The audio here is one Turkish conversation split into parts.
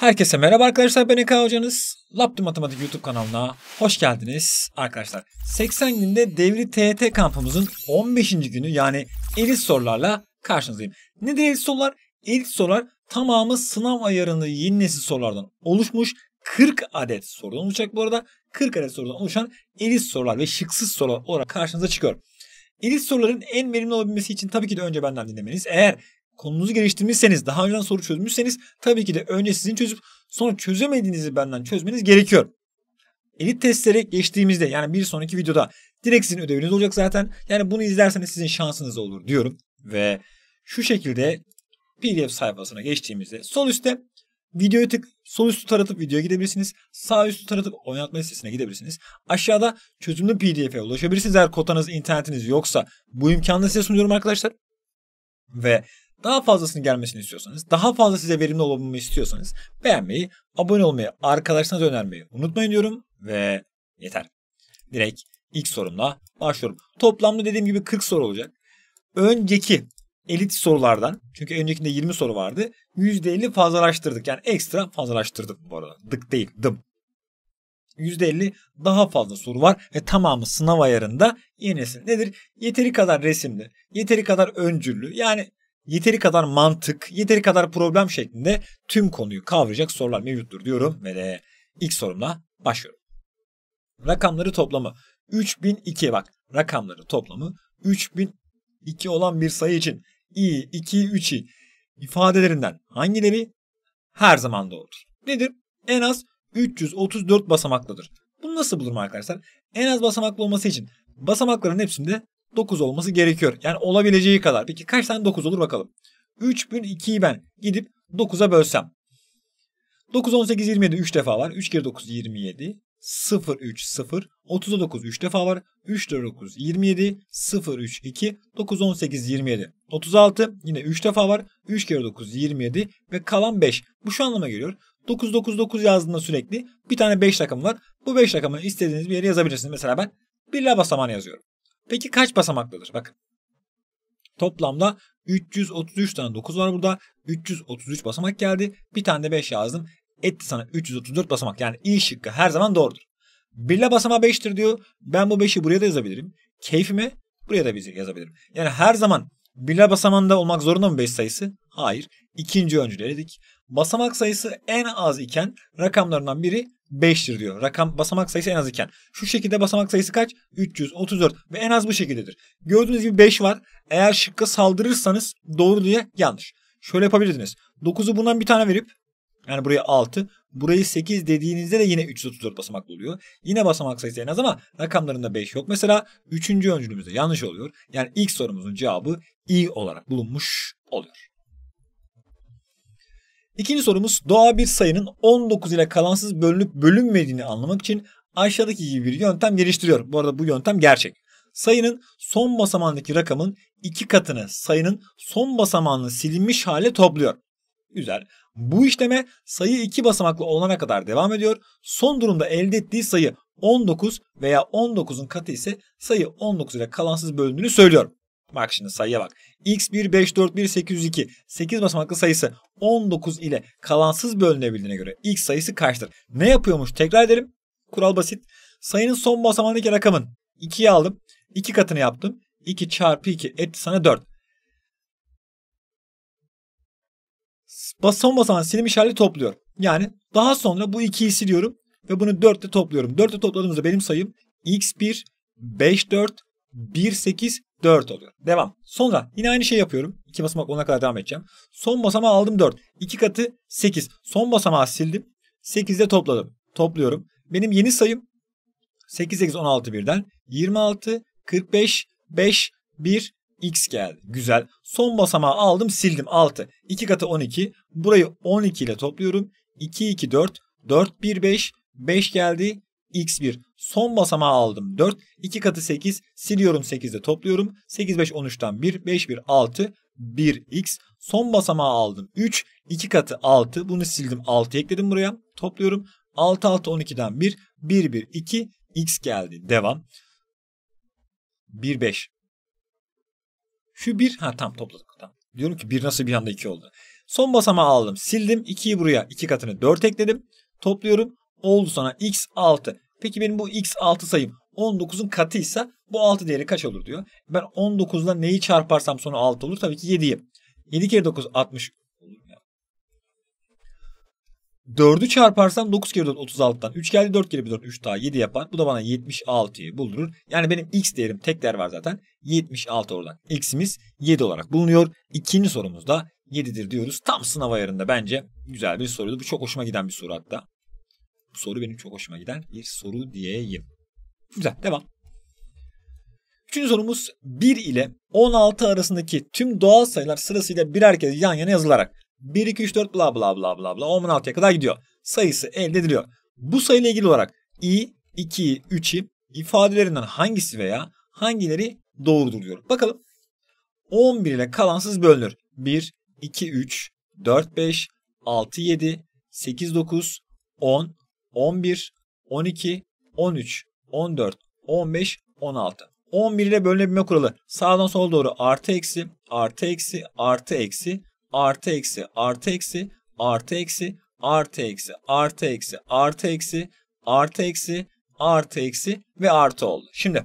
Herkese merhaba arkadaşlar ben Eka hocanız. Laptop Matematik YouTube kanalına hoş geldiniz arkadaşlar. 80 günde devri TET kampımızın 15. günü yani elit sorularla karşınızdayım. Nedir elit sorular? Elit sorular tamamı sınav ayarını yeni nesil sorulardan oluşmuş 40 adet sorudan oluşacak bu arada. 40 adet sorudan oluşan elit sorular ve şıksız sorular olarak karşınıza çıkıyor. Elit soruların en verimli olabilmesi için tabii ki de önce benden dinlemeniz. Eğer konunuzu geliştirmişseniz, daha önceden soru çözmüşseniz tabii ki de önce sizin çözüp sonra çözemediğinizi benden çözmeniz gerekiyor. Elit testlere geçtiğimizde yani bir sonraki videoda direkt sizin ödeviniz olacak zaten. Yani bunu izlerseniz sizin şansınız olur diyorum. Ve şu şekilde PDF sayfasına geçtiğimizde sol üstte videoyu tık sol üstü taratıp videoya gidebilirsiniz. Sağ üstü taratıp oynatma listesine gidebilirsiniz. Aşağıda çözümlü PDF'e ulaşabilirsiniz eğer kotanız internetiniz yoksa. Bu imkanı size sunuyorum arkadaşlar. Ve daha fazlasını gelmesini istiyorsanız, daha fazla size verimli olmamı istiyorsanız beğenmeyi, abone olmayı, arkadaşlarınıza önermeyi unutmayın diyorum ve yeter. Direkt ilk sorumla başlıyorum. Toplamda dediğim gibi 40 soru olacak. Önceki elit sorulardan çünkü öncekinde 20 soru vardı. %50 fazlalaştırdık. Yani ekstra fazlalaştırdık bu arada. Dık değil dım. %50 daha fazla soru var ve tamamı sınav ayarında yenisi. Nedir? Yeteri kadar resimli, yeteri kadar öncüllü. Yani yeteri kadar mantık, yeteri kadar problem şeklinde tüm konuyu kavrayacak sorular mevcuttur diyorum ve de ilk sorumla başlıyorum. Rakamları toplamı 3002 bak rakamları toplamı 3002 olan bir sayı için i, 2, 3'i ifadelerinden hangileri her zaman doğrudur? Nedir? En az 334 basamaklıdır. Bunu nasıl bulurum arkadaşlar? En az basamaklı olması için basamakların hepsinde 9 olması gerekiyor. Yani olabileceği kadar. Peki kaç tane 9 olur bakalım. 3 bölü 2'yi ben gidip 9'a bölsem. 9, 18, 27 3 defa var. 3 kere 9, 27. 0, 3, 0. 30'a 9 3 defa var. 3, 4, 9, 27. 0, 3, 2. 9, 18, 27. 36 yine 3 defa var. 3 kere 9, 27. Ve kalan 5. Bu şu anlama geliyor. 9, 9, 9 yazdığında sürekli bir tane 5 rakam var. Bu 5 rakamı istediğiniz bir yere yazabilirsiniz. Mesela ben bir basamağına yazıyorum. Peki kaç basamaklıdır? Bakın. Toplamda 333 tane 9 var burada. 333 basamak geldi. Bir tane de 5 yazdım. Etti sana 334 basamak. Yani i şıkkı her zaman doğrudur. Birle basama 5'tir diyor. Ben bu 5'i buraya da yazabilirim. Keyfime buraya da yazabilirim. Yani her zaman birle basamanda olmak zorunda mı 5 sayısı? Hayır. İkinci öncül eledik basamak sayısı en az iken rakamlarından biri 5'tir diyor. Rakam basamak sayısı en az iken. Şu şekilde basamak sayısı kaç? 334 ve en az bu şekildedir. Gördüğünüz gibi 5 var. Eğer şıkka saldırırsanız doğru diye yanlış. Şöyle yapabilirdiniz. 9'u bundan bir tane verip yani buraya 6. Burayı 8 dediğinizde de yine 334 basamak oluyor. Yine basamak sayısı en az ama rakamlarında 5 yok. Mesela 3. öncülümüzde yanlış oluyor. Yani ilk sorumuzun cevabı i olarak bulunmuş oluyor. İkinci sorumuz doğa bir sayının 19 ile kalansız bölünüp bölünmediğini anlamak için aşağıdaki gibi bir yöntem geliştiriyorum. Bu arada bu yöntem gerçek. Sayının son basamağındaki rakamın iki katını sayının son basamağını silinmiş hale topluyor. Güzel. Bu işleme sayı iki basamaklı olana kadar devam ediyor. Son durumda elde ettiği sayı 19 veya 19'un katı ise sayı 19 ile kalansız bölündüğünü söylüyorum. Bak şimdi sayıya bak. X1, 5, 4, 1, 802. 8 basamaklı sayısı 19 ile kalansız bölünebildiğine göre x sayısı kaçtır? Ne yapıyormuş? Tekrar ederim. Kural basit. Sayının son basamağındaki rakamın 2'yi aldım. 2 katını yaptım. 2 çarpı 2 etti sana 4. Son basamağın silim işareti topluyor. Yani daha sonra bu 2'yi siliyorum ve bunu 4 ile topluyorum. 4 ile topladığımızda benim sayım x1, 5, 4, 1, 8, 4 oluyor. Devam. Sonra yine aynı şey yapıyorum. 2 basamak ona kadar devam edeceğim. Son basamağı aldım 4. 2 katı 8. Son basamağı sildim. 8'de topladım. Topluyorum. Benim yeni sayım 8 8 16 birden 26 45 5 1 x geldi. Güzel. Son basamağı aldım sildim 6. 2 katı 12. Burayı 12 ile topluyorum. 2 2 4 4 1 5 5 geldi x1 son basamağı aldım 4. 2 katı 8 siliyorum 8'de topluyorum. 8 5 13'ten 1 5 1 6 1x son basamağı aldım 3 2 katı 6 bunu sildim 6 ekledim buraya topluyorum 6 6 12'den 1 1 1 2 x geldi devam 1 5 şu 1 ha tam topladık tam. Diyorum ki 1 nasıl bir anda 2 oldu. Son basamağı aldım sildim 2'yi buraya 2 katını 4 ekledim topluyorum oldu sana x 6 Peki benim bu x 6 sayım 19'un katıysa bu 6 değeri kaç olur diyor. Ben 19'la neyi çarparsam sonra 6 olur. Tabii ki 7'yi. 7 kere 9 60 olur ya. 4'ü çarparsam 9 kere 4 36'dan. 3 geldi 4 kere 4 3 daha 7 yapar. Bu da bana 76'yı buldurur. Yani benim x değerim tek değer var zaten. 76 oradan. X'imiz 7 olarak bulunuyor. İkinci sorumuz da 7'dir diyoruz. Tam sınav ayarında bence güzel bir soruydu. Bu çok hoşuma giden bir soru hatta. Bu soru benim çok hoşuma giden bir soru diyeyim. Güzel devam. Üçüncü sorumuz 1 ile 16 arasındaki tüm doğal sayılar sırasıyla birer kez yan yana yazılarak 1, 2, 3, 4 bla bla bla bla bla 16'ya kadar gidiyor. Sayısı elde ediliyor. Bu sayıyla ilgili olarak i, 2'yi, 3'i ifadelerinden hangisi veya hangileri doğrudur diyor. Bakalım. 11 ile kalansız bölünür. 1, 2, 3, 4, 5, 6, 7, 8, 9, 10, 11, 12, 13, 14, 15, 16. 11 ile bölünebilme kuralı. Sağdan sola doğru artı eksi, artı eksi, artı eksi, artı eksi, artı eksi, artı eksi, artı eksi, artı eksi, artı eksi, artı eksi, artı eksi ve artı oldu. Şimdi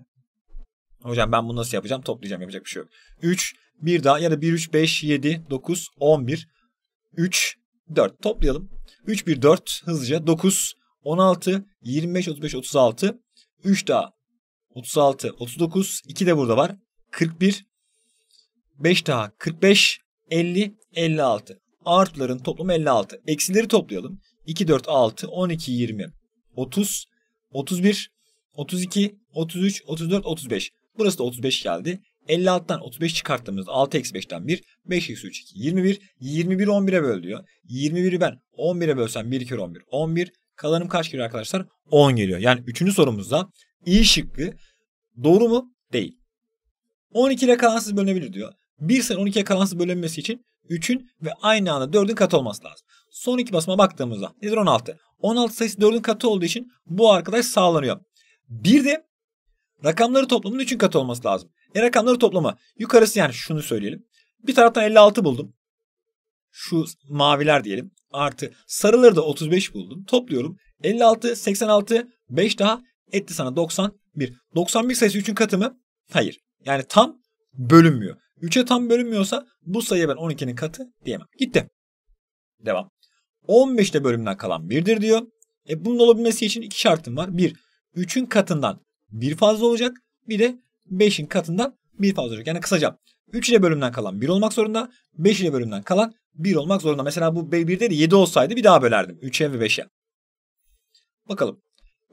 hocam ben bunu nasıl yapacağım? Toplayacağım yapacak bir şey yok. 3, bir daha ya da 1, 3, 5, 7, 9, 11, 3, 4 toplayalım. 3, 1, 4 hızlıca 9, 16, 25, 35, 36. 3 daha 36, 39. 2 de burada var. 41. 5 daha 45, 50, 56. Artıların toplamı 56. Eksileri toplayalım. 2, 4, 6, 12, 20, 30, 31, 32, 33, 34, 35. Burası da 35 geldi. 56'dan 35 çıkarttığımızda 6 eksi 5'ten 1, 5 eksi 3 2, 21. 21 11'e bölüyor. 21'i ben 11'e bölsem 1 kere 11, 11. Kalanım kaç geliyor arkadaşlar? 10 geliyor. Yani üçüncü sorumuzda iyi şıkkı doğru mu? Değil. 12 ile kalansız bölünebilir diyor. 1 sayının ile kalansız bölünmesi için 3'ün ve aynı anda 4'ün katı olması lazım. Son iki basıma baktığımızda nedir 16? 16 sayısı 4'ün katı olduğu için bu arkadaş sağlanıyor. Bir de rakamları toplamın 3'ün katı olması lazım. E rakamları toplama yukarısı yani şunu söyleyelim. Bir taraftan 56 buldum. Şu maviler diyelim artı sarıları da 35 buldum. Topluyorum. 56, 86, 5 daha etti sana 91. 91 sayısı 3'ün katı mı? Hayır. Yani tam bölünmüyor. 3'e tam bölünmüyorsa bu sayıya ben 12'nin katı diyemem. Gitti. Devam. 15'te bölümden kalan 1'dir diyor. E bunun olabilmesi için iki şartım var. Bir, 3'ün katından 1 fazla olacak. Bir de 5'in katından 1 fazla olacak. Yani kısaca 3 ile bölümden kalan 1 olmak zorunda. 5 ile bölümden kalan 1 olmak zorunda. Mesela bu B1'de de 7 olsaydı bir daha bölerdim. 3'e ve 5'e. Bakalım.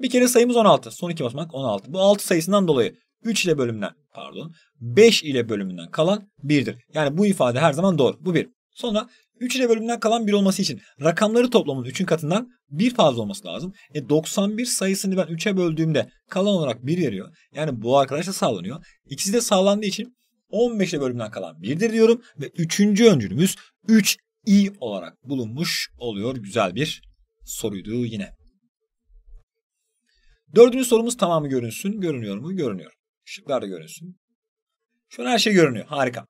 Bir kere sayımız 16. Son iki basamak 16. Bu 6 sayısından dolayı 3 ile bölümünden pardon 5 ile bölümünden kalan 1'dir. Yani bu ifade her zaman doğru. Bu 1. Sonra 3 ile bölümünden kalan 1 olması için rakamları toplamın 3'ün katından 1 fazla olması lazım. E 91 sayısını ben 3'e böldüğümde kalan olarak 1 veriyor. Yani bu arkadaş da sağlanıyor. İkisi de sağlandığı için 15'e bölümden kalan 1'dir diyorum ve 3. öncülümüz 3i olarak bulunmuş oluyor. Güzel bir soruydu yine. Dördüncü sorumuz tamamı görünsün. Görünüyor mu? Görünüyor. Şıklar da görünsün. Şu an her şey görünüyor. Harika.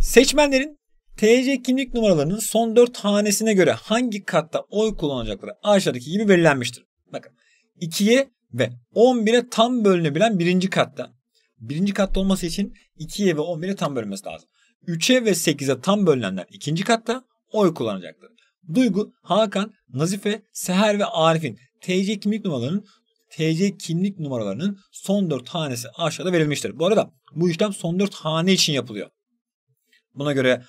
Seçmenlerin TC kimlik numaralarının son 4 hanesine göre hangi katta oy kullanacakları aşağıdaki gibi belirlenmiştir. Bakın 2'ye ve 11'e tam bölünebilen birinci katta birinci katta olması için 2'ye ve 11'e tam bölünmesi lazım. 3'e ve 8'e tam bölünenler ikinci katta oy kullanacaktır. Duygu, Hakan, Nazife, Seher ve Arif'in TC kimlik numaralarının TC kimlik numaralarının son 4 tanesi aşağıda verilmiştir. Bu arada bu işlem son 4 hane için yapılıyor. Buna göre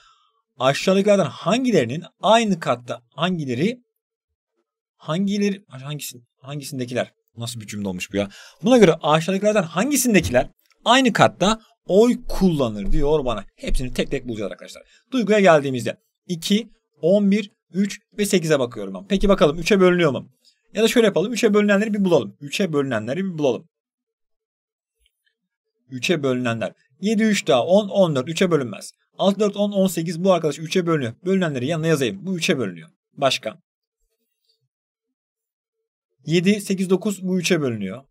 aşağıdakilerden hangilerinin aynı katta hangileri hangileri hangisin hangisindekiler nasıl bir cümle olmuş bu ya? Buna göre aşağıdakilerden hangisindekiler Aynı katta oy kullanır diyor bana. Hepsini tek tek bulacağız arkadaşlar. Duyguya geldiğimizde 2, 11, 3 ve 8'e bakıyorum ben. Peki bakalım 3'e bölünüyor mu? Ya da şöyle yapalım. 3'e bölünenleri bir bulalım. 3'e bölünenleri bir bulalım. 3'e bölünenler. 7, 3 daha 10, 14. 3'e bölünmez. 6, 4, 10, 18. Bu arkadaş 3'e bölünüyor. Bölünenleri yanına yazayım. Bu 3'e bölünüyor. Başka. 7, 8, 9 bu 3'e bölünüyor.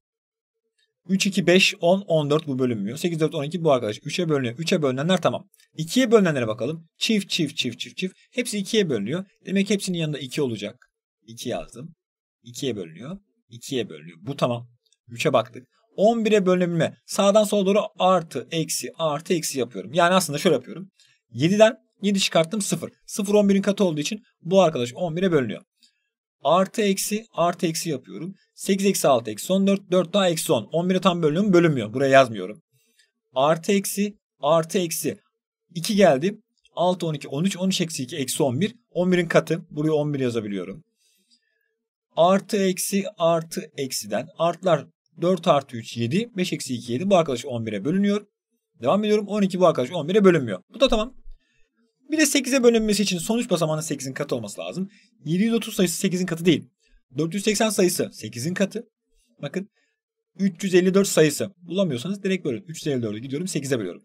3, 2, 5, 10, 14 bu bölünmüyor. 8, 4, 12 bu arkadaş. 3'e bölünüyor. 3'e bölünenler tamam. 2'ye bölünenlere bakalım. Çift, çift, çift, çift, çift. Hepsi 2'ye bölünüyor. Demek hepsinin yanında 2 olacak. 2 yazdım. 2'ye bölünüyor. 2'ye bölünüyor. Bu tamam. 3'e baktık. 11'e bölünebilme. Sağdan sola doğru artı, eksi, artı, eksi yapıyorum. Yani aslında şöyle yapıyorum. 7'den 7 çıkarttım 0. 0 11'in katı olduğu için bu arkadaş 11'e bölünüyor. Artı eksi artı eksi yapıyorum. 8 eksi 6 eksi 14. 4 daha eksi 10. 11'e tam bölünüyor mu? Bölünmüyor. Buraya yazmıyorum. Artı eksi artı eksi 2 geldi. 6 12 13 13 eksi 2 eksi 11. 11'in katı. Buraya 11 yazabiliyorum. Artı eksi artı eksiden artlar 4 artı 3 7 5 eksi 2 7 bu arkadaş 11'e bölünüyor. Devam ediyorum 12 bu arkadaş 11'e bölünmüyor. Bu da tamam. Bir de 8'e bölünmesi için sonuç basamağının 8'in katı olması lazım. 730 sayısı 8'in katı değil. 480 sayısı 8'in katı. Bakın 354 sayısı. Bulamıyorsanız direkt böyle 354'ü gidiyorum 8'e bölüyorum.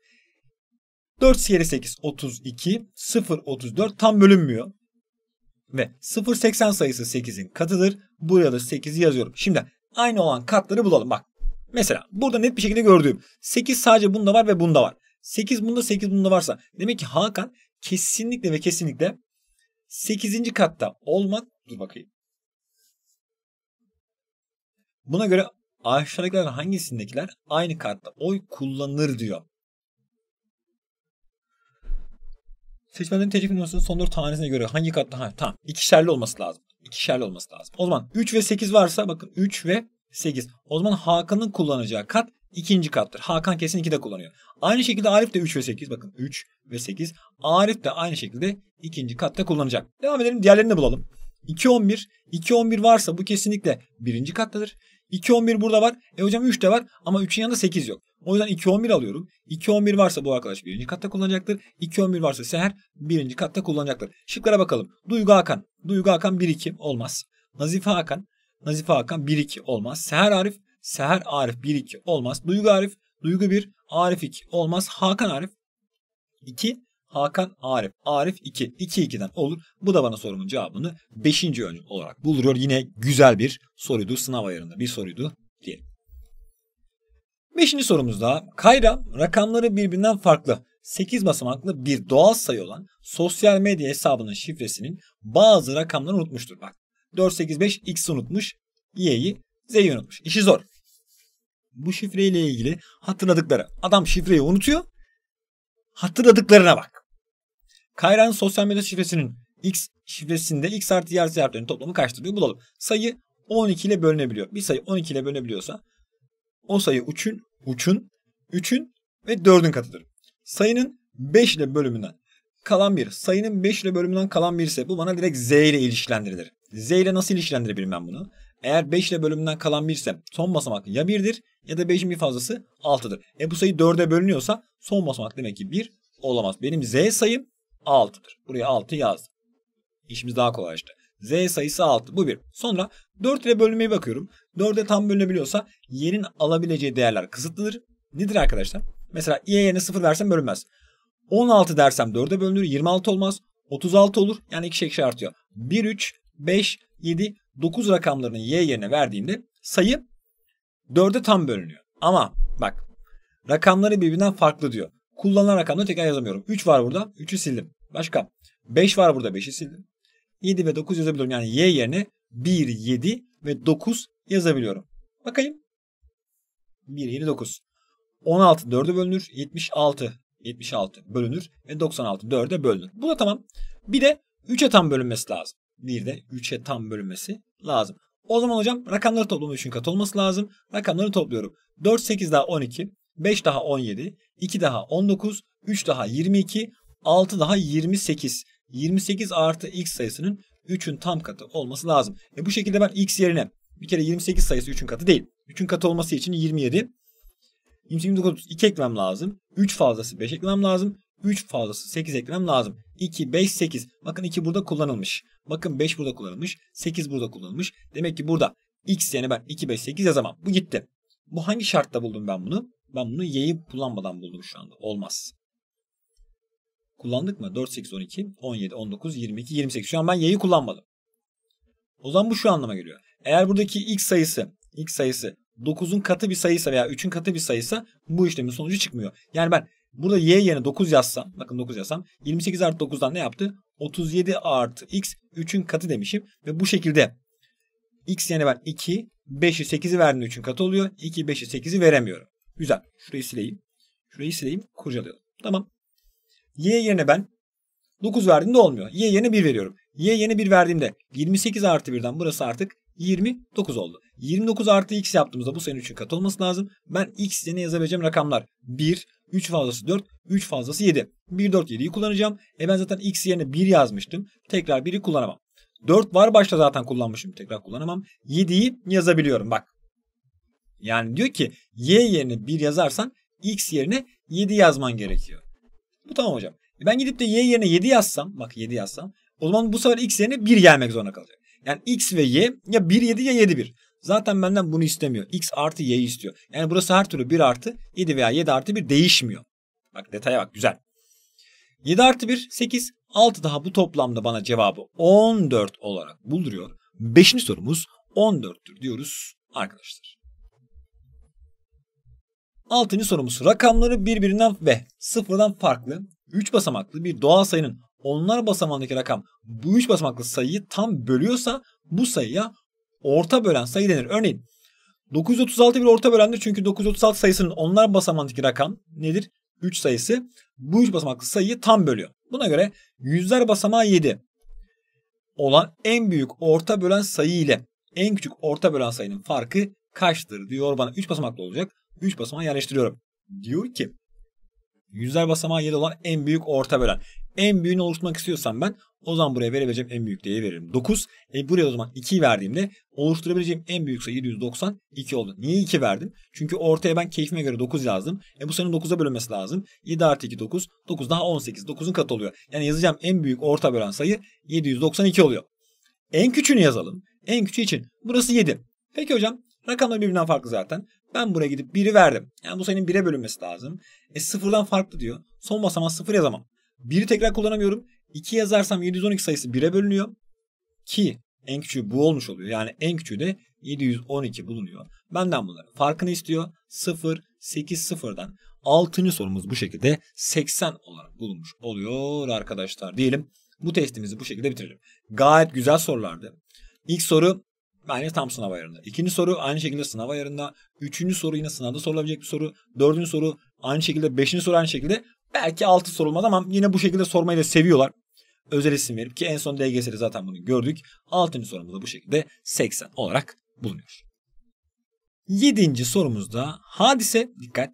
4 kere 8 32, 0 34 tam bölünmüyor. Ve 080 sayısı 8'in katıdır. Buraya da 8'i yazıyorum. Şimdi aynı olan katları bulalım bak. Mesela burada net bir şekilde gördüğüm 8 sadece bunda var ve bunda var. 8 bunda 8 bunda varsa demek ki Hakan kesinlikle ve kesinlikle 8. katta olmak dur bakayım Buna göre aşağıdakilerden hangisindekiler aynı kartta oy kullanır diyor. Seçmenlerin tercih numarasının son 4 tanesine göre hangi katta? Ha, tamam. İkişerli olması lazım. İkişerli olması lazım. O zaman 3 ve 8 varsa bakın 3 ve 8. O zaman Hakan'ın kullanacağı kat ikinci kattır. Hakan kesin 2'de kullanıyor. Aynı şekilde Arif de 3 ve 8. Bakın 3 ve 8. Arif de aynı şekilde ikinci katta kullanacak. Devam edelim. Diğerlerini de bulalım. 2 11. 2 11 varsa bu kesinlikle birinci kattadır. 2 11 burada var. E hocam 3 de var ama 3'ün yanında 8 yok. O yüzden 2 11 alıyorum. 2 11 varsa bu arkadaş birinci katta kullanacaktır. 2 11 varsa Seher birinci katta kullanacaktır. Şıklara bakalım. Duygu Hakan. Duygu Hakan 1 2 olmaz. Nazife Hakan. Nazife Hakan 1 2 olmaz. Seher Arif. Seher Arif 1 2 olmaz. Duygu Arif. Duygu 1. Arif 2 olmaz. Hakan Arif 2 Hakan Arif. Arif 2. 2 2'den olur. Bu da bana sorumun cevabını 5. önce olarak bulduruyor. Yine güzel bir soruydu. Sınav ayarında bir soruydu diyelim. 5. sorumuzda Kayra rakamları birbirinden farklı 8 basamaklı bir doğal sayı olan sosyal medya hesabının şifresinin bazı rakamlarını unutmuştur. Bak 4, 8, 5 X unutmuş. Y'yi Z'yi unutmuş. İşi zor. Bu şifreyle ilgili hatırladıkları. Adam şifreyi unutuyor. Hatırladıklarına bak. Kayra'nın sosyal medya şifresinin x şifresinde x artı y artı y artı toplamı kaçtır diyor bulalım. Sayı 12 ile bölünebiliyor. Bir sayı 12 ile bölünebiliyorsa o sayı uçun, uçun, 3'ün ve 4'ün katıdır. Sayının 5 ile bölümünden kalan bir, sayının 5 ile bölümünden kalan bir ise bu bana direkt z ile ilişkilendirilir. Z ile nasıl ilişkilendirebilirim ben bunu? Eğer 5 ile bölümünden kalan bir ise son basamak ya 1'dir ya da 5'in bir fazlası 6'dır. E bu sayı 4'e bölünüyorsa son basamak demek ki 1 olamaz. Benim z sayım 6'dır. Buraya 6 yazdım. İşimiz daha kolaylaştı. Z sayısı 6. Bu bir. Sonra 4 ile bölünmeye bakıyorum. 4'e tam bölünebiliyorsa y'nin alabileceği değerler kısıtlıdır. Nedir arkadaşlar? Mesela y yerine 0 versem bölünmez. 16 dersem 4'e bölünür. 26 olmaz. 36 olur. Yani iki şekil artıyor. 1, 3, 5, 7, 9 rakamlarını y yerine verdiğimde sayı 4'e tam bölünüyor. Ama bak rakamları birbirinden farklı diyor. Kullanılan rakamları tekrar yazamıyorum. 3 var burada. 3'ü sildim. Başka 5 var burada 5'i sildim. 7 ve 9 yazabiliyorum. Yani y yerine 1, 7 ve 9 yazabiliyorum. Bakayım. 1, 7, 9. 16 4'e bölünür. 76 76 bölünür ve 96 4'e bölünür. Bu da tamam. Bir de 3'e tam bölünmesi lazım. Bir de 3'e tam bölünmesi lazım. O zaman hocam rakamları toplama için kat olması lazım. Rakamları topluyorum. 4 8 daha 12, 5 daha 17, 2 daha 19, 3 daha 22, 6 daha 28. 28 artı x sayısının 3'ün tam katı olması lazım. E bu şekilde ben x yerine bir kere 28 sayısı 3'ün katı değil. 3'ün katı olması için 27. 29 2 eklemem lazım. 3 fazlası 5 eklemem lazım. 3 fazlası 8 eklemem lazım. 2, 5, 8. Bakın 2 burada kullanılmış. Bakın 5 burada kullanılmış. 8 burada kullanılmış. Demek ki burada x yerine ben 2, 5, 8 yazamam. Bu gitti. Bu hangi şartta buldum ben bunu? Ben bunu y'yi kullanmadan buldum şu anda. Olmaz. Kullandık mı? 4, 8, 12, 17, 19, 22, 28. Şu an ben y'yi kullanmadım. O zaman bu şu anlama geliyor. Eğer buradaki x sayısı, x sayısı 9'un katı bir sayıysa veya 3'ün katı bir sayıysa bu işlemin sonucu çıkmıyor. Yani ben burada y yerine 9 yazsam, bakın 9 yazsam 28 artı 9'dan ne yaptı? 37 artı x 3'ün katı demişim ve bu şekilde x yerine ben 2, 5'i 8'i verdiğimde 3'ün katı oluyor. 2, 5'i 8'i veremiyorum. Güzel. Şurayı sileyim. Şurayı sileyim. Kurcalayalım. Tamam. Y yerine ben 9 verdiğimde olmuyor. Y yerine 1 veriyorum. Y yerine 1 verdiğimde 28 artı 1'den burası artık 29 oldu. 29 artı x yaptığımızda bu sayının 3'ün katı olması lazım. Ben x yerine yazabileceğim rakamlar 1, 3 fazlası 4, 3 fazlası 7. 1, 4, 7'yi kullanacağım. E ben zaten x yerine 1 yazmıştım. Tekrar 1'i kullanamam. 4 var başta zaten kullanmışım. Tekrar kullanamam. 7'yi yazabiliyorum bak. Yani diyor ki y yerine 1 yazarsan x yerine 7 yazman gerekiyor bu Tamam hocam. E, ben gidip de y yerine 7 yazsam bak 7 yazsam o zaman bu sefer x yerine 1 gelmek zorunda kalacak. Yani x ve y ya 1 7 ya 7 1. Zaten benden bunu istemiyor. x artı y istiyor. Yani burası her türlü 1 artı 7 veya 7 artı 1 değişmiyor. Bak detaya bak güzel. 7 artı 1 8 6 daha bu toplamda bana cevabı 14 olarak bulduruyor. Beşinci sorumuz 14'tür diyoruz arkadaşlar. Altıncı sorumuz rakamları birbirinden ve sıfırdan farklı üç basamaklı bir doğal sayının onlar basamağındaki rakam bu üç basamaklı sayıyı tam bölüyorsa bu sayıya orta bölen sayı denir. Örneğin 936 bir orta bölendir çünkü 936 sayısının onlar basamağındaki rakam nedir? 3 sayısı bu 3 basamaklı sayıyı tam bölüyor. Buna göre yüzler basamağı 7 olan en büyük orta bölen sayı ile en küçük orta bölen sayının farkı kaçtır diyor bana 3 basamaklı olacak. 3 basamağa yerleştiriyorum. Diyor ki yüzler basamağı 7 olan en büyük orta bölen. En büyüğünü oluşturmak istiyorsam ben o zaman buraya verebileceğim en büyük değeri veririm. 9. E buraya o zaman 2 verdiğimde oluşturabileceğim en büyük sayı 790 2 oldu. Niye 2 verdim? Çünkü ortaya ben keyfime göre 9 yazdım. E bu sayının 9'a bölünmesi lazım. 7 artı 2 9. 9 daha 18. 9'un katı oluyor. Yani yazacağım en büyük orta bölen sayı 792 oluyor. En küçüğünü yazalım. En küçüğü için burası 7. Peki hocam Rakamlar birbirinden farklı zaten. Ben buraya gidip 1'i verdim. Yani bu sayının 1'e bölünmesi lazım. E sıfırdan farklı diyor. Son basamağı sıfır yazamam. 1'i tekrar kullanamıyorum. 2 yazarsam 712 sayısı 1'e bölünüyor. Ki en küçüğü bu olmuş oluyor. Yani en küçüğü de 712 bulunuyor. Benden bunları. farkını istiyor. 0, 8, 0'dan. 6. sorumuz bu şekilde 80 olarak bulunmuş oluyor arkadaşlar diyelim. Bu testimizi bu şekilde bitirelim. Gayet güzel sorulardı. İlk soru yani tam sınav ayarında. İkinci soru aynı şekilde sınav ayarında. Üçüncü soru yine sınavda sorulabilecek bir soru. Dördüncü soru aynı şekilde. Beşinci soru aynı şekilde. Belki altı sorulmaz ama yine bu şekilde sormayı da seviyorlar. Özel isim verip ki en son DGS'de zaten bunu gördük. Altıncı sorumuz da bu şekilde 80 olarak bulunuyor. Yedinci sorumuzda hadise dikkat.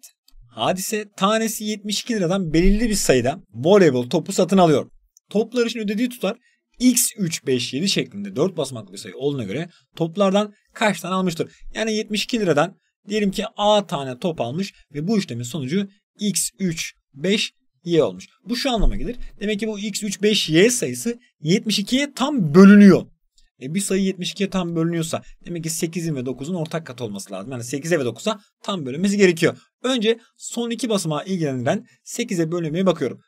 Hadise tanesi 72 liradan belirli bir sayıda voleybol topu satın alıyor. Toplar için ödediği tutar X357 şeklinde 4 basamaklı bir sayı olduğuna göre toplardan kaç tane almıştır? Yani 72 liradan diyelim ki A tane top almış ve bu işlemin sonucu X35 Y olmuş. Bu şu anlama gelir. Demek ki bu X35Y sayısı 72'ye tam bölünüyor. E bir sayı 72'ye tam bölünüyorsa demek ki 8'in ve 9'un ortak katı olması lazım. Yani 8'e ve 9'a tam bölünmesi gerekiyor. Önce son iki basamağa ilgilenilen 8'e bölünmeye bakıyorum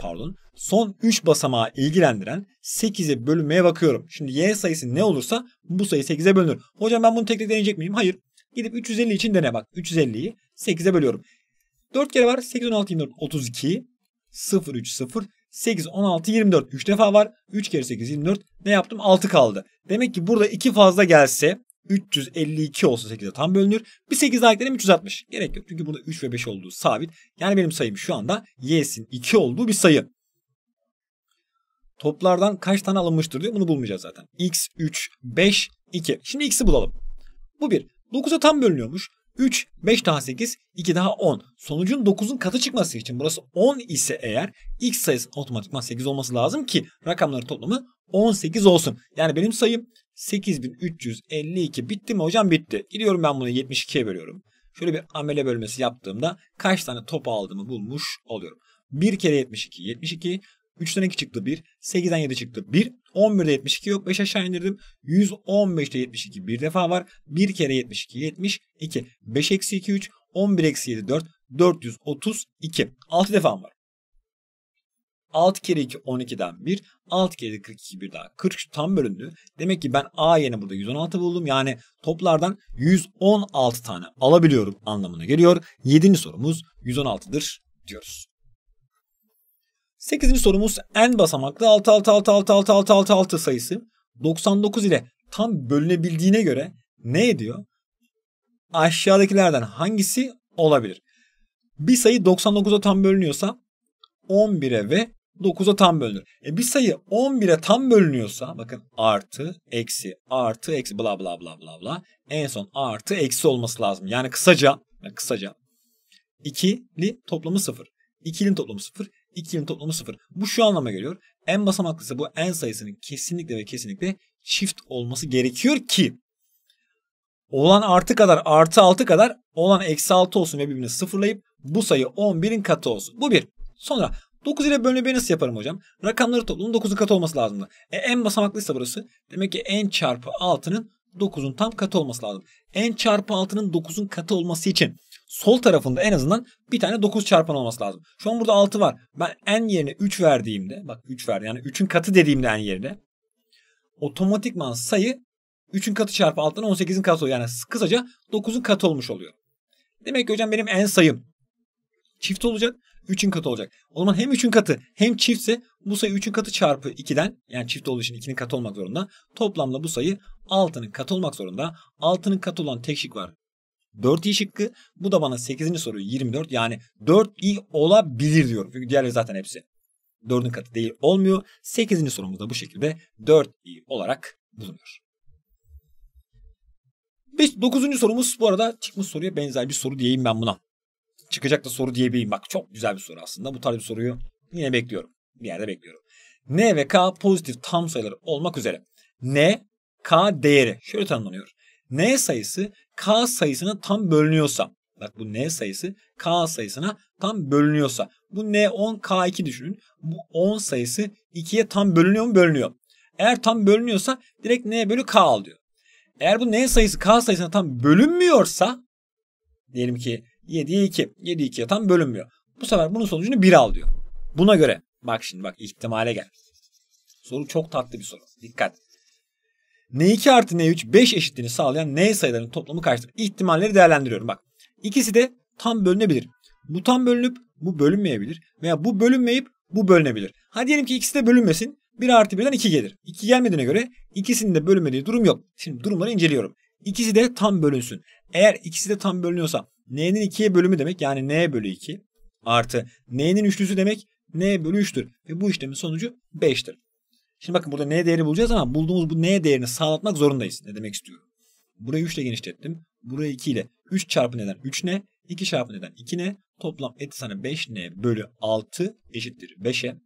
pardon son 3 basamağı ilgilendiren 8'e bölünmeye bakıyorum. Şimdi y sayısı ne olursa bu sayı 8'e bölünür. Hocam ben bunu tek tek deneyecek miyim? Hayır. Gidip 350 için dene bak. 350'yi 8'e bölüyorum. 4 kere var. 8, 16, 24, 32. 0, 3, 0. 8, 16, 24. 3 defa var. 3 kere 8, 24. Ne yaptım? 6 kaldı. Demek ki burada 2 fazla gelse 352 olsa 8'e tam bölünür. Bir 8 daha eklerim 360. Gerek yok çünkü burada 3 ve 5 olduğu sabit. Yani benim sayım şu anda y'sin 2 olduğu bir sayı. Toplardan kaç tane alınmıştır diyor. Bunu bulmayacağız zaten. x, 3, 5, 2. Şimdi x'i bulalım. Bu 1. 9'a tam bölünüyormuş. 3, 5 daha 8, 2 daha 10. Sonucun 9'un katı çıkması için burası 10 ise eğer x sayısı otomatikman 8 olması lazım ki rakamların toplamı 18 olsun. Yani benim sayım 8352 bitti mi hocam bitti. Gidiyorum ben bunu 72'ye bölüyorum. Şöyle bir amele bölmesi yaptığımda kaç tane top aldığımı bulmuş oluyorum. 1 kere 72 72 3'ten 2 çıktı 1. 8'den 7 çıktı 1. 11'de 72 yok 5 aşağı indirdim. 115'te 72 bir defa var. 1 kere 72 72. 5 eksi 2 3. 11 eksi 7 4. 432. 6 defa var. 6 kere 2 12'den 1. 6 kere 42 1 daha 40 tam bölündü. Demek ki ben A yerine burada 116 buldum. Yani toplardan 116 tane alabiliyorum anlamına geliyor. 7. sorumuz 116'dır diyoruz. 8. sorumuz en basamaklı 6 6 6 6 6 6 6 6 sayısı 99 ile tam bölünebildiğine göre ne ediyor? Aşağıdakilerden hangisi olabilir? Bir sayı 99'a tam bölünüyorsa 11'e ve 9'a tam bölünür. E bir sayı 11'e tam bölünüyorsa bakın artı, eksi, artı, eksi bla bla bla bla bla. En son artı, eksi olması lazım. Yani kısaca, kısaca ikili toplamı 0. İkilinin toplamı 0. İkilinin toplamı 0. Bu şu anlama geliyor. En basamaklısı bu en sayısının kesinlikle ve kesinlikle çift olması gerekiyor ki olan artı kadar artı 6 kadar olan eksi 6 olsun ve birbirini sıfırlayıp bu sayı 11'in katı olsun. Bu bir. Sonra 9 ile bölme nasıl yaparım hocam? Rakamları toplamın 9'un katı olması lazımdı. E, en basamaklıysa burası. Demek ki en çarpı 6'nın 9'un tam katı olması lazım. En çarpı 6'nın 9'un katı olması için sol tarafında en azından bir tane 9 çarpan olması lazım. Şu an burada 6 var. Ben en yerine 3 verdiğimde bak 3 verdi yani 3'ün katı dediğimde en yerine otomatikman sayı 3'ün katı çarpı 6'dan 18'in katı oluyor. Yani kısaca 9'un katı olmuş oluyor. Demek ki hocam benim en sayım çift olacak 3'ün katı olacak. O zaman hem 3'ün katı hem çiftse bu sayı 3'ün katı çarpı 2'den yani çift olduğu için 2'nin katı olmak zorunda. Toplamda bu sayı 6'nın katı olmak zorunda. 6'nın katı olan tek şık var. 4 i şıkkı. Bu da bana 8. soruyu 24 yani 4 i olabilir diyorum. Çünkü diğerleri zaten hepsi 4'ün katı değil olmuyor. 8. sorumuz da bu şekilde 4 i olarak bulunuyor. 9. sorumuz bu arada çıkmış soruya benzer bir soru diyeyim ben buna çıkacak da soru diyebilirim. Bak çok güzel bir soru aslında. Bu tarz bir soruyu yine bekliyorum. Bir yerde bekliyorum. N ve K pozitif tam sayıları olmak üzere. N, K değeri şöyle tanımlanıyor. N sayısı K sayısına tam bölünüyorsa. Bak bu N sayısı K sayısına tam bölünüyorsa. Bu N10 K2 düşünün. Bu 10 sayısı 2'ye tam bölünüyor mu? Bölünüyor. Eğer tam bölünüyorsa direkt N bölü K al diyor. Eğer bu N sayısı K sayısına tam bölünmüyorsa diyelim ki 7'ye 2. 7'ye 2 yatan bölünmüyor. Bu sefer bunun sonucunu 1 al diyor. Buna göre bak şimdi bak ihtimale gel. Soru çok tatlı bir soru. Dikkat. N2 artı N3 5 eşitliğini sağlayan N sayılarının toplamı kaçtır? İhtimalleri değerlendiriyorum bak. ikisi de tam bölünebilir. Bu tam bölünüp bu bölünmeyebilir. Veya bu bölünmeyip bu bölünebilir. Hadi diyelim ki ikisi de bölünmesin. 1 artı 1'den 2 gelir. 2 gelmediğine göre ikisinin de bölünmediği durum yok. Şimdi durumları inceliyorum. İkisi de tam bölünsün. Eğer ikisi de tam bölünüyorsa n'nin 2'ye bölümü demek yani n bölü 2 artı n'nin üçlüsü demek n bölü 3'tür. Ve bu işlemin sonucu 5'tir. Şimdi bakın burada n değeri bulacağız ama bulduğumuz bu n değerini sağlatmak zorundayız. Ne demek istiyorum? Burayı 3 ile genişlettim. Burayı 2 ile. 3 çarpı neden 3 ne? 2 çarpı neden 2 ne? Toplam etti sana 5n bölü 6 eşittir 5'e.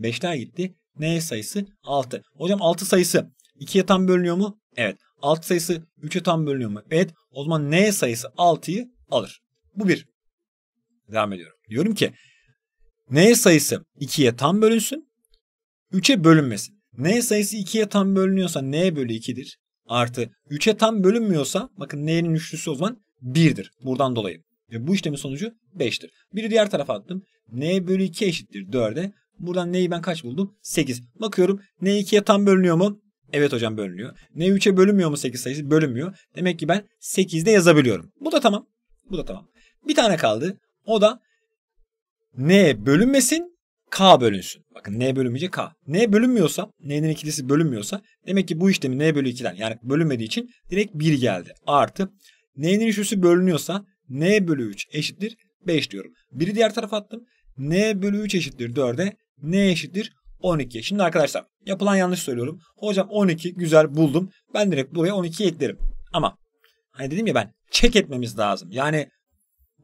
5'ler gitti. n sayısı 6. Hocam 6 sayısı 2'ye tam bölünüyor mu? Evet. 6 sayısı 3'e tam bölünüyor mu? Evet. O zaman n sayısı 6'yı alır. Bu bir. Devam ediyorum. Diyorum ki n sayısı 2'ye tam bölünsün. 3'e bölünmesin. n sayısı 2'ye tam bölünüyorsa n bölü 2'dir. Artı 3'e tam bölünmüyorsa bakın n'nin üçlüsü o zaman 1'dir. Buradan dolayı. Ve bu işlemin sonucu 5'tir. Biri diğer tarafa attım. n bölü 2 eşittir 4'e. Buradan n'yi ben kaç buldum? 8. Bakıyorum n 2'ye tam bölünüyor mu? Evet hocam bölünüyor. N3'e bölünmüyor mu 8 sayısı? Bölünmüyor. Demek ki ben 8'de yazabiliyorum. Bu da tamam. Bu da tamam. Bir tane kaldı. O da N bölünmesin K bölünsün. Bakın N bölünmeyecek K. N bölünmüyorsa, N'nin ikilisi bölünmüyorsa demek ki bu işlemi N bölü 2'den yani bölünmediği için direkt 1 geldi. Artı N'nin üçlüsü bölünüyorsa N bölü 3 eşittir 5 diyorum. Biri diğer tarafa attım. N bölü 3 eşittir 4'e. N eşittir 12. Şimdi arkadaşlar yapılan yanlış söylüyorum. Hocam 12 güzel buldum. Ben direkt buraya 12 eklerim. Ama Hani dedim ya ben çek etmemiz lazım. Yani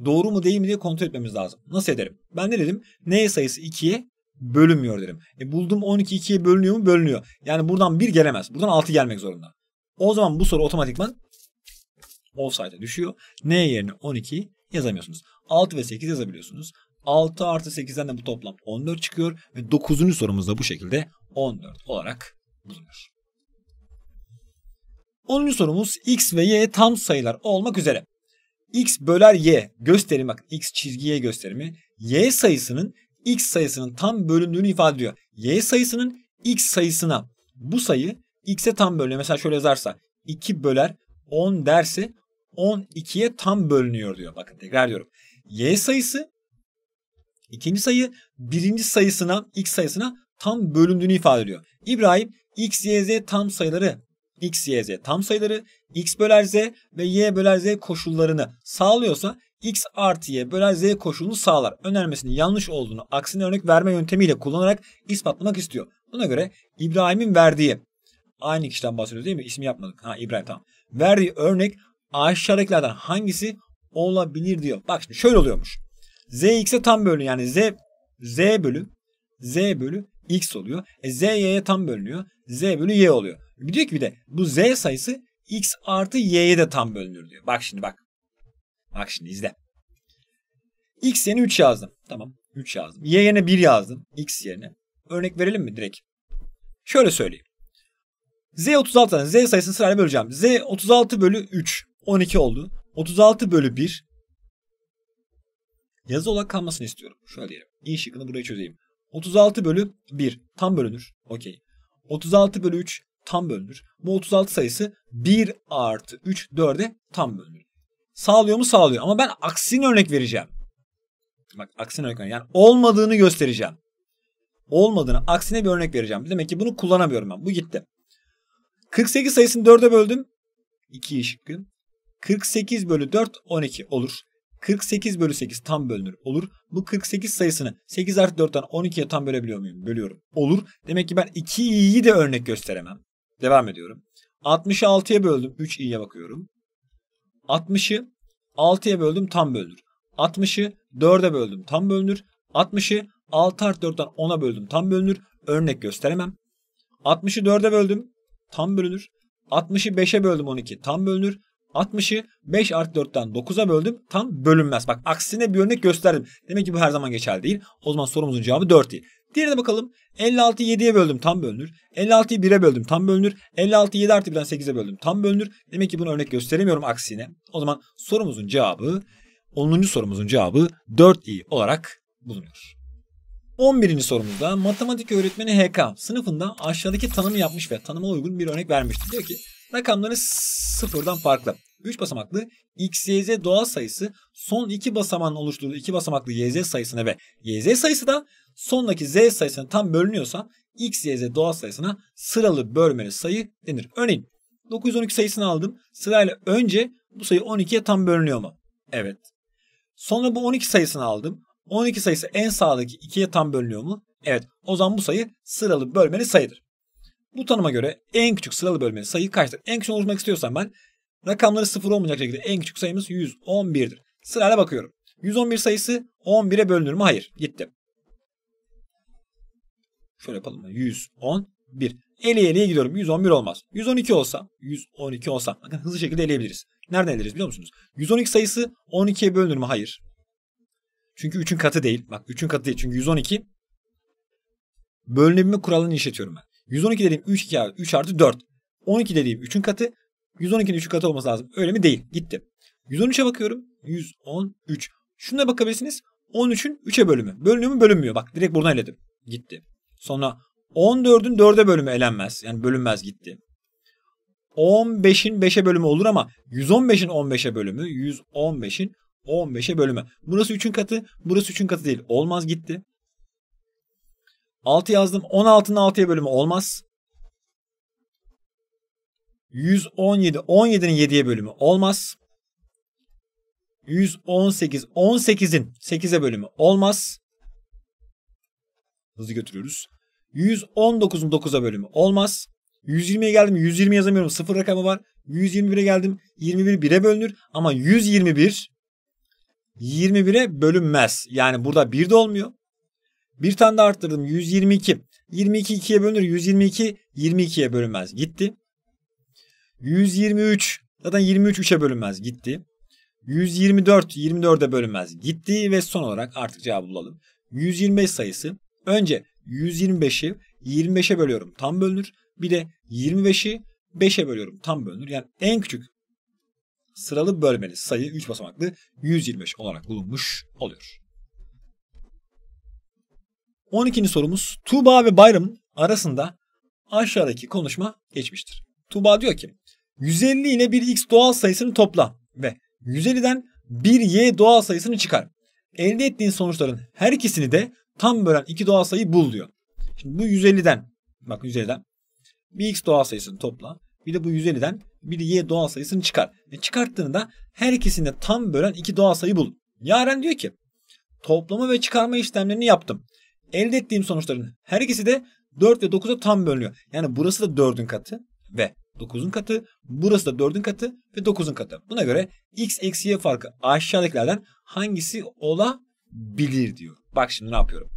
doğru mu değil mi diye kontrol etmemiz lazım. Nasıl ederim? Ben ne dedim? N sayısı 2'ye bölünmüyor dedim. E buldum 12 2'ye bölünüyor mu? Bölünüyor. Yani buradan 1 gelemez. Buradan 6 gelmek zorunda. O zaman bu soru otomatikman offside'e düşüyor. N yerine 12 yazamıyorsunuz. 6 ve 8 yazabiliyorsunuz. 6 artı 8'den de bu toplam 14 çıkıyor ve 9. sorumuz da bu şekilde 14 olarak bulunuyor. 10. sorumuz x ve y tam sayılar olmak üzere. x böler y gösterimi bak x çizgiye gösterimi y sayısının x sayısının tam bölündüğünü ifade ediyor. y sayısının x sayısına bu sayı x'e tam bölünüyor. Mesela şöyle yazarsa 2 böler 10 derse 12'ye tam bölünüyor diyor. Bakın tekrar diyorum. y sayısı ikinci sayı birinci sayısına x sayısına tam bölündüğünü ifade ediyor. İbrahim x, y, z tam sayıları x, y, z tam sayıları, x böler z ve y böler z koşullarını sağlıyorsa x artı y böler z koşulunu sağlar. Önermesinin yanlış olduğunu aksine örnek verme yöntemiyle kullanarak ispatlamak istiyor. Buna göre İbrahim'in verdiği aynı kişiden bahsediyoruz değil mi? İsmi yapmadık. Ha İbrahim tamam. Verdiği örnek aşağıdakilerden hangisi olabilir diyor. Bak şimdi şöyle oluyormuş. z x'e tam bölü yani z z bölü z bölü x oluyor. E z y'ye tam bölünüyor. z bölü y oluyor. Bir diyor ki bir de bu z sayısı x artı y'ye de tam bölünür diyor. Bak şimdi bak. Bak şimdi izle. x yerine 3 yazdım. Tamam 3 yazdım. y yerine 1 yazdım. x yerine. Örnek verelim mi direkt? Şöyle söyleyeyim. z 36 z sayısını sırayla böleceğim. z 36 bölü 3 12 oldu. 36 bölü 1 yazı olarak kalmasını istiyorum. Şöyle diyelim. İyi şıkkını buraya çözeyim. 36 bölü 1 tam bölünür. Okey. 36 bölü 3 tam bölünür. Bu 36 sayısı 1 artı 3 4'e tam bölünür. Sağlıyor mu? Sağlıyor. Ama ben aksini örnek vereceğim. Bak aksine örnek Yani olmadığını göstereceğim. Olmadığını aksine bir örnek vereceğim. Demek ki bunu kullanamıyorum ben. Bu gitti. 48 sayısını 4'e böldüm. 2 şıkkı. 48 bölü 4 12 olur. 48 bölü 8 tam bölünür. Olur. Bu 48 sayısını 8 artı 4'ten 12'ye tam bölebiliyor muyum? Bölüyorum. Olur. Demek ki ben 2i'yi de örnek gösteremem. Devam ediyorum. 66'ya böldüm. 3i'ye bakıyorum. 60'ı 6'ya böldüm tam bölünür. 60'ı 4'e böldüm tam bölünür. 60'ı 6 artı 4'ten 10'a böldüm tam bölünür. Örnek gösteremem. 60'ı 4'e böldüm tam bölünür. 60'ı 5'e böldüm 12 tam bölünür. 60'ı 5 artı 4'ten 9'a böldüm. Tam bölünmez. Bak aksine bir örnek gösterdim. Demek ki bu her zaman geçerli değil. O zaman sorumuzun cevabı 4 değil. de bakalım. 56'yı 7'ye böldüm tam bölünür. 56'yı 1'e böldüm tam bölünür. 56'yı 7 artı 1'den 8'e böldüm tam bölünür. Demek ki bunu örnek gösteremiyorum aksine. O zaman sorumuzun cevabı 10. sorumuzun cevabı 4i olarak bulunuyor. 11. sorumuzda matematik öğretmeni HK sınıfında aşağıdaki tanımı yapmış ve tanıma uygun bir örnek vermiştir. Diyor ki Rakamları sıfırdan farklı. 3 basamaklı XYZ doğal sayısı son 2 basamağın oluşturduğu 2 basamaklı YZ sayısına ve YZ sayısı da sondaki Z sayısına tam bölünüyorsa XYZ doğal sayısına sıralı bölmeli sayı denir. Örneğin 912 sayısını aldım. Sırayla önce bu sayı 12'ye tam bölünüyor mu? Evet. Sonra bu 12 sayısını aldım. 12 sayısı en sağdaki 2'ye tam bölünüyor mu? Evet. O zaman bu sayı sıralı bölmeli sayıdır. Bu tanıma göre en küçük sıralı bölmenin sayı kaçtır? En küçük oluşmak istiyorsam ben rakamları sıfır olmayacak şekilde en küçük sayımız 111'dir. Sırayla bakıyorum. 111 sayısı 11'e bölünür mü? Hayır. Gitti. Şöyle yapalım. 111. Eleye eleye gidiyorum. 111 olmaz. 112 olsa, 112 olsa bakın hızlı şekilde eleyebiliriz. Nereden eleriz biliyor musunuz? 112 sayısı 12'ye bölünür mü? Hayır. Çünkü 3'ün katı değil. Bak 3'ün katı değil. Çünkü 112 bölünebilme kuralını işletiyorum ben. 112 dediğim 3 2 3 artı 4. 12 dediğim 3'ün katı. 112'nin 3'ün katı olması lazım. Öyle mi? Değil. Gitti. 113'e bakıyorum. 113. Şuna bakabilirsiniz. 13'ün 3'e bölümü. Bölünüyor mu? Bölünmüyor. Bak direkt buradan eledim. Gitti. Sonra 14'ün 4'e bölümü elenmez. Yani bölünmez gitti. 15'in 5'e bölümü olur ama 115'in 15'e bölümü, 115'in 15'e bölümü. Burası 3'ün katı, burası 3'ün katı değil. Olmaz gitti. 6 yazdım. 16'nın 6'ya bölümü olmaz. 117. 17'nin 7'ye bölümü olmaz. 118. 18'in 8'e bölümü olmaz. Hızlı götürüyoruz. 119'un 9'a bölümü olmaz. 120'ye geldim. 120 yazamıyorum. Sıfır rakamı var. 121'e geldim. 21 1'e bölünür. Ama 121 21'e bölünmez. Yani burada 1 de olmuyor. Bir tane de arttırdım 122. 22 2'ye bölünür. 122 22'ye bölünmez. Gitti. 123 zaten 23 3'e bölünmez. Gitti. 124 24'e bölünmez. Gitti ve son olarak artık cevabı bulalım. 125 sayısı. Önce 125'i 25'e bölüyorum. Tam bölünür. Bir de 25'i 5'e bölüyorum. Tam bölünür. Yani en küçük sıralı bölmeli sayı 3 basamaklı 125 olarak bulunmuş oluyor. 12. sorumuz Tuğba ve Bayram arasında aşağıdaki konuşma geçmiştir. Tuğba diyor ki 150 ile bir x doğal sayısını topla ve 150'den bir y doğal sayısını çıkar. Elde ettiğin sonuçların her ikisini de tam bölen iki doğal sayı bul diyor. Şimdi bu 150'den bak 150'den bir x doğal sayısını topla. Bir de bu 150'den bir y doğal sayısını çıkar. E çıkarttığında her ikisini de tam bölen iki doğal sayı bul. Yaren diyor ki toplama ve çıkarma işlemlerini yaptım. Elde ettiğim sonuçların her ikisi de 4 ve 9'a tam bölünüyor. Yani burası da 4'ün katı ve 9'un katı. Burası da 4'ün katı ve 9'un katı. Buna göre x eksi y farkı aşağıdakilerden hangisi olabilir diyor. Bak şimdi ne yapıyorum.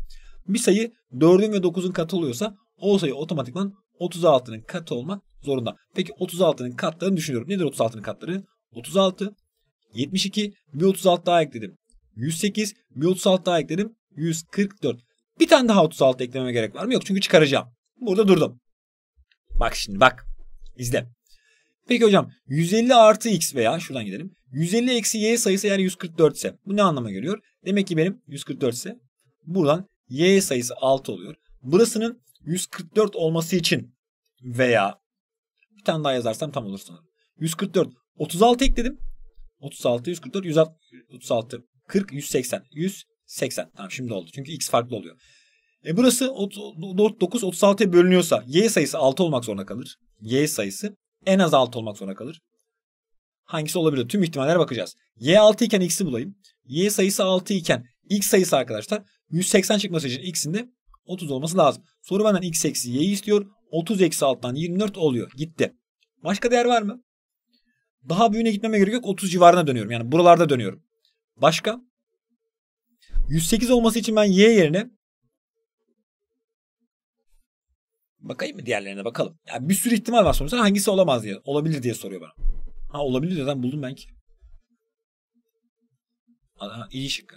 Bir sayı 4'ün ve 9'un katı oluyorsa o sayı otomatikman 36'nın katı olmak zorunda. Peki 36'nın katlarını düşünüyorum. Nedir 36'nın katları? 36, 72, bir 36 daha ekledim. 108, bir 36 daha ekledim. 144. Bir tane daha 36 eklememe gerek var mı? Yok çünkü çıkaracağım. Burada durdum. Bak şimdi bak. İzle. Peki hocam 150 artı x veya şuradan gidelim. 150 eksi y sayısı eğer 144 ise bu ne anlama geliyor? Demek ki benim 144 ise buradan y sayısı 6 oluyor. Burasının 144 olması için veya bir tane daha yazarsam tam olur sanırım. 144 36 ekledim. 36 144 36 40 180 100 80. Tamam şimdi oldu. Çünkü x farklı oluyor. E burası 9 36'ya bölünüyorsa y sayısı 6 olmak zorunda kalır. Y sayısı en az 6 olmak zorunda kalır. Hangisi olabilir? Tüm ihtimallere bakacağız. Y 6 iken x'i bulayım. Y sayısı 6 iken x sayısı arkadaşlar 180 çıkması için x'in de 30 olması lazım. Soru benden x eksi y'yi istiyor. 30 eksi 6'dan 24 oluyor. Gitti. Başka değer var mı? Daha büyüğüne gitmeme gerek yok. 30 civarına dönüyorum. Yani buralarda dönüyorum. Başka? 108 olması için ben Y yerine bakayım mı diğerlerine bakalım. Yani bir sürü ihtimal var sonuçta hangisi olamaz diye. Olabilir diye soruyor bana. Ha olabilir zaten buldum ben ki. Aha, iyi şıkkı.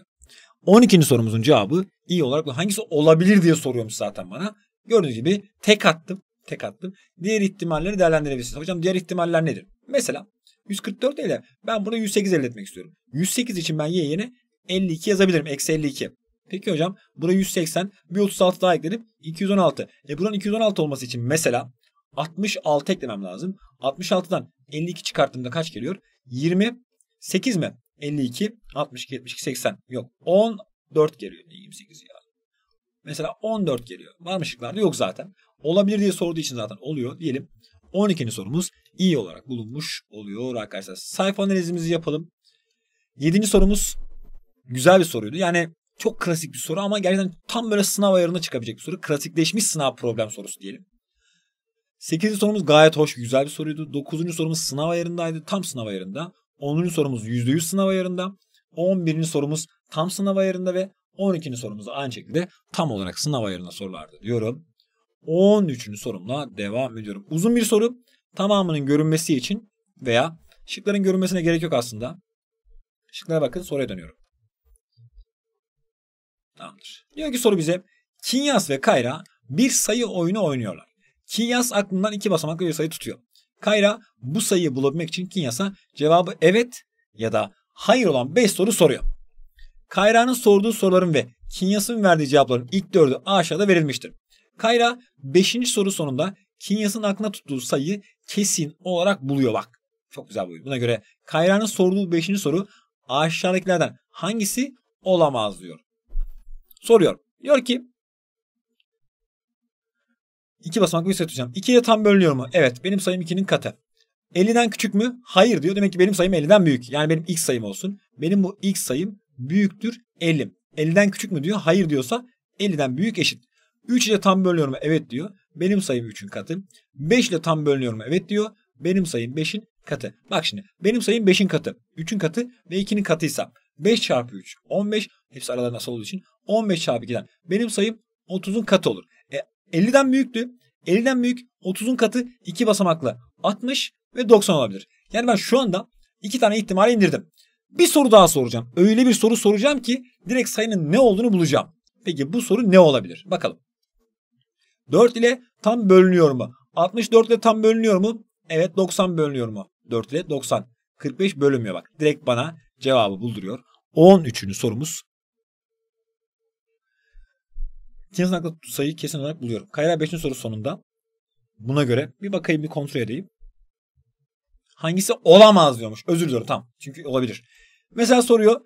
12. sorumuzun cevabı iyi olarak hangisi olabilir diye soruyormuş zaten bana. Gördüğünüz gibi tek attım. Tek attım. Diğer ihtimalleri değerlendirebilirsiniz. Hocam diğer ihtimaller nedir? Mesela 144 ile ben bunu 108 elde etmek istiyorum. 108 için ben y yerine 52 yazabilirim. Eksi 52. Peki hocam buraya 180 bir 36 daha ekledim 216. E buranın 216 olması için mesela 66 eklemem lazım. 66'dan 52 çıkarttığımda kaç geliyor? 28 mi? 52, 62, 72, 80. Yok 14 geliyor. 28 ya. Mesela 14 geliyor. Var Yok zaten. Olabilir diye sorduğu için zaten oluyor diyelim. 12. sorumuz iyi olarak bulunmuş oluyor arkadaşlar. Sayfa analizimizi yapalım. 7. sorumuz güzel bir soruydu. Yani çok klasik bir soru ama gerçekten tam böyle sınav ayarına çıkabilecek bir soru. Klasikleşmiş sınav problem sorusu diyelim. Sekizinci sorumuz gayet hoş, güzel bir soruydu. Dokuzuncu sorumuz sınav ayarındaydı, tam sınav ayarında. Onuncu sorumuz yüzde yüz sınav ayarında. On birinci sorumuz tam sınav ayarında ve on ikinci sorumuz da aynı şekilde tam olarak sınav ayarına sorulardı diyorum. On üçüncü sorumla devam ediyorum. Uzun bir soru tamamının görünmesi için veya şıkların görünmesine gerek yok aslında. Şıklara bakın soruya dönüyorum. Tamamdır. Diyor ki soru bize Kinyas ve Kayra bir sayı oyunu oynuyorlar. Kinyas aklından iki basamaklı bir sayı tutuyor. Kayra bu sayıyı bulabilmek için Kinyas'a cevabı evet ya da hayır olan 5 soru soruyor. Kayra'nın sorduğu soruların ve Kinyas'ın verdiği cevapların ilk dördü aşağıda verilmiştir. Kayra 5. soru sonunda Kinyas'ın aklına tuttuğu sayıyı kesin olarak buluyor bak. Çok güzel bu. Buna göre Kayra'nın sorduğu 5. soru aşağıdakilerden hangisi olamaz diyor soruyor. Diyor ki iki basamaklı bir set hocam. 2'ye tam bölünüyor mu? Evet benim sayım 2'nin katı. 50'den küçük mü? Hayır diyor. Demek ki benim sayım 50'den büyük. Yani benim x sayım olsun. Benim bu x sayım büyüktür 50. 50'den küçük mü diyor. Hayır diyorsa 50'den büyük eşit. 3 ile tam bölünüyor mu? Evet diyor. Benim sayım 3'ün katı. 5 ile tam bölünüyor mu? Evet diyor. Benim sayım 5'in katı. Bak şimdi benim sayım 5'in katı, 3'ün katı ve 2'nin katıysa 5 çarpı 3 15 hepsi aralar nasıl olduğu için 15 çarpı 2'den benim sayım 30'un katı olur. E, 50'den büyüktü. 50'den büyük 30'un katı 2 basamakla 60 ve 90 olabilir. Yani ben şu anda 2 tane ihtimali indirdim. Bir soru daha soracağım. Öyle bir soru soracağım ki direkt sayının ne olduğunu bulacağım. Peki bu soru ne olabilir? Bakalım. 4 ile tam bölünüyor mu? 64 ile tam bölünüyor mu? Evet 90 bölünüyor mu? 4 ile 90. 45 bölünmüyor bak. Direkt bana cevabı bulduruyor. 13'ünü sorumuz. Kesin akla sayıyı kesin olarak buluyorum. Kayra 5. soru sonunda. Buna göre bir bakayım bir kontrol edeyim. Hangisi olamaz diyormuş. Özür diliyorum tam. Çünkü olabilir. Mesela soruyor.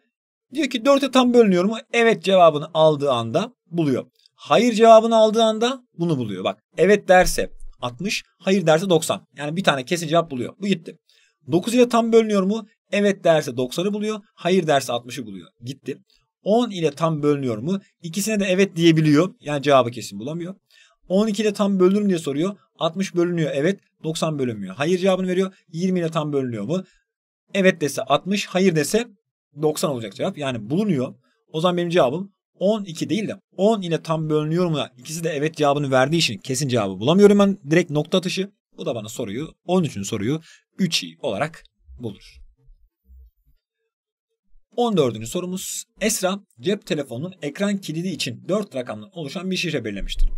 Diyor ki 4'e tam bölünüyor mu? Evet cevabını aldığı anda buluyor. Hayır cevabını aldığı anda bunu buluyor. Bak evet derse 60, hayır derse 90. Yani bir tane kesin cevap buluyor. Bu gitti. 9 ile tam bölünüyor mu? Evet derse 90'ı buluyor. Hayır derse 60'ı buluyor. Gitti. 10 ile tam bölünüyor mu? İkisine de evet diyebiliyor. Yani cevabı kesin bulamıyor. 12 ile tam bölünür mü diye soruyor. 60 bölünüyor evet. 90 bölünmüyor. Hayır cevabını veriyor. 20 ile tam bölünüyor mu? Evet dese 60, hayır dese 90 olacak cevap. Yani bulunuyor. O zaman benim cevabım 12 değil de 10 ile tam bölünüyor mu? İkisi de evet cevabını verdiği için kesin cevabı bulamıyorum ben. Direkt nokta atışı. Bu da bana soruyu 13'ün soruyu 3 olarak bulur. 14. sorumuz Esra cep telefonunun ekran kilidi için 4 rakamdan oluşan bir şifre belirlemiştir.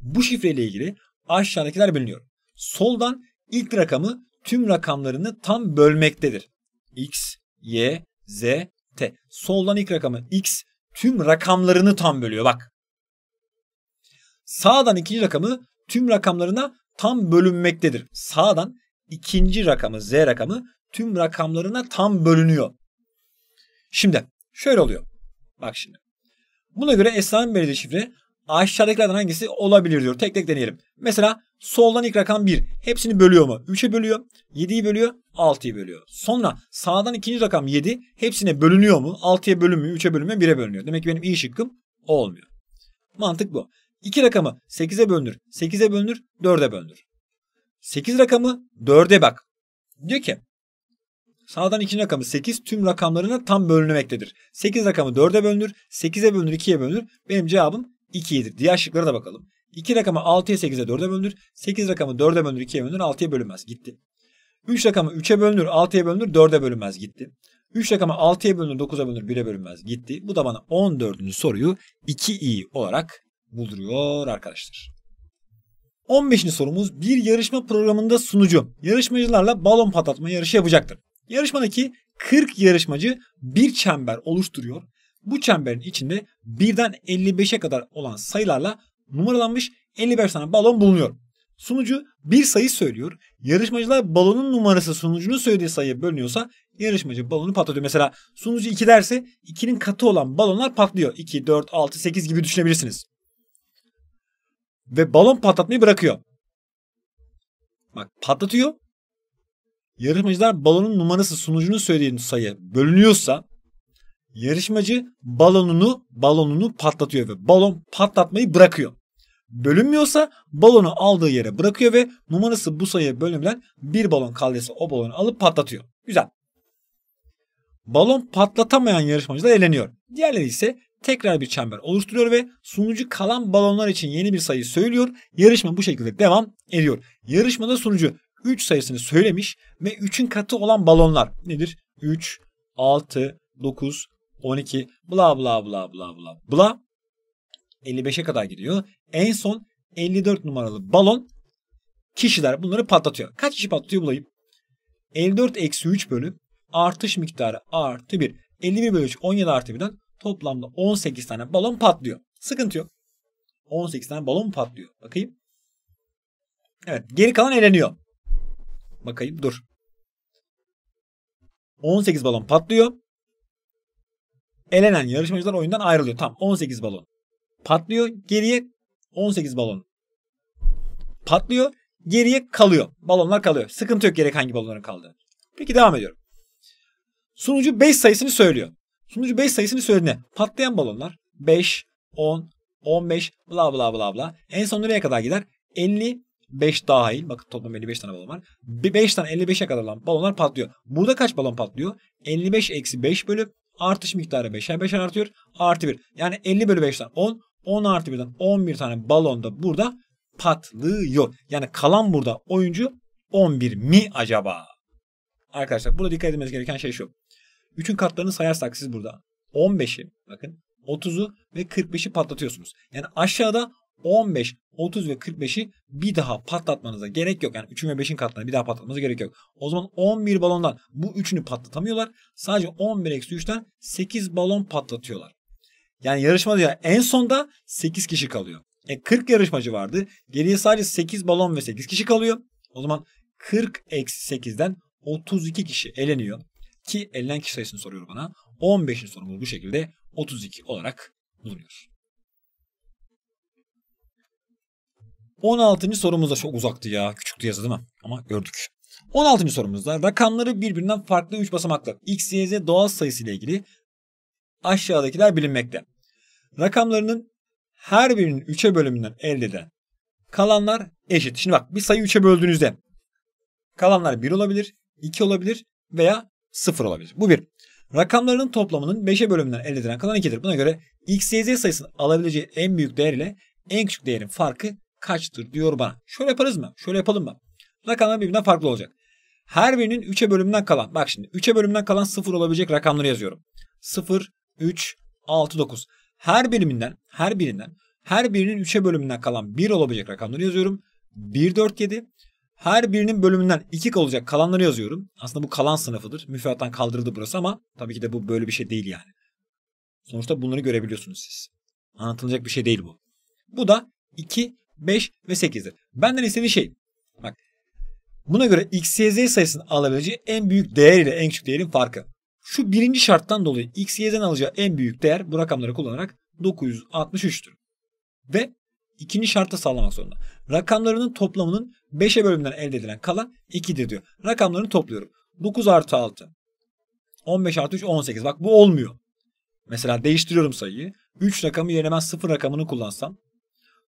Bu şifre ile ilgili aşağıdakiler biliniyor. Soldan ilk rakamı tüm rakamlarını tam bölmektedir. X, Y, Z, T. Soldan ilk rakamı X tüm rakamlarını tam bölüyor bak. Sağdan ikinci rakamı tüm rakamlarına tam bölünmektedir. Sağdan ikinci rakamı Z rakamı tüm rakamlarına tam bölünüyor. Şimdi şöyle oluyor. Bak şimdi. Buna göre Esra'nın belirlediği şifre aşağıdakilerden hangisi olabilir diyor. Tek tek deneyelim. Mesela soldan ilk rakam 1. Hepsini bölüyor mu? 3'e bölüyor. 7'yi bölüyor. 6'yı bölüyor. Sonra sağdan ikinci rakam 7. Hepsine bölünüyor mu? 6'ya bölünmüyor. 3'e bölünmüyor. 1'e bölünüyor. Demek ki benim iyi şıkkım olmuyor. Mantık bu. 2 rakamı 8'e bölünür. 8'e bölünür. 4'e bölünür. 8 rakamı 4'e bak. Diyor ki Sağdan ikinci rakamı 8 tüm rakamlarına tam bölünmektedir. 8 rakamı 4'e bölünür, 8'e bölünür, 2'ye bölünür. Benim cevabım 2'dir. Diğer şıklara da bakalım. 2 rakamı 6'ya 8'e 4'e bölünür. 8 rakamı 4'e bölünür, 2'ye bölünür, 6'ya bölünmez. Gitti. 3 rakamı 3'e bölünür, 6'ya bölünür, 4'e bölünmez. Gitti. 3 rakamı 6'ya bölünür, 9'a bölünür, 1'e bölünmez. Gitti. Bu da bana 14. soruyu 2i olarak bulduruyor arkadaşlar. 15. sorumuz bir yarışma programında sunucu yarışmacılarla balon patlatma yarışı yapacaktır. Yarışmadaki 40 yarışmacı bir çember oluşturuyor. Bu çemberin içinde birden 55'e kadar olan sayılarla numaralanmış 55 tane balon bulunuyor. Sunucu bir sayı söylüyor. Yarışmacılar balonun numarası sunucunun söylediği sayıya bölünüyorsa yarışmacı balonu patlatıyor. Mesela sunucu 2 derse 2'nin katı olan balonlar patlıyor. 2, 4, 6, 8 gibi düşünebilirsiniz. Ve balon patlatmayı bırakıyor. Bak patlatıyor yarışmacılar balonun numarası sunucunun söylediği sayı bölünüyorsa yarışmacı balonunu balonunu patlatıyor ve balon patlatmayı bırakıyor. Bölünmüyorsa balonu aldığı yere bırakıyor ve numarası bu sayıya bölünülen bir balon kaldıysa o balonu alıp patlatıyor. Güzel. Balon patlatamayan yarışmacılar eleniyor. Diğerleri ise tekrar bir çember oluşturuyor ve sunucu kalan balonlar için yeni bir sayı söylüyor. Yarışma bu şekilde devam ediyor. Yarışmada sunucu 3 sayısını söylemiş ve 3'ün katı olan balonlar nedir? 3, 6, 9, 12 bla bla bla bla bla bla 55'e kadar gidiyor. En son 54 numaralı balon kişiler bunları patlatıyor. Kaç kişi patlatıyor bulayım? 54 eksi 3 bölü artış miktarı artı 1. 51 bölü 3 17 artı 1'den toplamda 18 tane balon patlıyor. Sıkıntı yok. 18 tane balon patlıyor. Bakayım. Evet geri kalan eleniyor. Bakayım dur. 18 balon patlıyor. Elenen yarışmacılar oyundan ayrılıyor. Tam 18 balon patlıyor. Geriye 18 balon patlıyor. Geriye kalıyor. Balonlar kalıyor. Sıkıntı yok gerek hangi balonların kaldı? Peki devam ediyorum. Sunucu 5 sayısını söylüyor. Sunucu 5 sayısını söylediğinde patlayan balonlar 5, 10, 15 bla bla bla bla. En son nereye kadar gider? 50, 5 dahil. Bakın toplam 55 tane balon var. 5 tane 55'e kadar olan balonlar patlıyor. Burada kaç balon patlıyor? 55 eksi 5 bölü artış miktarı 5'e 5'er artıyor. Artı 1. Yani 50 bölü 5'ten 10. 10 artı 1'den 11 tane balon da burada patlıyor. Yani kalan burada oyuncu 11 mi acaba? Arkadaşlar burada dikkat edilmeniz gereken şey şu. bütün katlarını sayarsak siz burada 15'i bakın 30'u ve 45'i patlatıyorsunuz. Yani aşağıda 15, 30 ve 45'i bir daha patlatmanıza gerek yok. Yani 3'ün ve 5'in katlarını bir daha patlatmanıza gerek yok. O zaman 11 balondan bu 3'ünü patlatamıyorlar. Sadece 11-3'ten 8 balon patlatıyorlar. Yani yarışmada ya en sonda 8 kişi kalıyor. E 40 yarışmacı vardı. Geriye sadece 8 balon ve 8 kişi kalıyor. O zaman 40 eksi 8'den 32 kişi eleniyor. Ki elenen kişi sayısını soruyor bana. 15'in sorumluluğu bu şekilde 32 olarak bulunuyor. 16. sorumuz da çok uzaktı ya. Küçüktü yazı değil mi? Ama gördük. 16. sorumuzda rakamları birbirinden farklı 3 basamaklı x, y, z doğal sayısı ile ilgili aşağıdakiler bilinmekte. Rakamlarının her birinin 3'e bölümünden elde eden kalanlar eşit. Şimdi bak bir sayı 3'e böldüğünüzde kalanlar 1 olabilir, 2 olabilir veya 0 olabilir. Bu bir. Rakamlarının toplamının 5'e bölümünden elde edilen kalan 2'dir. Buna göre x, y, z sayısının alabileceği en büyük değer ile en küçük değerin farkı kaçtır diyor bana. Şöyle yaparız mı? Şöyle yapalım mı? Rakamlar birbirinden farklı olacak. Her birinin 3'e bölümünden kalan. Bak şimdi 3'e bölümünden kalan 0 olabilecek rakamları yazıyorum. 0, 3, 6, 9. Her biriminden, her birinden, her birinin 3'e bölümünden kalan 1 olabilecek rakamları yazıyorum. 1, 4, 7. Her birinin bölümünden 2 kalacak kalanları yazıyorum. Aslında bu kalan sınıfıdır. Müfredattan kaldırıldı burası ama tabii ki de bu böyle bir şey değil yani. Sonuçta bunları görebiliyorsunuz siz. Anlatılacak bir şey değil bu. Bu da 2 5 ve 8'dir. Benden istediği şey bak buna göre x, y, z sayısının alabileceği en büyük değer ile en küçük değerin farkı. Şu birinci şarttan dolayı x, y'den alacağı en büyük değer bu rakamları kullanarak 963'tür. Ve ikinci şartı sağlamak zorunda. Rakamlarının toplamının 5'e bölümden elde edilen kalan 2'dir diyor. Rakamlarını topluyorum. 9 artı 6. 15 artı 3 18. Bak bu olmuyor. Mesela değiştiriyorum sayıyı. 3 rakamı yerine ben 0 rakamını kullansam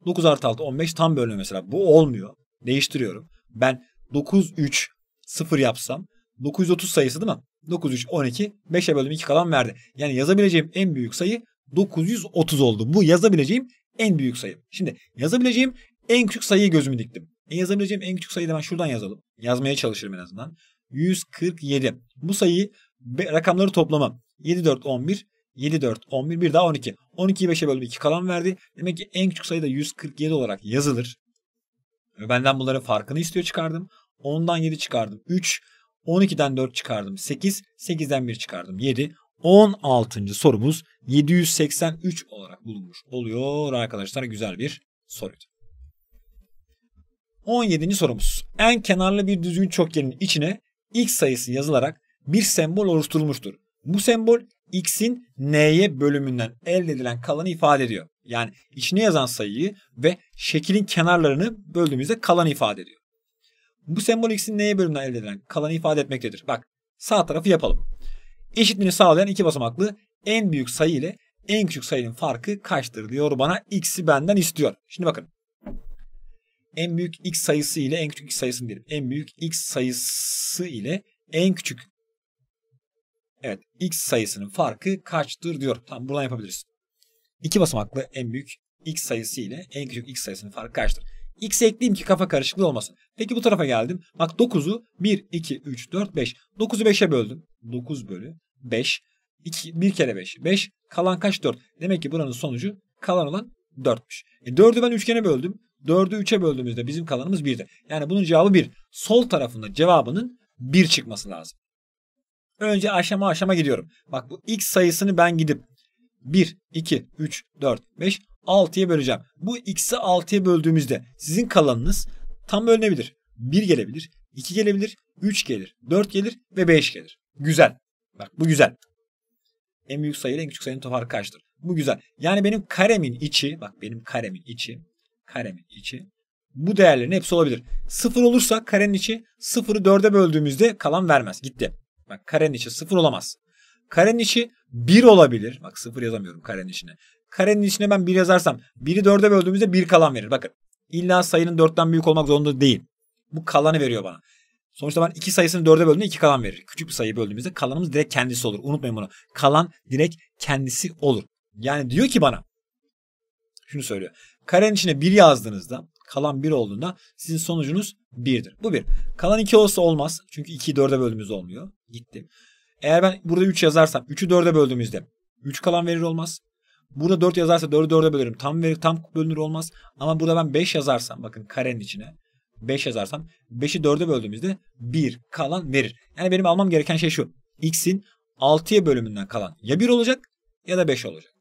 9 artı 6 15 tam bölme mesela. Bu olmuyor. Değiştiriyorum. Ben 9 3 0 yapsam 930 sayısı değil mi? 9 3 12 5'e böldüm 2 kalan verdi. Yani yazabileceğim en büyük sayı 930 oldu. Bu yazabileceğim en büyük sayı. Şimdi yazabileceğim en küçük sayıyı gözümü diktim. E yazabileceğim en küçük sayıyı da ben şuradan yazalım. Yazmaya çalışırım en azından. 147. Bu sayıyı rakamları toplamam. 7 4 11 7 4 11 bir daha 12. 12'yi 5'e böldüm 2 kalan verdi. Demek ki en küçük sayı da 147 olarak yazılır. Ve Benden bunların farkını istiyor çıkardım. 10'dan 7 çıkardım. 3 12'den 4 çıkardım. 8 8'den 1 çıkardım. 7 16. sorumuz 783 olarak bulunmuş oluyor arkadaşlar. Güzel bir soruydu. 17. sorumuz. En kenarlı bir düzgün çokgenin içine x sayısı yazılarak bir sembol oluşturulmuştur. Bu sembol x'in n'ye bölümünden elde edilen kalanı ifade ediyor. Yani içine yazan sayıyı ve şeklin kenarlarını böldüğümüzde kalanı ifade ediyor. Bu sembol x'in n'ye bölümünden elde edilen kalanı ifade etmektedir. Bak sağ tarafı yapalım. Eşitliğini sağlayan iki basamaklı en büyük sayı ile en küçük sayının farkı kaçtır diyor bana x'i benden istiyor. Şimdi bakın. En büyük x sayısı ile en küçük x sayısını diyelim. En büyük x sayısı ile en küçük Evet x sayısının farkı kaçtır diyor. Tam buradan yapabiliriz. İki basamaklı en büyük x sayısı ile en küçük x sayısının farkı kaçtır? X ekleyeyim ki kafa karışıklığı olmasın. Peki bu tarafa geldim. Bak 9'u 1, 2, 3, 4, 5. 9'u 5'e böldüm. 9 bölü 5. 2, 1 kere 5. 5. Kalan kaç? 4. Demek ki buranın sonucu kalan olan 4'müş. E 4'ü ben üçgene böldüm. 4'ü 3'e böldüğümüzde bizim kalanımız 1'di. Yani bunun cevabı 1. Sol tarafında cevabının 1 çıkması lazım. Önce aşama aşama gidiyorum. Bak bu x sayısını ben gidip 1, 2, 3, 4, 5, 6'ya böleceğim. Bu x'i 6'ya böldüğümüzde sizin kalanınız tam bölünebilir. 1 gelebilir, 2 gelebilir, 3 gelir, 4 gelir ve 5 gelir. Güzel. Bak bu güzel. En büyük sayı ile en küçük sayının farkı kaçtır? Bu güzel. Yani benim karemin içi, bak benim karemin içi, karemin içi bu değerlerin hepsi olabilir. Sıfır olursa karenin içi sıfırı dörde böldüğümüzde kalan vermez. Gitti. Bak karenin içi sıfır olamaz. Karenin içi bir olabilir. Bak sıfır yazamıyorum karenin içine. Karenin içine ben bir yazarsam biri dörde böldüğümüzde bir kalan verir. Bakın illa sayının dörtten büyük olmak zorunda değil. Bu kalanı veriyor bana. Sonuçta ben iki sayısını dörde böldüğümde iki kalan verir. Küçük bir sayıyı böldüğümüzde kalanımız direkt kendisi olur. Unutmayın bunu. Kalan direkt kendisi olur. Yani diyor ki bana şunu söylüyor. Karenin içine bir yazdığınızda kalan bir olduğunda sizin sonucunuz birdir. Bu bir. Kalan iki olsa olmaz. Çünkü iki dörde böldüğümüzde olmuyor. Gitti. Eğer ben burada 3 yazarsam 3'ü 4'e böldüğümüzde 3 kalan verir olmaz. Burada 4 yazarsa 4'ü 4'e bölerim. Tam verir, tam bölünür olmaz. Ama burada ben 5 yazarsam bakın karenin içine 5 yazarsam 5'i 4'e böldüğümüzde 1 kalan verir. Yani benim almam gereken şey şu. X'in 6'ya bölümünden kalan ya 1 olacak ya da 5 olacak.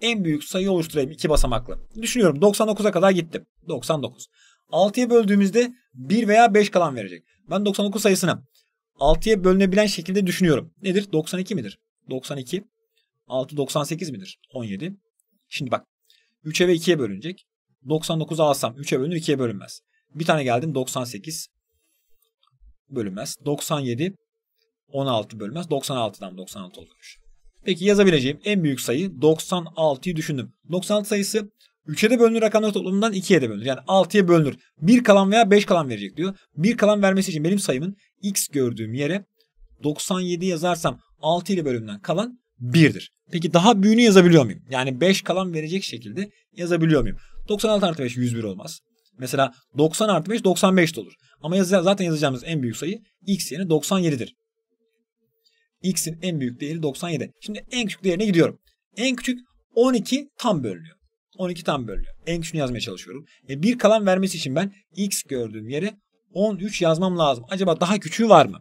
En büyük sayı oluşturayım 2 basamaklı. Düşünüyorum 99'a kadar gittim. 99. 6'ya böldüğümüzde 1 veya 5 kalan verecek. Ben 99 sayısını 6'ya bölünebilen şekilde düşünüyorum. Nedir? 92 midir? 92. 6 98 midir? 17. Şimdi bak 3'e ve 2'ye bölünecek. 99'u alsam 3'e bölünür 2'ye bölünmez. Bir tane geldim 98 bölünmez. 97 16 bölünmez. 96'dan 96 olurmuş. Peki yazabileceğim en büyük sayı 96'yı düşündüm. 96 sayısı 3'e de bölünür rakamlar toplamından 2'ye de bölünür. Yani 6'ya bölünür. 1 kalan veya 5 kalan verecek diyor. 1 kalan vermesi için benim sayımın x gördüğüm yere 97 yazarsam 6 ile bölümden kalan 1'dir. Peki daha büyüğünü yazabiliyor muyum? Yani 5 kalan verecek şekilde yazabiliyor muyum? 96 artı 5 101 olmaz. Mesela 90 artı 5 95 de olur. Ama yaz zaten yazacağımız en büyük sayı x yerine 97'dir. X'in en büyük değeri 97. Şimdi en küçük değerine gidiyorum. En küçük 12 tam bölünüyor. 12 tam bölünüyor. En küçüğünü yazmaya çalışıyorum. E, bir kalan vermesi için ben x gördüğüm yere 13 yazmam lazım. Acaba daha küçüğü var mı?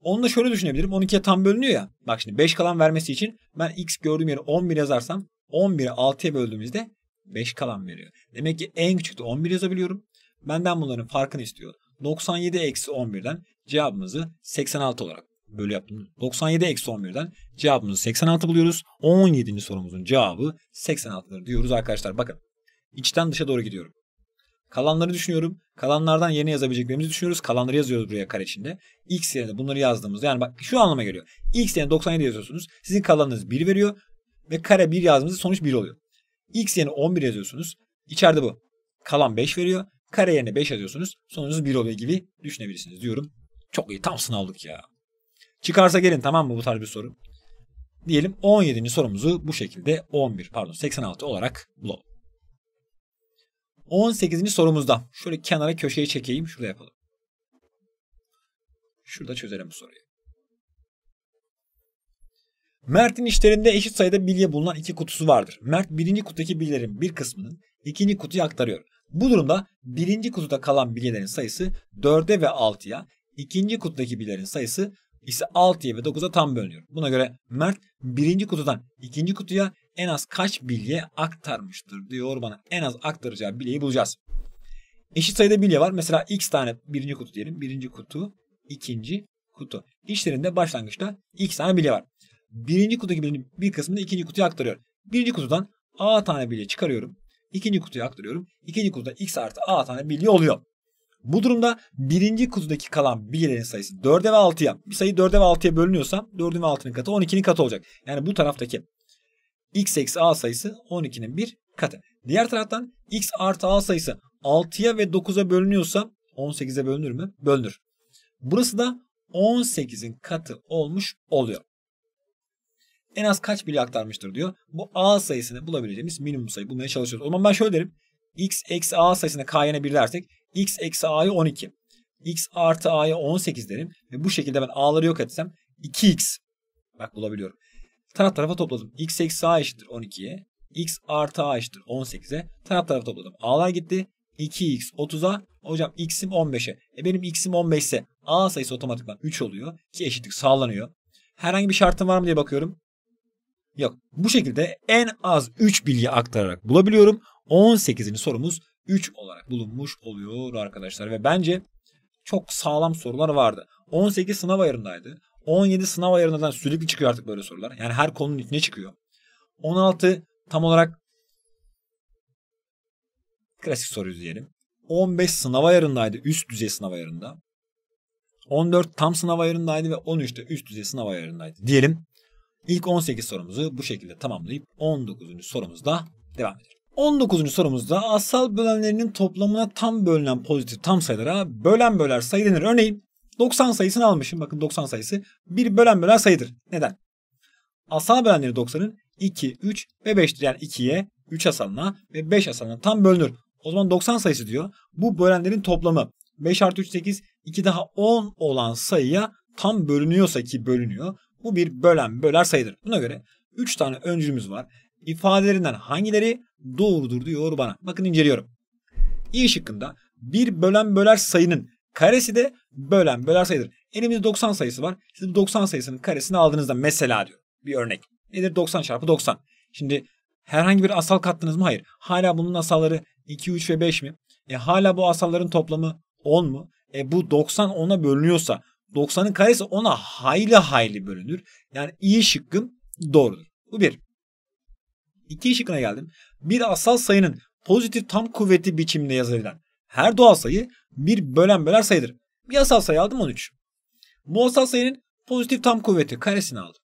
Onu da şöyle düşünebilirim. 12'ye tam bölünüyor ya. Bak şimdi 5 kalan vermesi için ben x gördüğüm yere 11 yazarsam 11'i 6'ya böldüğümüzde 5 kalan veriyor. Demek ki en küçükte 11 yazabiliyorum. Benden bunların farkını istiyor. 97 eksi 11'den cevabımızı 86 olarak bölü yaptım. 97 eksi 11'den cevabımızı 86 buluyoruz. 17. sorumuzun cevabı 86'dır diyoruz arkadaşlar. Bakın içten dışa doğru gidiyorum. Kalanları düşünüyorum. Kalanlardan yerine yazabileceklerimizi düşünüyoruz. Kalanları yazıyoruz buraya kare içinde. X yerine bunları yazdığımızda yani bak şu anlama geliyor. X yerine 97 yazıyorsunuz. Sizin kalanınız 1 veriyor. Ve kare 1 yazdığınızda sonuç 1 oluyor. X yerine 11 yazıyorsunuz. İçeride bu. Kalan 5 veriyor. Kare yerine 5 yazıyorsunuz. Sonucunuz 1 oluyor gibi düşünebilirsiniz diyorum. Çok iyi. Tam sınavlık ya. Çıkarsa gelin tamam mı bu tarz bir soru? Diyelim 17. sorumuzu bu şekilde 11 pardon 86 olarak bulalım. 18. sorumuzda şöyle kenara köşeye çekeyim şurada yapalım. Şurada çözelim bu soruyu. Mert'in işlerinde eşit sayıda bilye bulunan iki kutusu vardır. Mert birinci kutudaki bilyelerin bir kısmının ikinci kutuya aktarıyor. Bu durumda birinci kutuda kalan bilyelerin sayısı 4'e ve 6'ya, ikinci kutudaki bilyelerin sayısı x'i 6'ya ve 9'a tam bölünüyor. Buna göre Mert birinci kutudan ikinci kutuya en az kaç bilye aktarmıştır diyor bana. En az aktaracağı bilyeyi bulacağız. Eşit sayıda bilye var. Mesela x tane birinci kutu diyelim. Birinci kutu, ikinci kutu. İşlerinde başlangıçta x tane bilye var. Birinci kutu gibi bir kısmını ikinci kutuya aktarıyor. Birinci kutudan a tane bilye çıkarıyorum. İkinci kutuya aktarıyorum. İkinci kutuda x artı a tane bilye oluyor. Bu durumda birinci kutudaki kalan bilgilerin sayısı 4'e ve 6'ya. Bir sayı 4'e ve 6'ya bölünüyorsa 4'ün ve 6'nın katı 12'nin katı olacak. Yani bu taraftaki x eksi a sayısı 12'nin bir katı. Diğer taraftan x artı a sayısı 6'ya ve 9'a bölünüyorsa 18'e bölünür mü? Bölünür. Burası da 18'in katı olmuş oluyor. En az kaç bilgi aktarmıştır diyor. Bu a sayısını bulabileceğimiz minimum sayı bulmaya çalışıyoruz. O zaman ben şöyle derim. x eksi a sayısını k'ye 1 dersek x eksi a'ya 12. x artı a'ya 18 derim. Ve bu şekilde ben a'ları yok etsem 2x. Bak bulabiliyorum. Taraf tarafa topladım. x eksi a eşittir 12'ye. x artı a eşittir 18'e. Taraf tarafa topladım. A'lar gitti. 2x 30'a. Hocam x'im 15'e. E benim x'im 15 ise a sayısı otomatikman 3 oluyor. Ki eşitlik sağlanıyor. Herhangi bir şartım var mı diye bakıyorum. Yok. Bu şekilde en az 3 bilgi aktararak bulabiliyorum. 18'ini sorumuz 3 olarak bulunmuş oluyor arkadaşlar. Ve bence çok sağlam sorular vardı. 18 sınav ayarındaydı. 17 sınav ayarından sürekli çıkıyor artık böyle sorular. Yani her konunun içine çıkıyor. 16 tam olarak klasik soruyu diyelim. 15 sınav ayarındaydı üst düzey sınav ayarında. 14 tam sınav ayarındaydı ve 13 de üst düzey sınav ayarındaydı. Diyelim ilk 18 sorumuzu bu şekilde tamamlayıp 19. sorumuzda devam edelim. 19. sorumuzda asal bölenlerinin toplamına tam bölünen pozitif tam sayılara bölen böler sayı denir. Örneğin 90 sayısını almışım. Bakın 90 sayısı bir bölen böler sayıdır. Neden? Asal bölenleri 90'ın 2, 3 ve 5'tir. Yani 2'ye 3 asalına ve 5 asalına tam bölünür. O zaman 90 sayısı diyor. Bu bölenlerin toplamı 5 artı 3 8, 2 daha 10 olan sayıya tam bölünüyorsa ki bölünüyor. Bu bir bölen böler sayıdır. Buna göre 3 tane öncülümüz var. İfadelerinden hangileri doğrudur diyor bana. Bakın inceliyorum. İyi şıkkında bir bölen böler sayının karesi de bölen böler sayıdır. Elimizde 90 sayısı var. Siz bu 90 sayısının karesini aldığınızda mesela diyor. Bir örnek. Nedir 90 çarpı 90. Şimdi herhangi bir asal kattınız mı? Hayır. Hala bunun asalları 2, 3 ve 5 mi? E hala bu asalların toplamı 10 mu? E bu 90 10'a bölünüyorsa 90'ın karesi 10'a hayli hayli bölünür. Yani iyi şıkkım doğrudur. Bu bir. İki şıkkına geldim. Bir asal sayının pozitif tam kuvveti biçiminde yazılan her doğal sayı bir bölen böler sayıdır. Bir asal sayı aldım 13. Bu asal sayının pozitif tam kuvveti karesini aldım.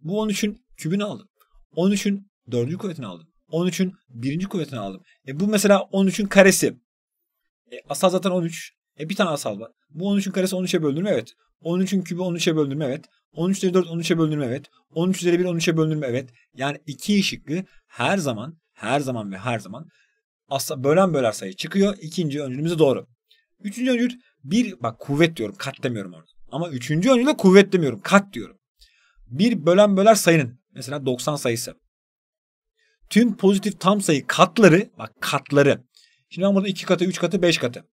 Bu 13'ün kübünü aldım. 13'ün dördüncü kuvvetini aldım. 13'ün birinci kuvvetini aldım. E bu mesela 13'ün karesi. E asal zaten 13. E bir tane asal var. Bu 13'ün karesi 13'e bölünür mü? Evet. 13'ün kübü 13'e bölünürme evet. 13 üzeri 4 13'e bölünürme evet. 13 üzeri 1 13'e bölünürme evet. Yani 2 şıkkı her zaman her zaman ve her zaman aslında bölen böler sayı çıkıyor. İkinci öncülümüze doğru. Üçüncü öncül bir bak kuvvet diyorum kat demiyorum orada. Ama üçüncü öncülde kuvvet demiyorum kat diyorum. Bir bölen böler sayının mesela 90 sayısı. Tüm pozitif tam sayı katları bak katları. Şimdi ben burada 2 katı, 3 katı, 5 katı.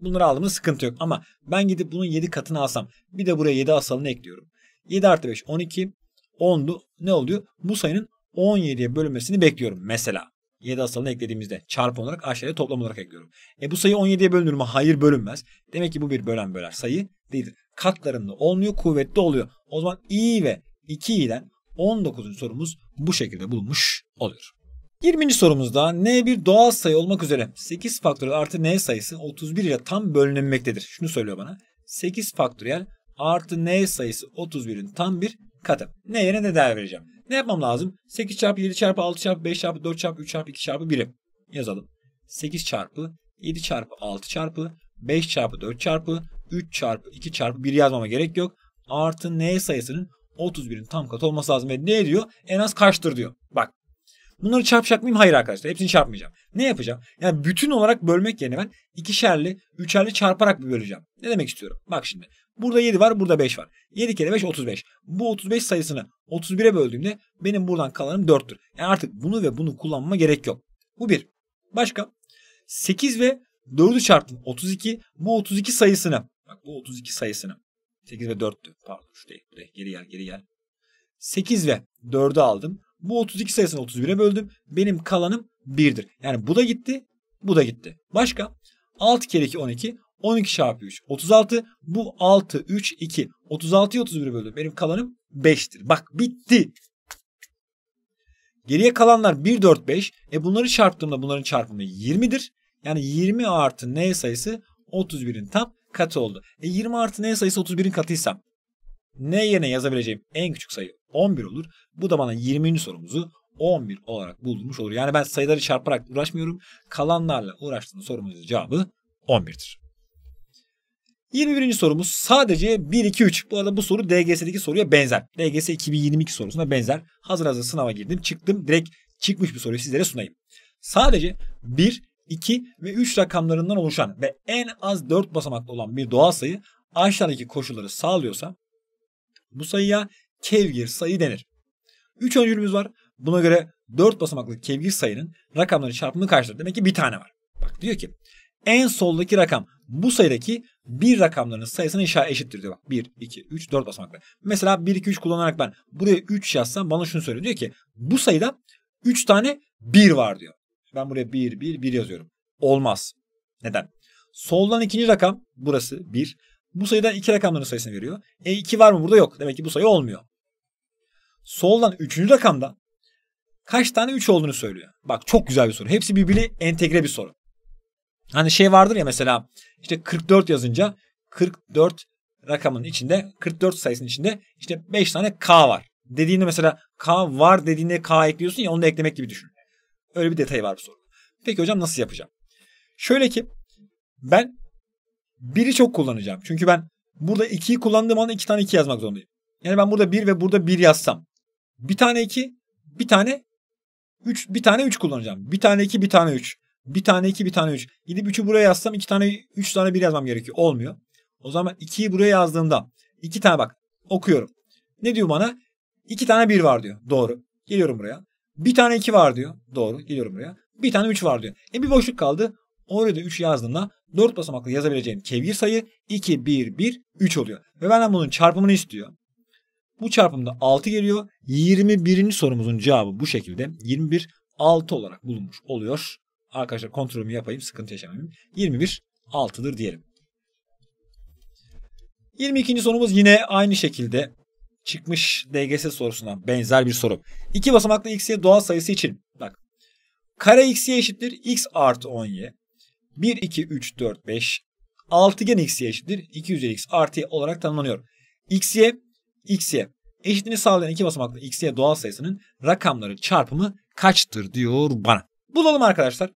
Bunları aldığımda sıkıntı yok ama ben gidip bunun 7 katını alsam bir de buraya 7 asalını ekliyorum. 7 artı 5 12 10'du ne oluyor? Bu sayının 17'ye bölünmesini bekliyorum mesela. 7 asalını eklediğimizde çarpı olarak aşağıya toplam olarak ekliyorum. E bu sayı 17'ye bölünür mü? Hayır bölünmez. Demek ki bu bir bölen böler sayı değildir. Katlarında olmuyor kuvvetli oluyor. O zaman i ve 2i'den 19. sorumuz bu şekilde bulunmuş oluyor. 20. sorumuzda n bir doğal sayı olmak üzere 8 faktöriyel artı n sayısı 31 ile tam bölünmektedir. Şunu söylüyor bana. 8 faktöriyel artı n sayısı 31'in tam bir katı. N yerine ne değer vereceğim. Ne yapmam lazım? 8 çarpı 7 çarpı 6 çarpı 5 çarpı 4 çarpı 3 çarpı 2 çarpı 1'i yazalım. 8 çarpı 7 çarpı 6 çarpı 5 çarpı 4 çarpı 3 çarpı 2 çarpı 1 yazmama gerek yok. Artı n sayısının 31'in tam katı olması lazım. Ve ne diyor? En az kaçtır diyor. Bak Bunları çarpacak mıyım? Hayır arkadaşlar. Hepsini çarpmayacağım. Ne yapacağım? Yani bütün olarak bölmek yerine ben ikişerli, üçerli çarparak bir böleceğim? Ne demek istiyorum? Bak şimdi. Burada 7 var, burada 5 var. 7 kere 5 35. Bu 35 sayısını 31'e böldüğümde benim buradan kalanım 4'tür. Yani artık bunu ve bunu kullanmama gerek yok. Bu bir. Başka 8 ve 4'ü çarptım. 32. Bu 32 sayısını. Bak bu 32 sayısını. 8 ve 4'tü. Pardon şu değil. Geri gel geri gel. 8 ve 4'ü aldım. Bu 32 sayısını 31'e böldüm. Benim kalanım 1'dir. Yani bu da gitti. Bu da gitti. Başka? 6 kere 2 12. 12 çarpı 3 36. Bu 6 3 2. 36'yı 31'e böldüm. Benim kalanım 5'tir. Bak bitti. Geriye kalanlar 1 4 5. E bunları çarptığımda bunların çarpımı 20'dir. Yani 20 artı n sayısı 31'in tam katı oldu. E 20 artı n sayısı 31'in katıysa N yerine yazabileceğim en küçük sayı 11 olur. Bu da bana 20. sorumuzu 11 olarak bulmuş olur. Yani ben sayıları çarparak uğraşmıyorum. Kalanlarla uğraştığım sorumuzun cevabı 11'dir. 21. sorumuz sadece 1, 2, 3. Bu arada bu soru DGS'deki soruya benzer. DGS 2022 sorusuna benzer. Hazır hazır sınava girdim çıktım. Direkt çıkmış bir soruyu sizlere sunayım. Sadece 1, 2 ve 3 rakamlarından oluşan ve en az 4 basamaklı olan bir doğal sayı aşağıdaki koşulları sağlıyorsa bu sayıya kevgir sayı denir. 3 öncülümüz var. Buna göre 4 basamaklı kevgir sayının rakamları çarpımı kaçtır? Demek ki bir tane var. Bak diyor ki en soldaki rakam bu sayıdaki bir rakamların sayısına inşa eşittir diyor. Bak 1, 2, 3, 4 basamaklı. Mesela 1, 2, 3 kullanarak ben buraya 3 yazsam bana şunu söylüyor. Diyor ki bu sayıda 3 tane 1 var diyor. Ben buraya 1, 1, 1 yazıyorum. Olmaz. Neden? Soldan ikinci rakam burası 1. Bu sayıdan iki rakamların sayısını veriyor. E2 var mı burada yok. Demek ki bu sayı olmuyor. Soldan üçüncü rakamda kaç tane 3 olduğunu söylüyor. Bak çok güzel bir soru. Hepsi birbirine entegre bir soru. Hani şey vardır ya mesela işte 44 yazınca 44 rakamın içinde 44 sayısının içinde işte 5 tane K var. Dediğinde mesela K var dediğinde K ekliyorsun ya onu da eklemek gibi düşün. Öyle bir detayı var bu soru. Peki hocam nasıl yapacağım? Şöyle ki ben biri çok kullanacağım. Çünkü ben burada 2'yi kullandığım anda 2 tane 2 yazmak zorundayım. Yani ben burada 1 ve burada 1 yazsam. Bir tane 2, bir tane 3, bir tane 3 kullanacağım. Bir tane 2, bir tane 3. Bir tane 2, bir tane 3. Gidip 3'ü buraya yazsam 2 tane 3 tane 1 yazmam gerekiyor. Olmuyor. O zaman 2'yi buraya yazdığımda 2 tane bak okuyorum. Ne diyor bana? 2 tane 1 var diyor. Doğru. Geliyorum buraya. Bir tane 2 var diyor. Doğru. Geliyorum buraya. Bir tane 3 var diyor. E bir boşluk kaldı. Orada 3 yazdığımda 4 basamaklı yazabileceğim kevir sayı 2, 1, 1, 3 oluyor. Ve benden bunun çarpımını istiyor. Bu çarpımda 6 geliyor. 21. sorumuzun cevabı bu şekilde. 21 6 olarak bulunmuş oluyor. Arkadaşlar kontrolümü yapayım sıkıntı yaşamayayım. 21 6'dır diyelim. 22. sorumuz yine aynı şekilde çıkmış DGS sorusuna benzer bir soru. İki basamaklı x'ye doğal sayısı için bak kare x'ye eşittir x artı 10y. 1, 2, 3, 4, 5 altıgen x'ye eşittir. 2 üzeri x artı y olarak tanımlanıyor. x'ye x'ye eşitliğini sağlayan iki basamaklı x'ye doğal sayısının rakamları çarpımı kaçtır diyor bana. Bulalım arkadaşlar.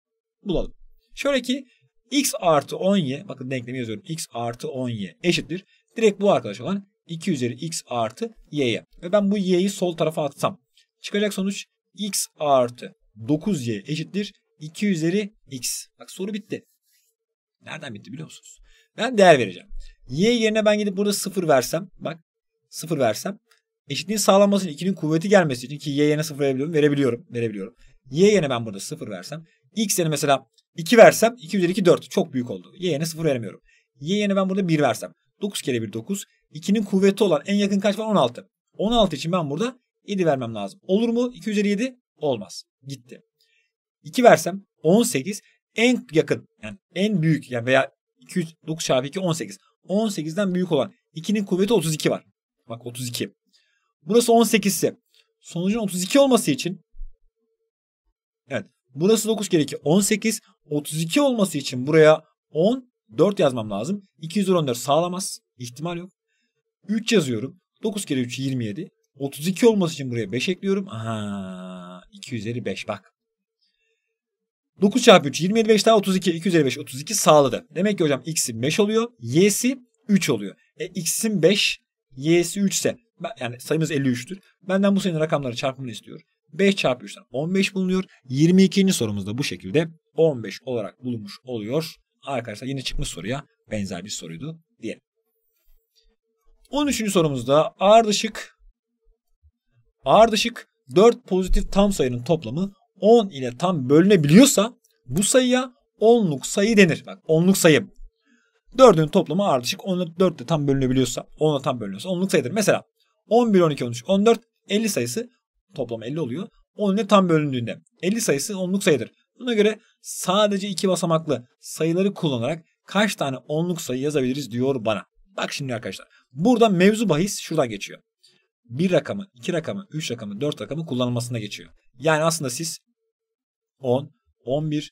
Bulalım. Şöyle ki x artı 10y bakın denklemi yazıyorum. x artı 10y eşittir. Direkt bu arkadaş olan 2 üzeri x artı y'ye. Ve ben bu y'yi sol tarafa atsam çıkacak sonuç x artı 9y eşittir 2 üzeri x. Bak soru bitti. Nereden bitti biliyor musunuz? Ben değer vereceğim. Y yerine ben gidip burada 0 versem. Bak 0 versem. Eşitliğin sağlanması için 2'nin kuvveti gelmesi için ki y yerine 0 verebiliyorum. Verebiliyorum. Verebiliyorum. Y yerine ben burada 0 versem. X yerine mesela 2 versem 2 üzeri 2 4. Çok büyük oldu. Y yerine 0 veremiyorum. Y yerine ben burada 1 versem. 9 kere 1 9. 2'nin kuvveti olan en yakın kaç var? 16. 16 için ben burada 7 vermem lazım. Olur mu? 2 üzeri 7 olmaz. Gitti. 2 versem 18 en yakın yani en büyük yani veya 200, çarpı 2 18. 18'den büyük olan 2'nin kuvveti 32 var. Bak 32. Burası 18 ise sonucun 32 olması için evet burası 9 kere 2 18 32 olması için buraya 14 yazmam lazım. 214 sağlamaz. ihtimal yok. 3 yazıyorum. 9 kere 3 27. 32 olması için buraya 5 ekliyorum. Aha 255 bak. 9 çarpı 3 25 daha 32 255, 32 sağladı. Demek ki hocam x'i 5 oluyor. Y'si 3 oluyor. E x'in 5 y'si 3 ise yani sayımız 53'tür. Benden bu sayının rakamları çarpımını istiyor. 5 çarpı 3'ten 15 bulunuyor. 22. sorumuzda bu şekilde 15 olarak bulunmuş oluyor. Arkadaşlar yine çıkmış soruya benzer bir soruydu diyelim. 13. sorumuzda ardışık ardışık 4 pozitif tam sayının toplamı 10 ile tam bölünebiliyorsa bu sayıya onluk sayı denir. Bak onluk sayı. 4'ün toplamı ardışık 10 4 de tam bölünebiliyorsa 10 ile tam bölünüyorsa onluk sayıdır. Mesela 11, 12, 13, 14, 50 sayısı toplamı 50 oluyor. 10 ile tam bölündüğünde 50 sayısı onluk sayıdır. Buna göre sadece iki basamaklı sayıları kullanarak kaç tane onluk sayı yazabiliriz diyor bana. Bak şimdi arkadaşlar. Burada mevzu bahis şuradan geçiyor. Bir rakamı, iki rakamı, üç rakamı, dört rakamı kullanılmasına geçiyor. Yani aslında siz 10, 11.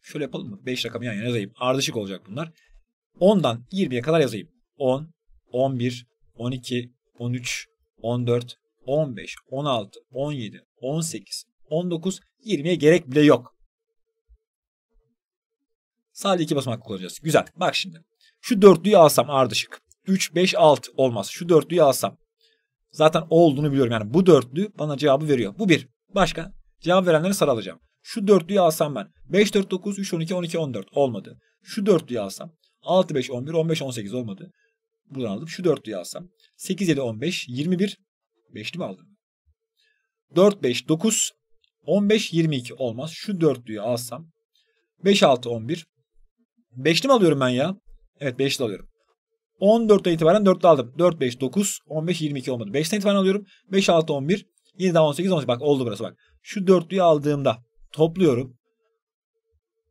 Şöyle yapalım mı? 5 rakamı yan yana yazayım. Ardışık olacak bunlar. 10'dan 20'ye kadar yazayım. 10, 11, 12, 13, 14, 15, 16, 17, 18, 19, 20'ye gerek bile yok. Sadece iki basamak kullanacağız. Güzel. Bak şimdi. Şu dörtlüyü alsam ardışık. 3, 5, 6 olmaz. Şu dörtlüyü alsam. Zaten o olduğunu biliyorum. Yani bu dörtlü bana cevabı veriyor. Bu bir. Başka? Cevap verenleri sarı alacağım. Şu dörtlüyü alsam ben. 5, 4, 9, 3, 12, 12, 14 olmadı. Şu dörtlüyü alsam. 6, 5, 11, 15, 18 olmadı. Buradan alıp şu dörtlüyü alsam. 8, 7, 15, 21. Beşli mi aldım? 4, 5, 9, 15, 22 olmaz. Şu dörtlüyü alsam. 5, 6, 11. Beşli mi alıyorum ben ya? Evet beşli alıyorum. 14'ten itibaren 4'te aldım. 4, 5, 9, 15, 22 olmadı. 5'ten itibaren alıyorum. 5, 6, 11. Yeniden 18, 18. Bak oldu burası bak. Şu dörtlüyü aldığımda topluyorum.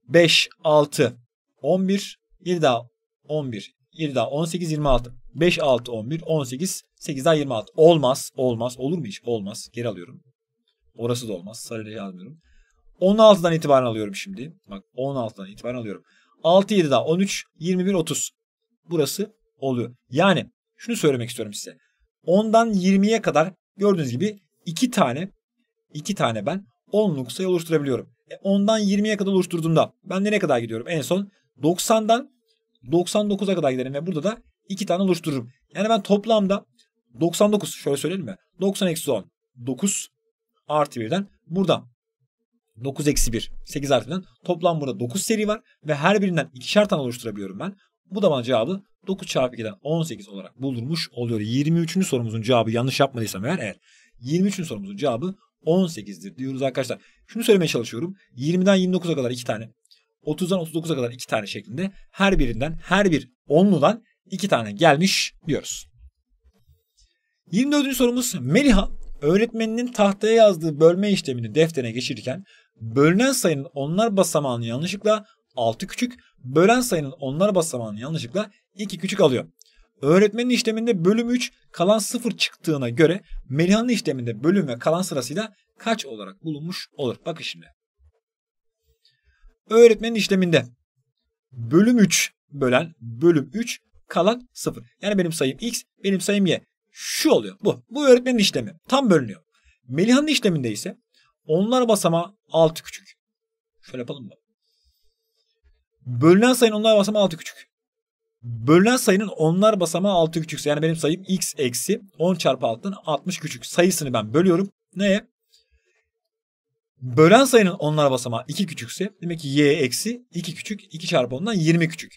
5, 6, 11, 7 daha 11, 7 daha 18, 26. 5, 6, 11, 18, 8 daha 26. Olmaz, olmaz. Olur mu hiç? Olmaz. Geri alıyorum. Orası da olmaz. Sarıları almıyorum. 16'dan itibaren alıyorum şimdi. Bak 16'dan itibaren alıyorum. 6, 7 daha 13, 21, 30. Burası oluyor. Yani şunu söylemek istiyorum size. 10'dan 20'ye kadar gördüğünüz gibi 2 tane 2 tane ben 10 sayı oluşturabiliyorum. E 10'dan 20'ye kadar oluşturduğumda ben ne kadar gidiyorum? En son 90'dan 99'a kadar giderim ve burada da 2 tane oluştururum. Yani ben toplamda 99 şöyle söyleyelim mi? 90 eksi 10 9 artı 1'den buradan 9 eksi 1 8 artı 1'den toplam burada 9 seri var ve her birinden ikişer tane oluşturabiliyorum ben. Bu da bana cevabı 9 çarpı 2'den 18 olarak bulunmuş oluyor. 23. sorumuzun cevabı yanlış yapmadıysam eğer evet. 23. sorumuzun cevabı 18'dir diyoruz arkadaşlar. Şunu söylemeye çalışıyorum. 20'den 29'a kadar 2 tane. 30'dan 39'a kadar 2 tane şeklinde her birinden her bir onludan 2 tane gelmiş diyoruz. 24. sorumuz Meliha öğretmeninin tahtaya yazdığı bölme işlemini deftere geçirirken bölünen sayının onlar basamağını yanlışlıkla 6 küçük, bölen sayının onlar basamağını yanlışlıkla 2 küçük alıyor. Öğretmenin işleminde bölüm 3 kalan 0 çıktığına göre Melihan'ın işleminde bölüm ve kalan sırasıyla kaç olarak bulunmuş olur? Bakın şimdi. Öğretmenin işleminde bölüm 3 bölen bölüm 3 kalan 0. Yani benim sayım x, benim sayım y. Şu oluyor. Bu. Bu öğretmenin işlemi. Tam bölünüyor. Melihan'ın işleminde ise onlar basama 6 küçük. Şöyle yapalım mı? Bölünen sayın onlar basama 6 küçük. Bölünen sayının onlar basamağı 6 küçükse yani benim sayım x eksi 10 çarpı 6'dan 60 küçük sayısını ben bölüyorum. Neye? Bölen sayının onlar basamağı 2 küçükse demek ki y eksi 2 küçük 2 çarpı 10'dan 20 küçük.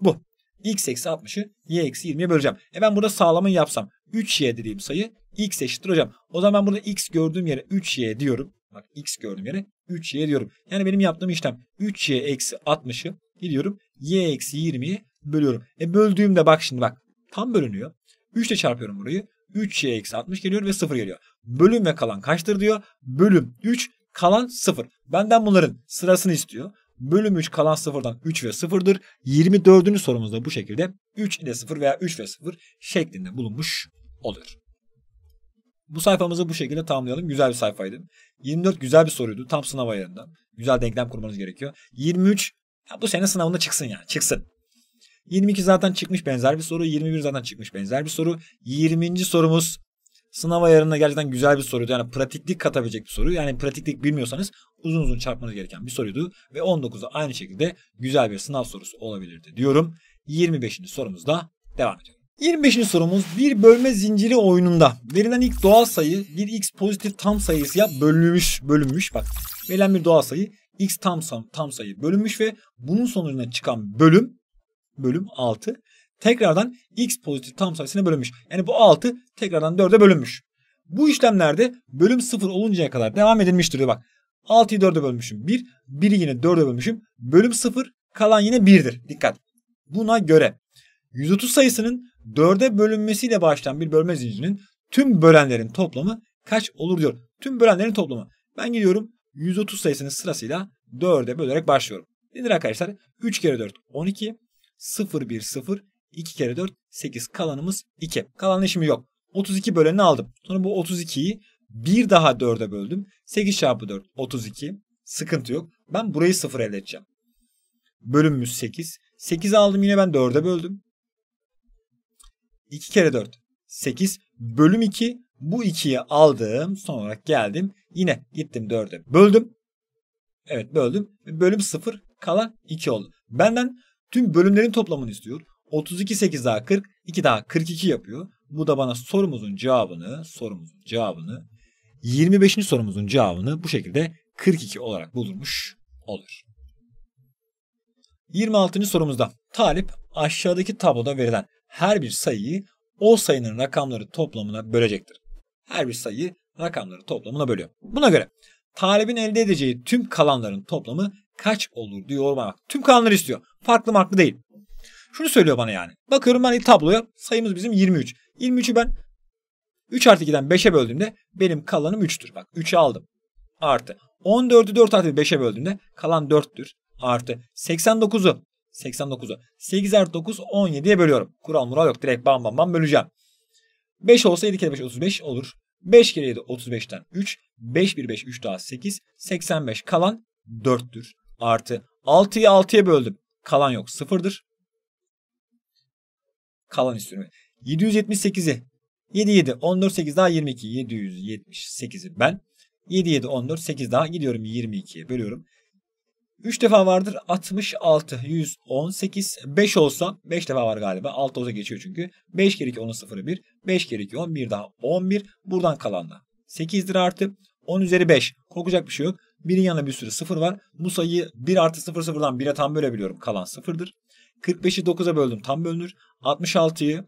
Bu. x eksi 60'ı y eksi 20'ye böleceğim. E ben burada sağlamın yapsam 3y dediğim sayı x eşittir hocam. O zaman ben burada x gördüğüm yere 3y diyorum. Bak x gördüğüm yere 3y diyorum. Yani benim yaptığım işlem 3y eksi 60'ı gidiyorum y eksi 20'yi bölüyorum. E böldüğümde bak şimdi bak tam bölünüyor. 3 ile çarpıyorum burayı. 3 3'ye eksi 60 geliyor ve 0 geliyor. Bölüm ve kalan kaçtır diyor. Bölüm 3 kalan 0. Benden bunların sırasını istiyor. Bölüm 3 kalan 0'dan 3 ve 0'dır. 24. sorumuzda bu şekilde 3 ile 0 veya 3 ve 0 şeklinde bulunmuş olur. Bu sayfamızı bu şekilde tamamlayalım. Güzel bir sayfaydı. 24 güzel bir soruydu. Tam sınav ayarında. Güzel denklem kurmanız gerekiyor. 23 ya bu sene sınavında çıksın ya. Çıksın. 22 zaten çıkmış benzer bir soru. 21 zaten çıkmış benzer bir soru. 20. sorumuz sınav ayarında gerçekten güzel bir soruydu. Yani pratiklik katabilecek bir soru. Yani pratiklik bilmiyorsanız uzun uzun çarpmanız gereken bir soruydu. Ve 19'da aynı şekilde güzel bir sınav sorusu olabilirdi diyorum. 25. sorumuzda devam edelim. 25. sorumuz bir bölme zinciri oyununda verilen ilk doğal sayı bir x pozitif tam sayısıya bölünmüş bölünmüş bak verilen bir doğal sayı x tam, tam sayı bölünmüş ve bunun sonucuna çıkan bölüm bölüm 6 tekrardan x pozitif tam sayısına bölünmüş. Yani bu 6 tekrardan 4'e bölünmüş. Bu işlemlerde bölüm 0 oluncaya kadar devam edilmiştir. Diyor. Bak 6'yı 4'e bölmüşüm 1. 1'i yine 4'e bölmüşüm. Bölüm 0 kalan yine 1'dir. Dikkat. Buna göre 130 sayısının 4'e bölünmesiyle başlayan bir bölme zincirinin tüm bölenlerin toplamı kaç olur diyor. Tüm bölenlerin toplamı. Ben gidiyorum 130 sayısının sırasıyla 4'e bölerek başlıyorum. Nedir arkadaşlar? 3 kere 4 12. 0 1 0 2 kere 4 8 kalanımız 2. Kalan işimi yok. 32 bölenini aldım. Sonra bu 32'yi bir daha 4'e böldüm. 8 çarpı 4 32. Sıkıntı yok. Ben burayı 0 elde edeceğim. Bölünmüş 8. 8 aldım yine ben 4'e böldüm. 2 kere 4 8 bölüm 2 bu 2'yi aldım son olarak geldim yine gittim 4'e böldüm. Evet böldüm. Bölüm 0 kalan 2 oldu. Benden Tüm bölümlerin toplamını istiyor. 32 8 daha 40, 2 daha 42 yapıyor. Bu da bana sorumuzun cevabını, sorumuzun cevabını 25. sorumuzun cevabını bu şekilde 42 olarak bulunmuş olur. 26. sorumuzda Talip aşağıdaki tabloda verilen her bir sayıyı o sayının rakamları toplamına bölecektir. Her bir sayıyı rakamları toplamına bölüyor. Buna göre Talip'in elde edeceği tüm kalanların toplamı kaç olur diyor bana. Tüm kanalları istiyor. Farklı marklı değil. Şunu söylüyor bana yani. Bakıyorum ben tabloya sayımız bizim 23. 23'ü ben 3 artı 2'den 5'e böldüğümde benim kalanım 3'tür. Bak 3'ü aldım. Artı. 14'ü 4 artı 5'e böldüğümde kalan 4'tür. Artı. 89'u 89'u 8 artı 9 17'ye bölüyorum. Kural mural yok. Direkt bam bam bam böleceğim. 5 olsa 7 kere 5 35 olur. 5 kere 7 35'ten 3. 5 1 5 3 daha 8. 85 kalan 4'tür artı 6'yı 6'ya böldüm. Kalan yok. Sıfırdır. Kalan üstüne. 778'i 7 7 14 8 daha 22 778'i ben 7 7 14 8 daha gidiyorum 22'ye bölüyorum. 3 defa vardır 66 118 5 olsa 5 defa var galiba 6 olsa geçiyor çünkü 5 kere 2 10 0 1 5 kere 2 11 daha 11 buradan kalanla 8'dir artı 10 üzeri 5 korkacak bir şey yok 1'in yanına bir sürü 0 var. Bu sayıyı 1 artı 0 0'dan 1'e tam bölebiliyorum. Kalan 0'dır. 45'i 9'a böldüm tam bölünür. 66'yı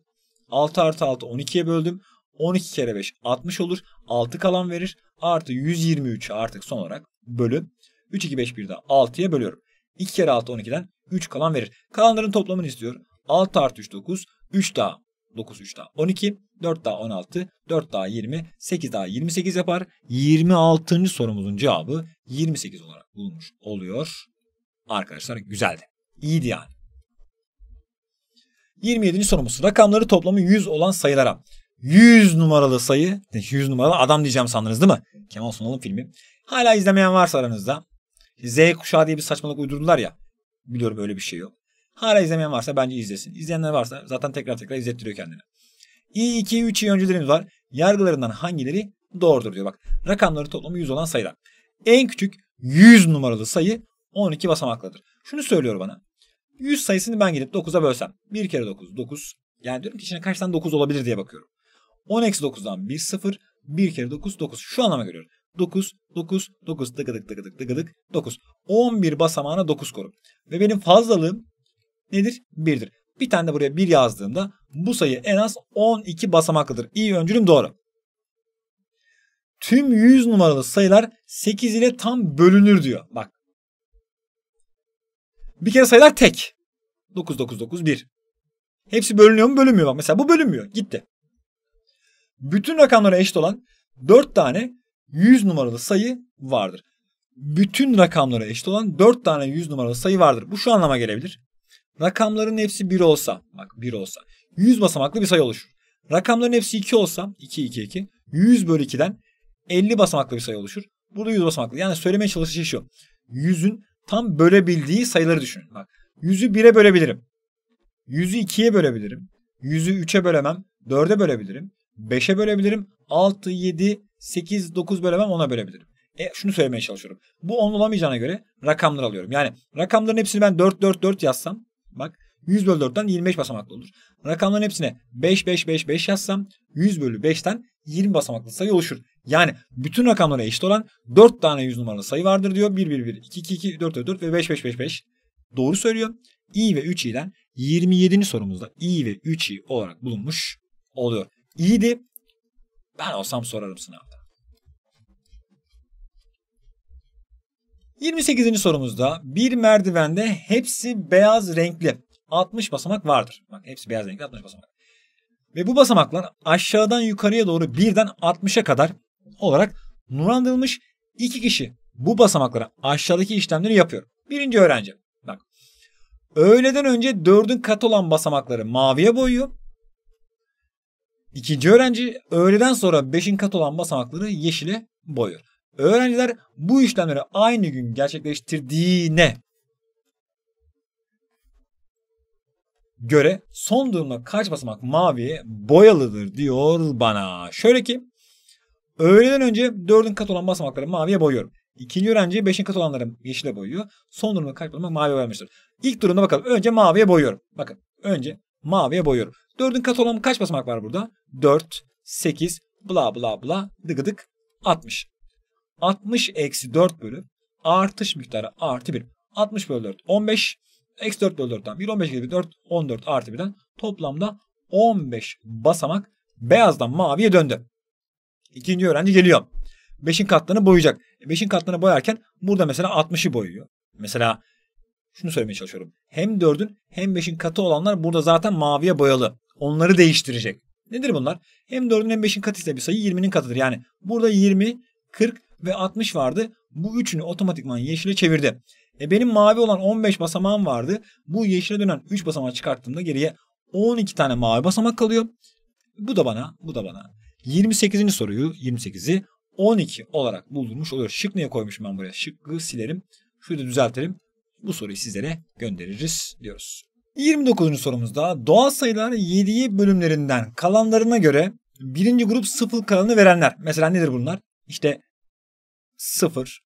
6 artı 6 12'ye böldüm. 12 kere 5 60 olur. 6 kalan verir. Artı 123 artık son olarak bölü. 3, 2, 5, 1 de 6'ya bölüyorum. 2 kere 6 12'den 3 kalan verir. Kalanların toplamını istiyor. 6 artı 3 9. 3 daha 9 3 daha 12, 4 daha 16, 4 daha 20, 8 daha 28 yapar. 26. sorumuzun cevabı 28 olarak bulunmuş oluyor. Arkadaşlar güzeldi. İyiydi yani. 27. sorumuz. Rakamları toplamı 100 olan sayılara 100 numaralı sayı, 100 numaralı adam diyeceğim sandınız değil mi? Kemal Sunal'ın filmi. Hala izlemeyen varsa aranızda Z kuşağı diye bir saçmalık uydurdular ya. Biliyorum öyle bir şey yok. Hala izlemeyen varsa bence izlesin. İzleyenler varsa zaten tekrar tekrar izlettiriyor kendini. İyi 2 3 iyi öncülerimiz var. Yargılarından hangileri doğrudur diyor. Bak rakamları toplamı 100 olan sayılar. En küçük 100 numaralı sayı 12 basamaklıdır. Şunu söylüyor bana. 100 sayısını ben gidip 9'a bölsem. 1 kere 9 9. Yani diyorum ki içine kaç tane 9 olabilir diye bakıyorum. 10 eksi 9'dan 1 0. 1 kere 9 9. Şu anlama geliyorum. 9, 9, 9, dıgıdık dıgıdık dıgıdık 9. 11 basamağına 9 korum. Ve benim fazlalığım nedir? 1'dir. Bir tane de buraya 1 yazdığımda bu sayı en az 12 basamaklıdır. İyi öncülüm doğru. Tüm 100 numaralı sayılar 8 ile tam bölünür diyor. Bak. Bir kere sayılar tek. 9, 9, 9, 1. Hepsi bölünüyor mu bölünmüyor. Bak mesela bu bölünmüyor. Gitti. Bütün rakamlara eşit olan 4 tane 100 numaralı sayı vardır. Bütün rakamlara eşit olan 4 tane 100 numaralı sayı vardır. Bu şu anlama gelebilir. Rakamların hepsi 1 olsa, bak 1 olsa 100 basamaklı bir sayı oluşur. Rakamların hepsi 2 olsa 2 2 2 100 bölü 2'den 50 basamaklı bir sayı oluşur. Burada 100 basamaklı. Yani söylemeye çalışışı şey şu. 100'ün tam bölebildiği sayıları düşünün. Bak 100'ü 1'e bölebilirim. 100'ü 2'ye bölebilirim. 100'ü 3'e bölemem. 4'e bölebilirim. 5'e bölebilirim. 6, 7, 8, 9 bölemem 10'a bölebilirim. E şunu söylemeye çalışıyorum. Bu 10 olamayacağına göre rakamları alıyorum. Yani rakamların hepsini ben 4, 4, 4 yazsam Bak 100 bölü 4'ten 25 basamaklı olur. Rakamların hepsine 5 5 5 5 yazsam 100 bölü 5'ten 20 basamaklı sayı oluşur. Yani bütün rakamlara eşit olan 4 tane 100 numaralı sayı vardır diyor. 1 1 1 2 2 2 4 4, 4 ve 5 5 5 5. Doğru söylüyor. i ve 3i'den 27. sorumuzda i ve 3i olarak bulunmuş oluyor. İyiydi. Ben olsam sorarım sınavda. 28. sorumuzda bir merdivende hepsi beyaz renkli 60 basamak vardır. Bak hepsi beyaz renkli 60 basamak. Ve bu basamaklar aşağıdan yukarıya doğru birden 60'a kadar olarak numaralandırılmış iki kişi bu basamaklara aşağıdaki işlemleri yapıyor. Birinci öğrenci. Bak. Öğleden önce dördün katı olan basamakları maviye boyuyor. İkinci öğrenci öğleden sonra beşin katı olan basamakları yeşile boyuyor. Öğrenciler bu işlemleri aynı gün gerçekleştirdiğine göre son durumda kaç basamak maviye boyalıdır diyor bana. Şöyle ki öğleden önce 4'ün kat olan basamakları maviye boyuyorum. İkinci öğrenci 5'in kat olanları yeşile boyuyor. Son durumda kaç basamak maviye boyamıştır. İlk durumda bakalım. Önce maviye boyuyorum. Bakın önce maviye boyuyorum. 4'ün kat olan kaç basamak var burada? 4, 8, bla bla bla dıgıdık 60. 60 eksi 4 bölü artış miktarı artı 1. 60 bölü 4 15. Eksi 4 bölü 4'ten 1 15 gibi 4 14 artı 1'den toplamda 15 basamak beyazdan maviye döndü. İkinci öğrenci geliyor. 5'in katlarını boyayacak. 5'in katlarını boyarken burada mesela 60'ı boyuyor. Mesela şunu söylemeye çalışıyorum. Hem 4'ün hem 5'in katı olanlar burada zaten maviye boyalı. Onları değiştirecek. Nedir bunlar? Hem 4'ün hem 5'in katı ise bir sayı 20'nin katıdır. Yani burada 20, 40, ve 60 vardı. Bu üçünü otomatikman yeşile çevirdi. E benim mavi olan 15 basamağım vardı. Bu yeşile dönen 3 basamağı çıkarttığımda geriye 12 tane mavi basamak kalıyor. Bu da bana, bu da bana. 28. soruyu 28'i 12 olarak buldurmuş oluyor. Şık neye koymuşum ben buraya? Şıkkı silerim. Şurayı da düzeltelim. Bu soruyu sizlere göndeririz diyoruz. 29. sorumuzda doğal sayılar 7'yi bölümlerinden kalanlarına göre birinci grup sıfır kalanı verenler. Mesela nedir bunlar? İşte 0.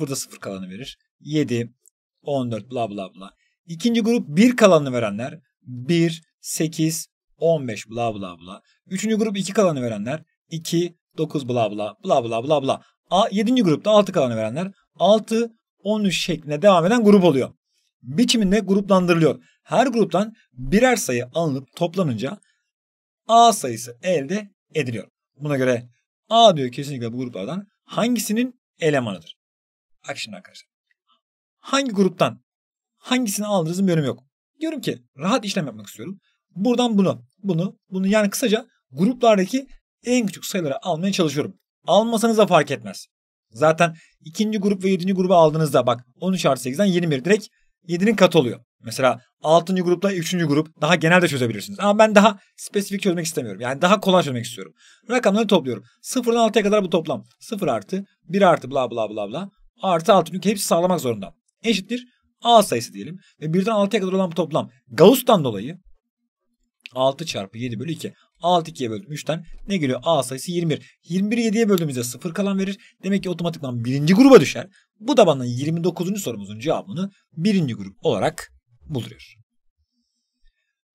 da 0 kalanı verir. 7, 14 bla bla bla. İkinci grup 1 kalanı verenler 1, 8, 15 bla bla bla. Üçüncü grup 2 kalanı verenler 2, 9 bla bla bla bla bla bla. A, yedinci grupta 6 kalanı verenler 6, 13 şeklinde devam eden grup oluyor. Biçiminde gruplandırılıyor. Her gruptan birer sayı alınıp toplanınca A sayısı elde ediliyor. Buna göre A diyor kesinlikle bu gruplardan hangisinin elemanıdır. Bak şimdi arkadaşlar. Hangi gruptan hangisini alırızın bir önemi yok. Diyorum ki rahat işlem yapmak istiyorum. Buradan bunu, bunu, bunu yani kısaca gruplardaki en küçük sayıları almaya çalışıyorum. Almasanız da fark etmez. Zaten ikinci grup ve yedinci grubu aldığınızda bak 13 artı 8'den 21 direkt 7'nin katı oluyor. Mesela 6. grupla 3. grup daha genelde çözebilirsiniz. Ama ben daha spesifik çözmek istemiyorum. Yani daha kolay çözmek istiyorum. Rakamları topluyorum. 0'dan 6'ya kadar bu toplam. 0 artı 1 artı bla bla bla bla. Artı 6 çünkü hepsi sağlamak zorunda. Eşittir A sayısı diyelim. Ve 1'den 6'ya kadar olan bu toplam Gauss'tan dolayı 6 çarpı 7 bölü 2. 6 2'ye böldüm 3'ten ne geliyor? A sayısı 21. 21'i 7'ye böldüğümüzde 0 kalan verir. Demek ki otomatikman birinci gruba düşer. Bu da bana 29. sorumuzun cevabını birinci grup olarak bulduruyor.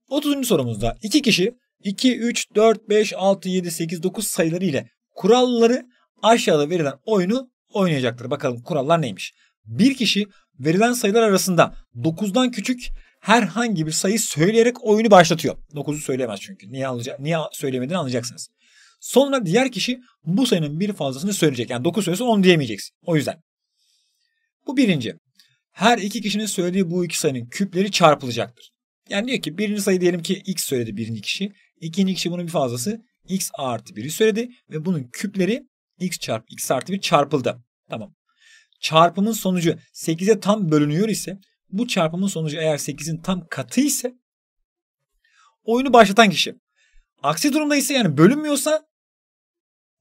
30. sorumuzda iki kişi 2, 3, 4, 5, 6, 7, 8, 9 sayıları ile kuralları aşağıda verilen oyunu oynayacaktır. Bakalım kurallar neymiş? Bir kişi verilen sayılar arasında 9'dan küçük herhangi bir sayı söyleyerek oyunu başlatıyor. 9'u söyleyemez çünkü. Niye, anlayacak, niye söylemediğini anlayacaksınız. Sonra diğer kişi bu sayının bir fazlasını söyleyecek. Yani 9 söylese 10 diyemeyeceksin. O yüzden. Bu birinci. Her iki kişinin söylediği bu iki sayının küpleri çarpılacaktır. Yani diyor ki birinci sayı diyelim ki x söyledi birinci kişi. İkinci kişi bunun bir fazlası x artı 1'i söyledi ve bunun küpleri x çarpı x artı 1 çarpıldı. Tamam. Çarpımın sonucu 8'e tam bölünüyor ise bu çarpımın sonucu eğer 8'in tam katı ise oyunu başlatan kişi. Aksi durumda ise yani bölünmüyorsa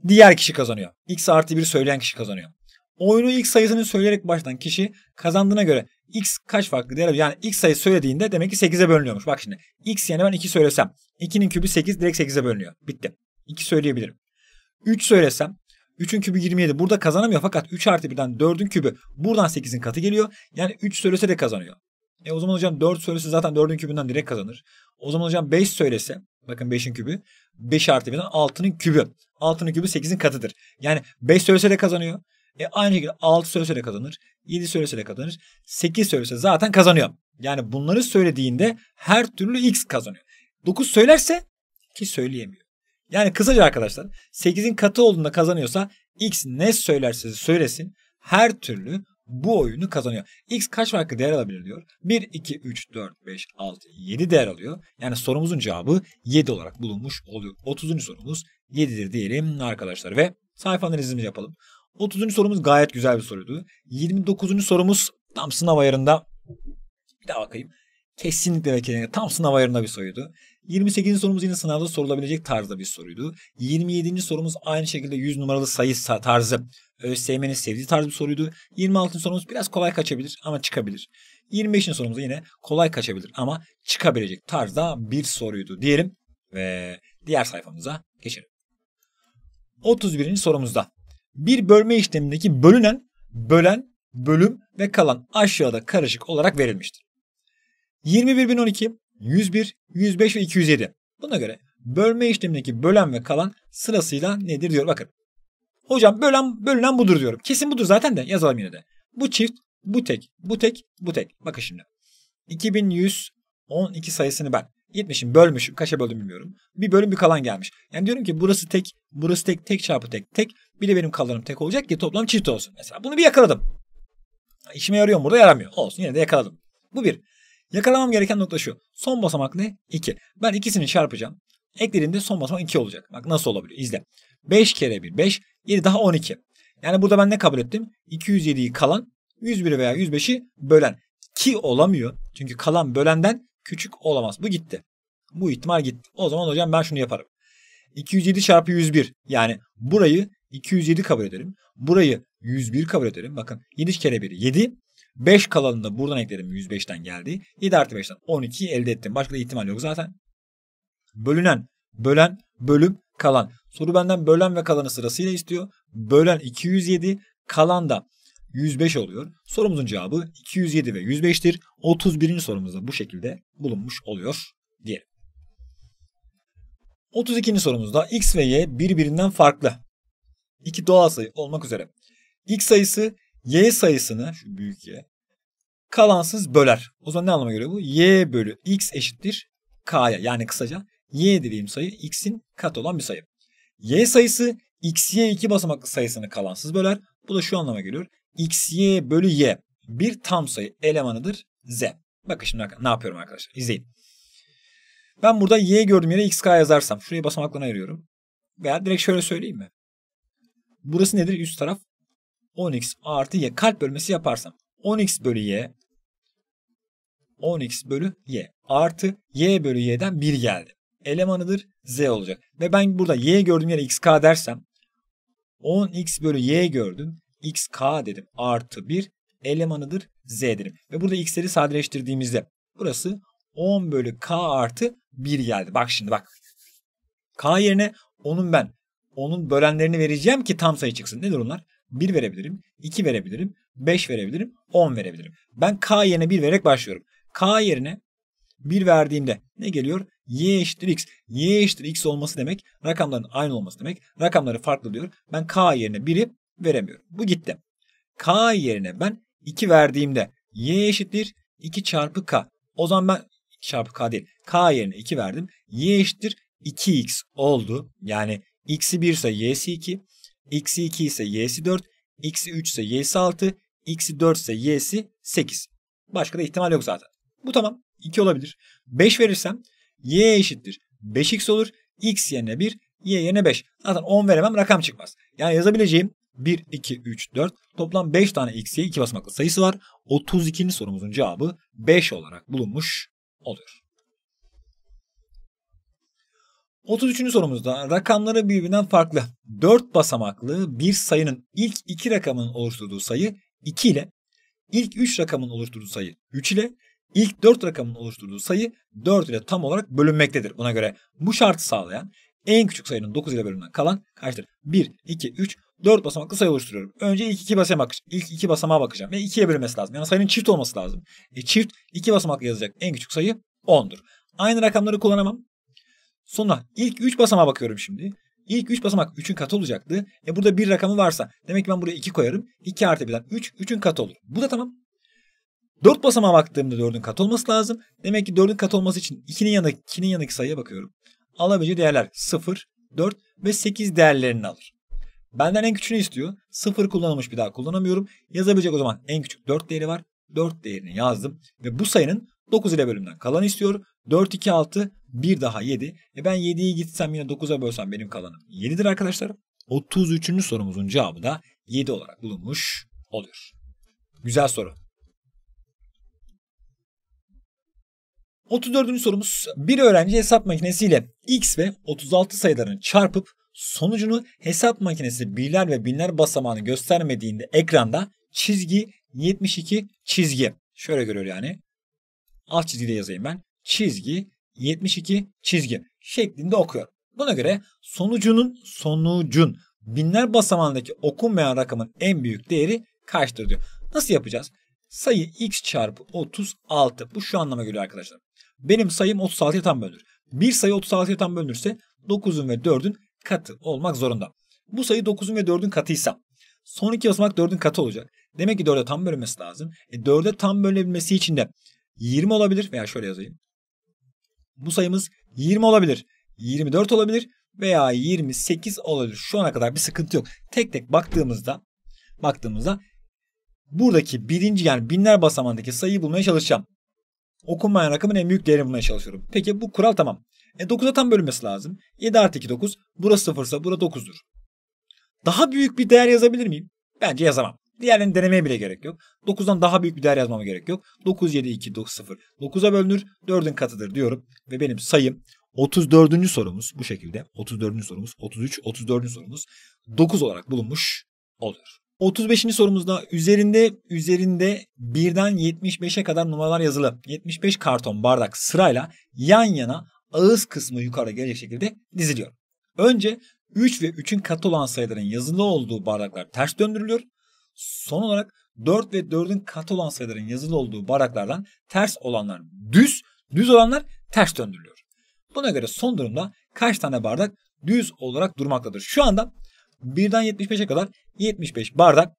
diğer kişi kazanıyor. X artı 1 söyleyen kişi kazanıyor. Oyunu ilk sayısını söyleyerek başlatan kişi kazandığına göre X kaç farklı değer yani X sayı söylediğinde demek ki 8'e bölünüyormuş. Bak şimdi X yerine ben 2 söylesem 2'nin kübü 8 direkt 8'e bölünüyor. Bitti. 2 söyleyebilirim. 3 söylesem 3'ün kübü 27. Burada kazanamıyor fakat 3 artı 1'den 4'ün kübü buradan 8'in katı geliyor. Yani 3 söylese de kazanıyor. E o zaman hocam 4 söylese zaten 4'ün kübünden direkt kazanır. O zaman hocam 5 söylese bakın 5'in kübü 5 artı 1'den 6'nın kübü. 6'nın kübü 8'in katıdır. Yani 5 söylese de kazanıyor. E aynı şekilde 6 söylese de kazanır. 7 söylese de kazanır. 8 söylese zaten kazanıyor. Yani bunları söylediğinde her türlü x kazanıyor. 9 söylerse ki söyleyemiyor. Yani kısaca arkadaşlar 8'in katı olduğunda kazanıyorsa X ne söylerse söylesin her türlü bu oyunu kazanıyor. X kaç farklı değer alabilir diyor. 1, 2, 3, 4, 5, 6, 7 değer alıyor. Yani sorumuzun cevabı 7 olarak bulunmuş oluyor. 30. sorumuz 7'dir diyelim arkadaşlar ve sayfa analizimizi yapalım. 30. sorumuz gayet güzel bir soruydu. 29. sorumuz tam sınav ayarında. Bir daha bakayım. Kesinlikle ve kesinlikle tam sınav ayarında bir soruydu. 28. sorumuz yine sınavda sorulabilecek tarzda bir soruydu. 27. sorumuz aynı şekilde 100 numaralı sayı tarzı. ÖSYM'nin sevdiği tarz bir soruydu. 26. sorumuz biraz kolay kaçabilir ama çıkabilir. 25. sorumuz yine kolay kaçabilir ama çıkabilecek tarzda bir soruydu diyelim ve diğer sayfamıza geçelim. 31. sorumuzda bir bölme işlemindeki bölünen, bölen, bölüm ve kalan aşağıda karışık olarak verilmiştir. 21.012, 101, 105 ve 207. Buna göre bölme işlemindeki bölen ve kalan sırasıyla nedir diyor. Bakın. Hocam bölen, bölünen budur diyorum. Kesin budur zaten de yazalım yine de. Bu çift, bu tek, bu tek, bu tek. Bakın şimdi. 2112 sayısını ben 70'in bölmüşüm. Kaça böldüm bilmiyorum. Bir bölüm bir kalan gelmiş. Yani diyorum ki burası tek, burası tek, tek çarpı tek, tek. Bir de benim kalanım tek olacak ki toplam çift olsun. Mesela bunu bir yakaladım. İşime yarıyor mu burada yaramıyor. Olsun yine de yakaladım. Bu bir. Yakalamam gereken nokta şu. Son basamak ne? 2. Ben ikisini çarpacağım. Eklediğimde son basamak 2 olacak. Bak nasıl olabiliyor? İzle. 5 kere 1 5. 7 daha 12. Yani burada ben ne kabul ettim? 207'yi kalan 101'i veya 105'i bölen. Ki olamıyor. Çünkü kalan bölenden küçük olamaz. Bu gitti. Bu ihtimal gitti. O zaman hocam ben şunu yaparım. 207 çarpı 101 yani burayı 207 kabul ederim. Burayı 101 kabul ederim. Bakın 7 kere 1 7. 5 kalanını da buradan ekledim 105'ten geldi. 7 artı 5'ten 12 elde ettim. Başka da ihtimal yok zaten. Bölünen, bölen, bölüm, kalan. Soru benden bölen ve kalanı sırasıyla istiyor. Bölen 207, kalan da 105 oluyor. Sorumuzun cevabı 207 ve 105'tir. 31. sorumuzda bu şekilde bulunmuş oluyor diye 32. sorumuzda x ve y birbirinden farklı. İki doğal sayı olmak üzere. x sayısı y sayısını şu büyük y kalansız böler. O zaman ne anlama geliyor bu? y bölü x eşittir k'ya. Yani kısaca y dediğim sayı x'in kat olan bir sayı. y sayısı XY iki basamaklı sayısını kalansız böler. Bu da şu anlama geliyor. x'y bölü y bir tam sayı elemanıdır z. Bakın şimdi ne yapıyorum arkadaşlar. İzleyin. Ben burada y gördüğüm yere xk yazarsam. Şurayı basamaklarına ayırıyorum. Veya direkt şöyle söyleyeyim mi? Burası nedir? Üst taraf 10x artı y kalp bölmesi yaparsam 10x bölü y 10x bölü y artı y bölü y'den 1 geldi. Elemanıdır z olacak. Ve ben burada y gördüğüm yere xk dersem 10x bölü y gördüm. xk dedim artı 1 elemanıdır z dedim. Ve burada x'leri sadeleştirdiğimizde burası 10 bölü k artı 1 geldi. Bak şimdi bak. K yerine onun ben onun bölenlerini vereceğim ki tam sayı çıksın. Nedir onlar? 1 verebilirim, 2 verebilirim, 5 verebilirim, 10 verebilirim. Ben k yerine 1 vererek başlıyorum. k yerine 1 verdiğimde ne geliyor? y eşittir x. y eşittir x olması demek rakamların aynı olması demek. Rakamları farklı diyor. Ben k yerine 1'i veremiyorum. Bu gitti. k yerine ben 2 verdiğimde y eşittir 2 çarpı k. O zaman ben çarpı k değil. k yerine 2 verdim. y eşittir 2x oldu. Yani x'i 1 ise y'si 2. X 2 ise y'si 4, x 3 ise y'si 6, x 4 ise y'si 8. Başka da ihtimal yok zaten. Bu tamam. 2 olabilir. 5 verirsem y eşittir. 5x olur. x yerine 1, y yerine 5. Zaten 10 veremem rakam çıkmaz. Yani yazabileceğim 1, 2, 3, 4 toplam 5 tane x'ye 2 basamaklı sayısı var. 32. sorumuzun cevabı 5 olarak bulunmuş oluyor. 33. sorumuzda rakamları birbirinden farklı 4 basamaklı bir sayının ilk 2 rakamının oluşturduğu sayı 2 ile ilk 3 rakamın oluşturduğu sayı 3 ile ilk 4 rakamın oluşturduğu sayı 4 ile tam olarak bölünmektedir. Buna göre bu şartı sağlayan en küçük sayının 9 ile bölümünden kalan kaçtır? 1, 2, 3, 4 basamaklı sayı oluşturuyorum. Önce ilk 2 basamak, ilk 2 basamağa bakacağım ve 2'ye bölünmesi lazım. Yani sayının çift olması lazım. E, çift 2 basamaklı yazacak en küçük sayı 10'dur. Aynı rakamları kullanamam. Sonra ilk 3 basamağa bakıyorum şimdi. İlk 3 basamak 3'ün katı olacaktı. E burada bir rakamı varsa demek ki ben buraya 2 koyarım. 2 artı 1'den 3, 3'ün katı olur. Bu da tamam. 4 basamağa baktığımda 4'ün katı olması lazım. Demek ki 4'ün katı olması için 2'nin yanındaki, 2'nin yanındaki sayıya bakıyorum. Alabileceği değerler 0, 4 ve 8 değerlerini alır. Benden en küçüğünü istiyor. 0 kullanılmış bir daha kullanamıyorum. Yazabilecek o zaman en küçük 4 değeri var. 4 değerini yazdım. Ve bu sayının 9 ile bölümden kalan istiyor. 4, 2, 6, 1 daha 7. E ben 7'yi gitsem yine 9'a bölsem benim kalanım 7'dir arkadaşlar. 33. sorumuzun cevabı da 7 olarak bulunmuş oluyor. Güzel soru. 34. sorumuz bir öğrenci hesap makinesiyle x ve 36 sayılarını çarpıp sonucunu hesap makinesi birler ve binler basamağını göstermediğinde ekranda çizgi 72 çizgi. Şöyle görüyor yani. Alt çizgide yazayım ben. Çizgi 72 çizgi şeklinde okuyor. Buna göre sonucunun sonucun binler basamağındaki okunmayan rakamın en büyük değeri kaçtır diyor. Nasıl yapacağız? Sayı x çarpı 36 bu şu anlama geliyor arkadaşlar. Benim sayım 36'ya tam bölünür. Bir sayı 36'ya tam bölünürse 9'un ve 4'ün katı olmak zorunda. Bu sayı 9'un ve 4'ün katıysa son iki basamak 4'ün katı olacak. Demek ki 4'e tam bölünmesi lazım. E 4'e tam bölünebilmesi için de 20 olabilir veya şöyle yazayım. Bu sayımız 20 olabilir, 24 olabilir veya 28 olabilir. Şu ana kadar bir sıkıntı yok. Tek tek baktığımızda baktığımızda buradaki birinci yani binler basamağındaki sayıyı bulmaya çalışacağım. Okunmayan rakamın en büyük değerini bulmaya çalışıyorum. Peki bu kural tamam. E 9'a tam bölünmesi lazım. 7 artı 2 9. Burası 0 ise burası 9'dur. Daha büyük bir değer yazabilir miyim? Bence yazamam. Diğerlerini denemeye bile gerek yok. 9'dan daha büyük bir değer yazmama gerek yok. 9, 7, 2, 9, 0. 9'a bölünür. 4'ün katıdır diyorum. Ve benim sayım 34. sorumuz bu şekilde. 34. sorumuz 33, 34. sorumuz 9 olarak bulunmuş oluyor. 35. sorumuzda üzerinde üzerinde birden 75'e kadar numaralar yazılı 75 karton bardak sırayla yan yana ağız kısmı yukarı gelecek şekilde diziliyor. Önce 3 ve 3'ün katı olan sayıların yazılı olduğu bardaklar ters döndürülüyor. Son olarak 4 ve 4'ün katı olan sayıların yazılı olduğu bardaklardan ters olanlar düz, düz olanlar ters döndürülüyor. Buna göre son durumda kaç tane bardak düz olarak durmaktadır? Şu anda 1'den 75'e kadar 75 bardak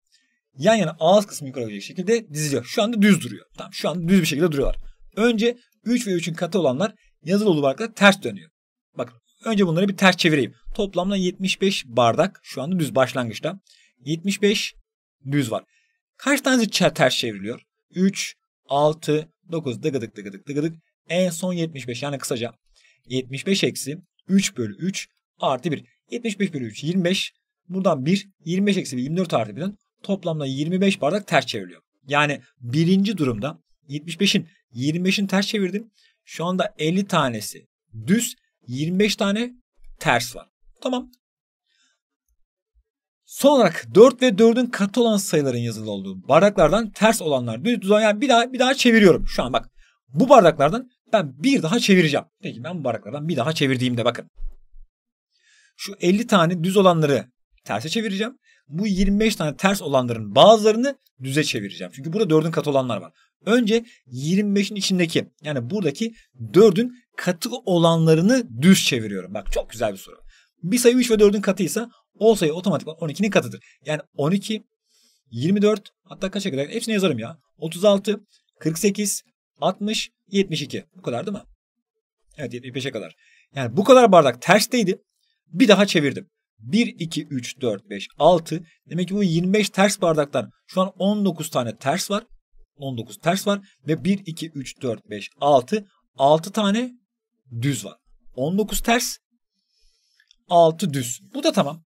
yan yana ağız kısmı yukarı olacak şekilde diziliyor. Şu anda düz duruyor. Tamam şu anda düz bir şekilde duruyorlar. Önce 3 ve 3'ün katı olanlar yazılı olduğu bardaklar ters dönüyor. Bakın önce bunları bir ters çevireyim. Toplamda 75 bardak şu anda düz başlangıçta. 75 düz var. Kaç tane tanesi ters çevriliyor? 3, 6, 9 dıgıdık dıgıdık dıgıdık. En son 75 yani kısaca 75 eksi 3 bölü 3 artı 1. 75 bölü 3 25. Buradan 1 25 eksi 1 24 artı 1'den toplamda 25 bardak ters çevriliyor. Yani birinci durumda 75'in 25'in ters çevirdim. Şu anda 50 tanesi düz 25 tane ters var. Tamam Son olarak 4 ve 4'ün katı olan sayıların yazılı olduğu bardaklardan ters olanlar düz düzen yani bir daha bir daha çeviriyorum. Şu an bak bu bardaklardan ben bir daha çevireceğim. Peki ben bu bardaklardan bir daha çevirdiğimde bakın. Şu 50 tane düz olanları terse çevireceğim. Bu 25 tane ters olanların bazılarını düze çevireceğim. Çünkü burada 4'ün katı olanlar var. Önce 25'in içindeki yani buradaki 4'ün katı olanlarını düz çeviriyorum. Bak çok güzel bir soru. Bir sayı 3 ve 4'ün katıysa o sayı otomatikman 12'nin katıdır. Yani 12, 24 hatta kaça kadar hepsini yazarım ya. 36, 48, 60, 72. Bu kadar değil mi? Evet 75'e kadar. Yani bu kadar bardak tersteydi. Bir daha çevirdim. 1, 2, 3, 4, 5, 6. Demek ki bu 25 ters bardaktan şu an 19 tane ters var. 19 ters var. Ve 1, 2, 3, 4, 5, 6. 6 tane düz var. 19 ters. 6 düz. Bu da tamam.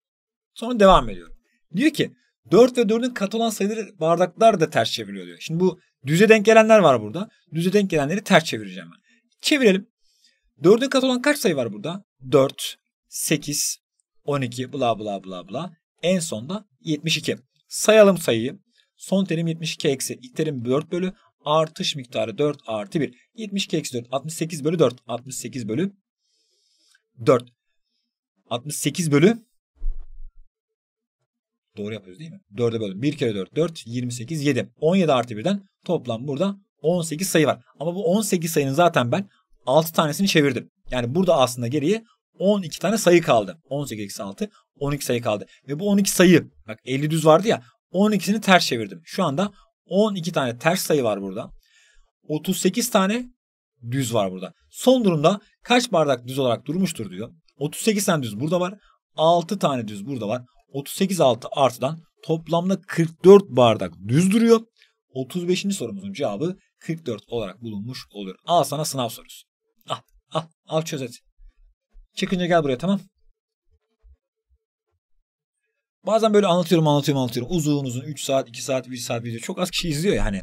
Sonra devam ediyorum. Diyor ki 4 ve 4'ün katı olan sayıları bardaklar da ters çeviriyor diyor. Şimdi bu düze denk gelenler var burada. Düze denk gelenleri ters çevireceğim ben. Çevirelim. 4'ün katı olan kaç sayı var burada? 4, 8, 12 bla bla bla bla. En sonda 72. Sayalım sayıyı. Son terim 72 eksi ilk terim 4 bölü artış miktarı 4 artı 1. 72 eksi 4 68 bölü 4. 68 bölü 4. 68 bölü Doğru yapıyoruz değil mi? 4'e böldüm. 1 kere 4 4 28 7. 17 artı 1'den toplam burada 18 sayı var. Ama bu 18 sayının zaten ben 6 tanesini çevirdim. Yani burada aslında geriye 12 tane sayı kaldı. 18 eksi 6 12 sayı kaldı. Ve bu 12 sayı bak 50 düz vardı ya 12'sini ters çevirdim. Şu anda 12 tane ters sayı var burada. 38 tane düz var burada. Son durumda kaç bardak düz olarak durmuştur diyor. 38 tane düz burada var. 6 tane düz burada var. 38 altı artıdan toplamda 44 bardak düz duruyor. 35. sorumuzun cevabı 44 olarak bulunmuş olur. Al sana sınav sorusu. Al al al çöz et. Çıkınca gel buraya tamam. Bazen böyle anlatıyorum anlatıyorum anlatıyorum. Uzun uzun 3 saat 2 saat 1 saat video. Çok az kişi izliyor ya hani.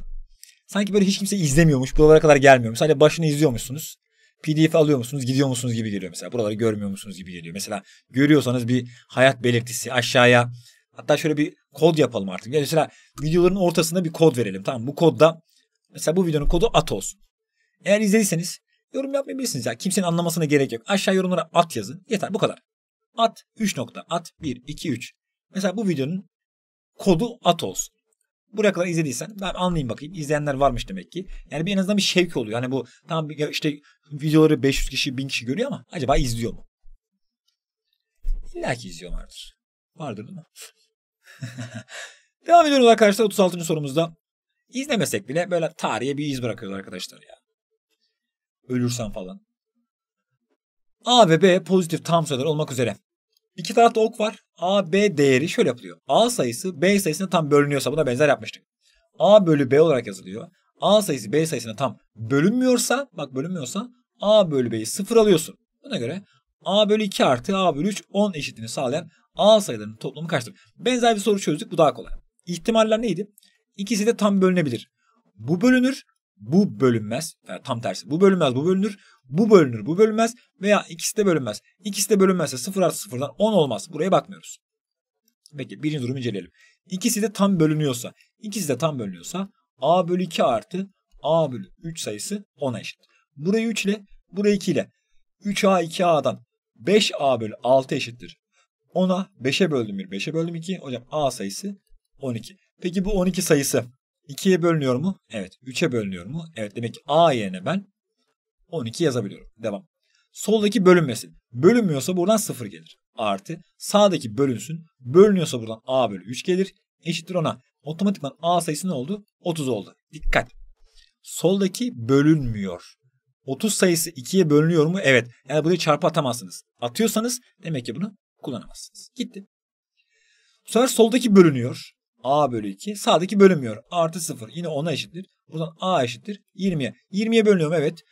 Sanki böyle hiç kimse izlemiyormuş. Buralara kadar gelmiyormuş. Sadece başını izliyormuşsunuz. PDF alıyor musunuz gidiyor musunuz gibi geliyor mesela. Buraları görmüyor musunuz gibi geliyor. Mesela görüyorsanız bir hayat belirtisi aşağıya hatta şöyle bir kod yapalım artık. Yani mesela videoların ortasında bir kod verelim tamam bu kodda mesela bu videonun kodu at olsun. Eğer izlediyseniz yorum yapmayabilirsiniz ya. Kimsenin anlamasına gerek yok. Aşağı yorumlara at yazın. Yeter bu kadar. At 3 nokta at 1 2 3. Mesela bu videonun kodu at olsun. Buraya kadar izlediysen ben anlayayım bakayım. İzleyenler varmış demek ki. Yani bir en azından bir şevk oluyor. Hani bu tam işte videoları 500 kişi 1000 kişi görüyor ama acaba izliyor mu? İlla ki izliyor vardır. Vardır değil mi? Devam ediyoruz arkadaşlar 36. sorumuzda. İzlemesek bile böyle tarihe bir iz bırakıyoruz arkadaşlar ya. Ölürsen falan. A ve B pozitif tam sayılar olmak üzere İki tarafta ok var. A, B değeri şöyle yapılıyor. A sayısı B sayısına tam bölünüyorsa buna benzer yapmıştık. A bölü B olarak yazılıyor. A sayısı B sayısına tam bölünmüyorsa bak bölünmüyorsa A bölü B'yi sıfır alıyorsun. Buna göre A bölü 2 artı A bölü 3 10 eşitliğini sağlayan A sayılarının toplamı kaçtır? Benzer bir soru çözdük. Bu daha kolay. İhtimaller neydi? İkisi de tam bölünebilir. Bu bölünür bu bölünmez. Yani tam tersi. Bu bölünmez, bu bölünür. Bu bölünür, bu bölünmez. Veya ikisi de bölünmez. İkisi de bölünmezse 0 artı 0'dan 10 olmaz. Buraya bakmıyoruz. Peki birinci durumu inceleyelim. İkisi de tam bölünüyorsa, ikisi de tam bölünüyorsa a bölü 2 artı a bölü 3 sayısı 10'a eşit. Burayı 3 ile, burayı 2 ile. 3a 2a'dan 5a bölü 6 eşittir. 10'a 5'e böldüm 1, 5'e böldüm 2. Hocam a sayısı 12. Peki bu 12 sayısı 2'ye bölünüyor mu? Evet. 3'e bölünüyor mu? Evet. Demek ki A yerine ben 12 yazabiliyorum. Devam. Soldaki bölünmesin. Bölünmüyorsa buradan 0 gelir. Artı sağdaki bölünsün. Bölünüyorsa buradan A bölü 3 gelir. Eşittir ona. Otomatikman A sayısı ne oldu? 30 oldu. Dikkat. Soldaki bölünmüyor. 30 sayısı 2'ye bölünüyor mu? Evet. Yani burayı çarpı atamazsınız. Atıyorsanız demek ki bunu kullanamazsınız. Gitti. Bu sefer soldaki bölünüyor a bölü 2. Sağdaki bölünmüyor. Artı 0 yine 10'a eşittir. Buradan a eşittir 20'ye. 20'ye bölünüyor mu? Evet.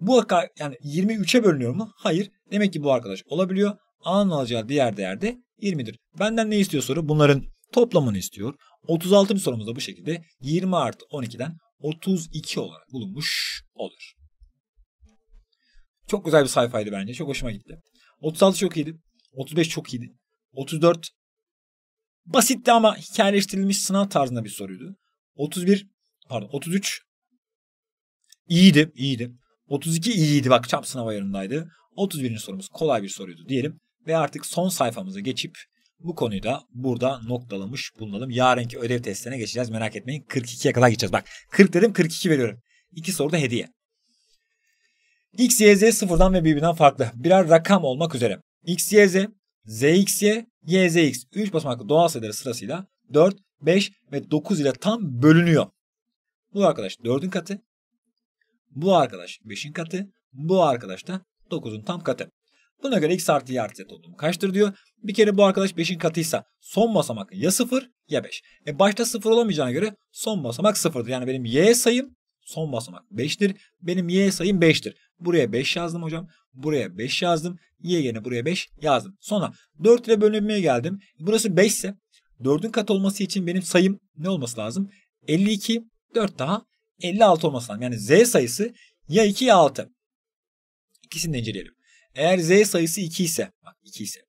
Bu yani 23'e bölünüyor mu? Hayır. Demek ki bu arkadaş olabiliyor. A'nın alacağı diğer değer de 20'dir. Benden ne istiyor soru? Bunların toplamını istiyor. 36. sorumuzda bu şekilde 20 artı 12'den 32 olarak bulunmuş olur. Çok güzel bir sayfaydı bence. Çok hoşuma gitti. 36 çok iyiydi. 35 çok iyiydi. 34 Basitti ama hikayeleştirilmiş sınav tarzında bir soruydu. 31 pardon 33 iyiydi, iyiydi. 32 iyiydi bak çap sınav ayarındaydı. 31. sorumuz kolay bir soruydu diyelim ve artık son sayfamıza geçip bu konuyu da burada noktalamış bulunalım. Yarınki ödev testine geçeceğiz merak etmeyin. 42'ye kadar geçeceğiz. Bak 40 dedim 42 veriyorum. İki soruda hediye. X, Y, Z sıfırdan ve birbirinden farklı. Birer rakam olmak üzere. X, Y, Z, Z, X, Y YZX 3 basamaklı doğal sayıları sırasıyla 4, 5 ve 9 ile tam bölünüyor. Bu arkadaş 4'ün katı. Bu arkadaş 5'in katı. Bu arkadaş da 9'un tam katı. Buna göre x artı y artı z toplamı kaçtır diyor. Bir kere bu arkadaş 5'in katıysa son basamak ya 0 ya 5. E başta 0 olamayacağına göre son basamak 0'dır. Yani benim y sayım son basamak 5'tir. Benim y sayım 5'tir. Buraya 5 yazdım hocam. Buraya 5 yazdım. Y yerine buraya 5 yazdım. Sonra 4 ile bölünmeye geldim. Burası 5 ise 4'ün kat olması için benim sayım ne olması lazım? 52, 4 daha 56 olması lazım. Yani Z sayısı ya 2 ya 6. İkisini de inceleyelim. Eğer Z sayısı 2 ise, bak 2 ise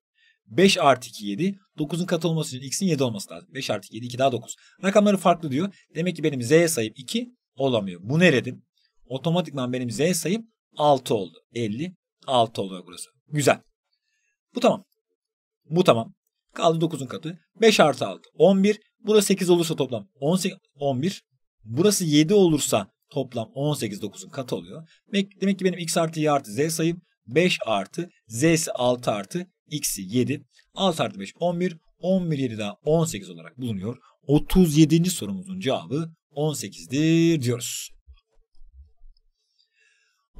5 artı 2 7. 9'un kat olması için x'in 7 olması lazım. 5 artı 7 2 daha 9. Rakamları farklı diyor. Demek ki benim z sayım 2 olamıyor. Bu eledim. Otomatikman benim z sayım 6 oldu. 50 6 oluyor burası. Güzel. Bu tamam. Bu tamam. Kaldı 9'un katı. 5 artı 6. 11. Burası 8 olursa toplam 18, 11. Burası 7 olursa toplam 18 9'un katı oluyor. Demek ki benim x artı y artı z sayım 5 artı z'si 6 artı x'i 7. 6 artı 5 11. 11 7 daha 18 olarak bulunuyor. 37. sorumuzun cevabı 18'dir diyoruz.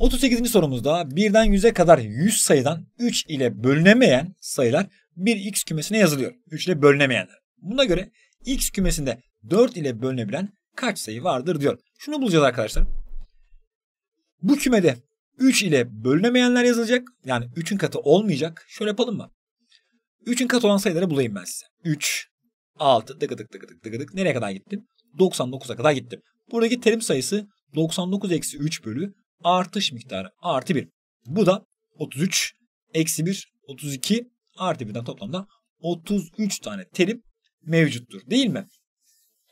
38. sorumuzda birden 100'e kadar 100 sayıdan 3 ile bölünemeyen sayılar bir x kümesine yazılıyor. 3 ile bölünemeyenler. Buna göre x kümesinde 4 ile bölünebilen kaç sayı vardır diyor. Şunu bulacağız arkadaşlar. Bu kümede 3 ile bölünemeyenler yazılacak. Yani 3'ün katı olmayacak. Şöyle yapalım mı? 3'ün katı olan sayıları bulayım ben size. 3, 6, dıgı dık dıgı dık dıgı dık. Nereye kadar gittim? 99'a kadar gittim. Buradaki terim sayısı 99 eksi 3 bölü artış miktarı artı 1. Bu da 33 eksi 1 32 artı 1'den toplamda 33 tane terim mevcuttur değil mi?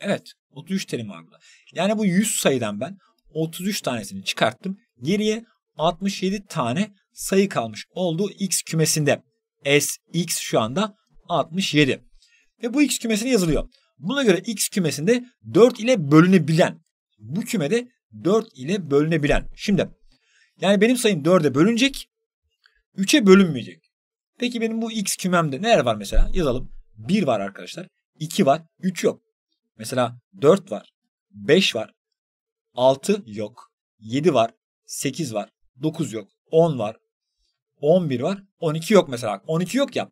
Evet 33 terim var burada. Yani bu 100 sayıdan ben 33 tanesini çıkarttım. Geriye 67 tane sayı kalmış oldu x kümesinde. S, x şu anda 67. Ve bu x kümesine yazılıyor. Buna göre x kümesinde 4 ile bölünebilen bu kümede 4 ile bölünebilen. Şimdi yani benim sayım 4'e bölünecek. 3'e bölünmeyecek. Peki benim bu x kümemde neler var mesela? Yazalım. 1 var arkadaşlar. 2 var. 3 yok. Mesela 4 var. 5 var. 6 yok. 7 var. 8 var. 9 yok. 10 var. 11 var. 12 yok mesela. 12 yok ya.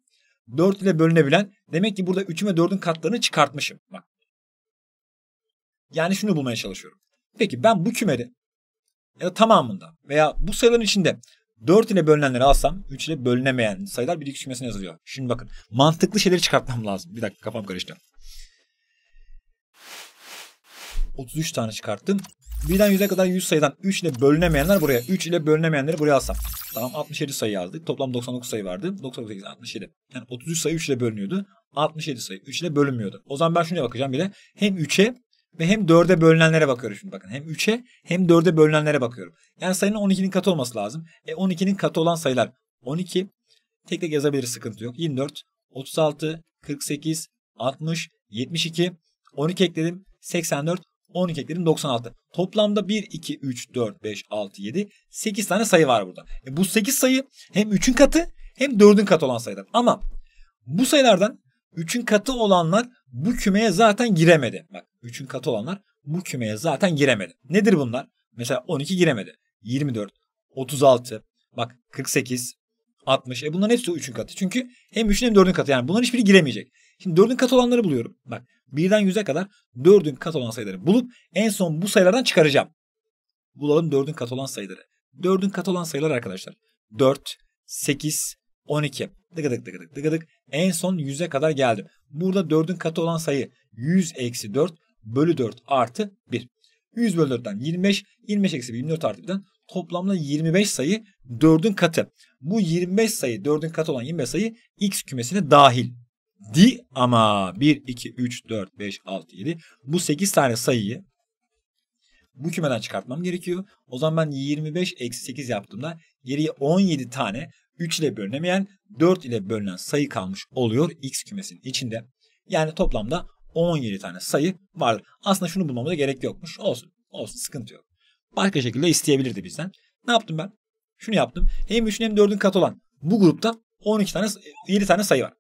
4 ile bölünebilen. Demek ki burada 3'ün ve 4'ün katlarını çıkartmışım. Bak. Yani şunu bulmaya çalışıyorum. Peki ben bu kümede ya da tamamında veya bu sayıların içinde 4 ile bölünenleri alsam 3 ile bölünemeyen sayılar bilgi kümesine yazılıyor. Şimdi bakın mantıklı şeyleri çıkartmam lazım. Bir dakika kafam karıştı. 33 tane çıkarttım. Birden 100'e kadar 100 sayıdan 3 ile bölünemeyenler buraya. 3 ile bölünemeyenleri buraya alsam. Tamam 67 sayı yazdık. Toplam 99 sayı vardı. 98, 67. Yani 33 sayı 3 ile bölünüyordu. 67 sayı 3 ile bölünmüyordu. O zaman ben şuna bakacağım bir Hem 3'e ve hem dörde bölünenlere bakıyorum şimdi bakın. Hem 3'e hem dörde bölünenlere bakıyorum. Yani sayının 12'nin katı olması lazım. E 12'nin katı olan sayılar 12. Tek tek yazabiliriz sıkıntı yok. 24, 36, 48, 60, 72, 12 ekledim 84, 12 ekledim 96. Toplamda 1, 2, 3, 4, 5, 6, 7, 8 tane sayı var burada. E bu 8 sayı hem 3'ün katı hem 4'ün katı olan sayılar. Ama bu sayılardan 3'ün katı olanlar bu kümeye zaten giremedi. Bak 3'ün katı olanlar bu kümeye zaten giremedi. Nedir bunlar? Mesela 12 giremedi. 24, 36, bak 48, 60. E bunların hepsi 3'ün katı. Çünkü hem 3'ün hem 4'ün katı. Yani bunların hiçbiri giremeyecek. Şimdi 4'ün katı olanları buluyorum. Bak 1'den 100'e kadar 4'ün katı olan sayıları bulup en son bu sayılardan çıkaracağım. Bulalım 4'ün katı olan sayıları. 4'ün katı olan sayılar arkadaşlar. 4, 8, 12. Dıgıdık dıgıdık dıgıdık. En son 100'e kadar geldim. Burada 4'ün katı olan sayı 100 eksi 4 bölü 4 artı 1. 100 bölü 4'ten 25, 25 eksi 24 artı 1'den toplamda 25 sayı 4'ün katı. Bu 25 sayı 4'ün katı olan 25 sayı x kümesine dahil. Di ama 1, 2, 3, 4, 5, 6, 7 bu 8 tane sayıyı bu kümeden çıkartmam gerekiyor. O zaman ben 25 eksi 8 yaptığımda geriye 17 tane 3 ile bölünemeyen 4 ile bölünen sayı kalmış oluyor x kümesinin içinde. Yani toplamda 17 tane sayı var. Aslında şunu bulmamıza gerek yokmuş. Olsun. Olsun sıkıntı yok. Başka şekilde isteyebilirdi bizden. Ne yaptım ben? Şunu yaptım. Hem 3'ün hem 4'ün katı olan bu grupta 12 tane 7 tane sayı var.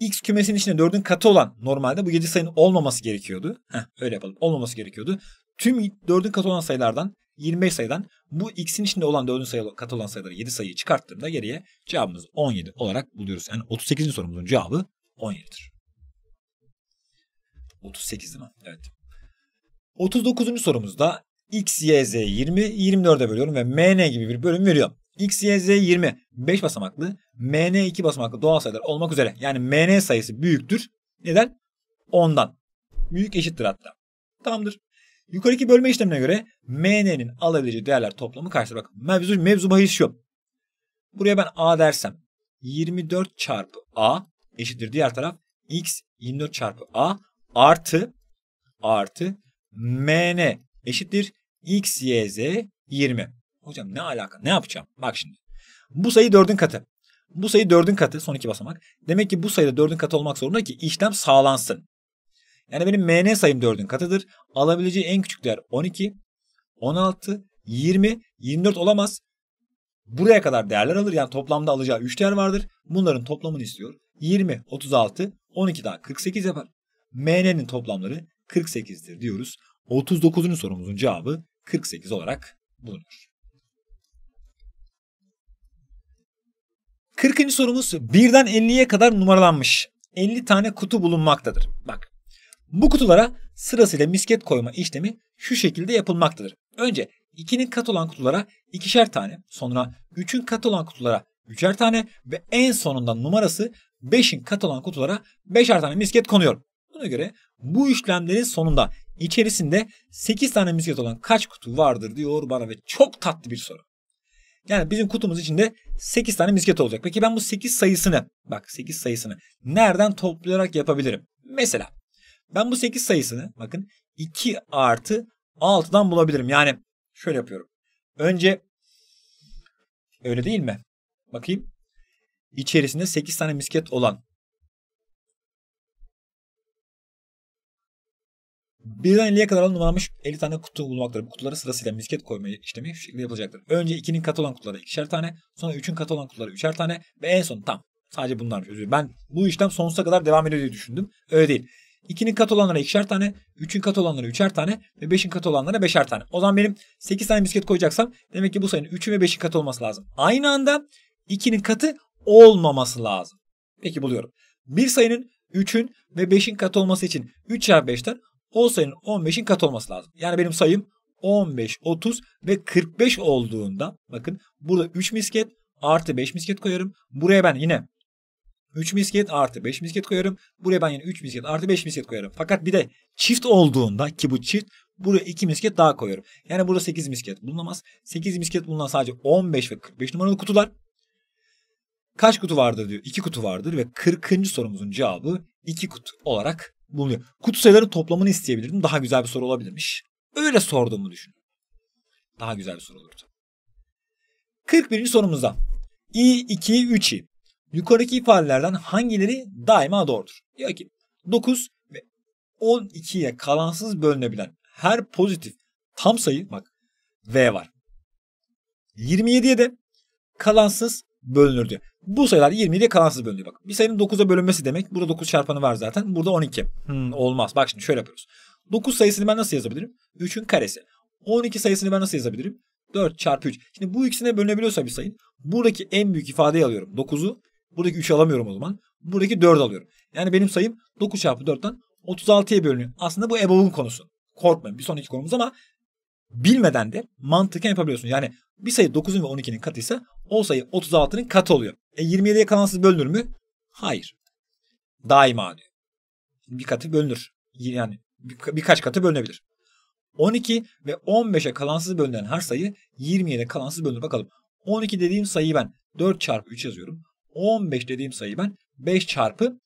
X kümesinin içinde 4'ün katı olan normalde bu 7 sayının olmaması gerekiyordu. Heh, öyle yapalım. Olmaması gerekiyordu. Tüm 4'ün katı olan sayılardan 25 sayıdan bu x'in içinde olan 4. sayı katı olan sayıları 7 sayıyı çıkarttığımda geriye cevabımız 17 olarak buluyoruz. Yani 38. sorumuzun cevabı 17'dir. 38 mi? Evet. 39. sorumuzda x, y, z 20, 24'e bölüyorum ve mn gibi bir bölüm veriyor. x, y, z 20, 5 basamaklı, mn 2 basamaklı doğal sayılar olmak üzere. Yani mn sayısı büyüktür. Neden? 10'dan. Büyük eşittir hatta. Tamamdır. Yukarıdaki bölme işlemine göre MN'nin alabileceği değerler toplamı kaçtır? Bak mevzu, mevzu bahis şu. Buraya ben A dersem 24 çarpı A eşittir diğer taraf X 24 çarpı A artı artı MN eşittir X, Y, Z 20. Hocam ne alaka? Ne yapacağım? Bak şimdi. Bu sayı 4'ün katı. Bu sayı 4'ün katı son iki basamak. Demek ki bu sayıda 4'ün katı olmak zorunda ki işlem sağlansın. Yani benim MN sayım 4'ün katıdır. Alabileceği en küçük değer 12, 16, 20, 24 olamaz. Buraya kadar değerler alır. Yani toplamda alacağı 3 değer vardır. Bunların toplamını istiyor. 20, 36, 12 daha 48 yapar. MN'nin toplamları 48'dir diyoruz. 39. sorumuzun cevabı 48 olarak bulunur. 40. sorumuz birden 50'ye kadar numaralanmış. 50 tane kutu bulunmaktadır. Bak bu kutulara sırasıyla misket koyma işlemi şu şekilde yapılmaktadır. Önce 2'nin kat olan kutulara ikişer tane, sonra 3'ün kat olan kutulara üçer tane ve en sonunda numarası 5'in kat olan kutulara 5'er tane misket konuyorum. Buna göre bu işlemlerin sonunda içerisinde 8 tane misket olan kaç kutu vardır diyor bana ve çok tatlı bir soru. Yani bizim kutumuz içinde 8 tane misket olacak. Peki ben bu 8 sayısını bak 8 sayısını nereden toplayarak yapabilirim? Mesela ben bu 8 sayısını bakın 2 artı 6'dan bulabilirim. Yani şöyle yapıyorum. Önce öyle değil mi? Bakayım. İçerisinde 8 tane misket olan Birden 50'ye kadar olan numaralanmış 50 tane kutu bulmaktadır. Bu kutulara sırasıyla misket koyma işlemi şu şekilde yapılacaktır. Önce 2'nin katı olan kutulara 2'şer tane, sonra 3'ün katı olan kutulara 3'er tane ve en son tam. Sadece bunlar. Ben bu işlem sonsuza kadar devam ediyor diye düşündüm. Öyle değil. 2'nin kat olanlara ikişer tane, 3'ün kat olanlara üçer tane ve 5'in kat olanlara beşer tane. O zaman benim 8 tane misket koyacaksam demek ki bu sayının 3'ün ve 5'in katı olması lazım. Aynı anda 2'nin katı olmaması lazım. Peki buluyorum. Bir sayının 3'ün ve 5'in katı olması için 3 çarpı 5'ten o sayının 15'in katı olması lazım. Yani benim sayım 15, 30 ve 45 olduğunda bakın burada 3 misket artı 5 misket koyarım. Buraya ben yine 3 misket artı 5 misket koyarım. Buraya ben yine 3 misket artı 5 misket koyarım. Fakat bir de çift olduğunda ki bu çift buraya 2 misket daha koyarım. Yani burada 8 misket bulunamaz. 8 misket bulunan sadece 15 ve 45 numaralı kutular. Kaç kutu vardır diyor. 2 kutu vardır ve 40. sorumuzun cevabı 2 kutu olarak bulunuyor. Kutu sayıları toplamını isteyebilirdim. Daha güzel bir soru olabilirmiş. Öyle sorduğumu düşün. Daha güzel bir soru olurdu. 41. sorumuzda. i, 2, 3 Yukarıdaki ifadelerden hangileri daima doğrudur? Diyor ki 9 ve 12'ye kalansız bölünebilen her pozitif tam sayı bak V var. 27'ye de kalansız bölünür diyor. Bu sayılar 27'ye kalansız bölünüyor bak. Bir sayının 9'a bölünmesi demek. Burada 9 çarpanı var zaten. Burada 12. Hmm, olmaz. Bak şimdi şöyle yapıyoruz. 9 sayısını ben nasıl yazabilirim? 3'ün karesi. 12 sayısını ben nasıl yazabilirim? 4 çarpı 3. Şimdi bu ikisine bölünebiliyorsa bir sayın buradaki en büyük ifadeyi alıyorum. 9'u Buradaki 3 alamıyorum o zaman. Buradaki 4 alıyorum. Yani benim sayım 9 çarpı 4'ten 36'ya bölünüyor. Aslında bu EBOB'un konusu. Korkmayın bir sonraki konumuz ama bilmeden de mantıken yapabiliyorsun. Yani bir sayı 9'un ve 12'nin katı ise o sayı 36'nın katı oluyor. E 27'ye kalansız bölünür mü? Hayır. Daima diyor. Bir katı bölünür. Yani bir, birkaç katı bölünebilir. 12 ve 15'e kalansız bölünen her sayı 27'e kalansız bölünür. Bakalım 12 dediğim sayıyı ben 4 çarpı 3 yazıyorum. 15 dediğim sayıyı ben 5 çarpı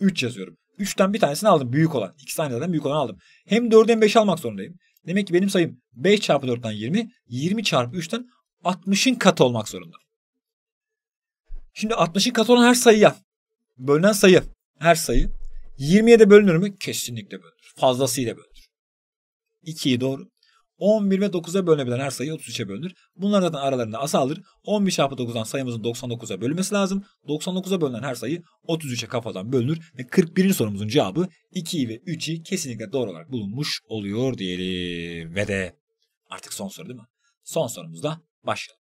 3 yazıyorum. 3'ten bir tanesini aldım büyük olan. 2 tane zaten büyük olanı aldım. Hem 4'ü hem 5'i almak zorundayım. Demek ki benim sayım 5 çarpı 4'ten 20, 20 çarpı 3'ten 60'ın katı olmak zorunda. Şimdi 60'ın katı olan her sayıya, bölünen sayı, her sayı 20'ye de bölünür mü? Kesinlikle bölünür. Fazlasıyla bölünür. 2'yi doğru 11 ve 9'a bölünebilen her sayı 33'e bölünür. Bunlar zaten aralarında azalır. 11 çarpı 9'dan sayımızın 99'a bölünmesi lazım. 99'a bölünen her sayı 33'e kafadan bölünür. Ve 41. sorumuzun cevabı 2'yi ve 3'yi kesinlikle doğru olarak bulunmuş oluyor diyelim. Ve de artık son soru değil mi? Son sorumuzda başlayalım.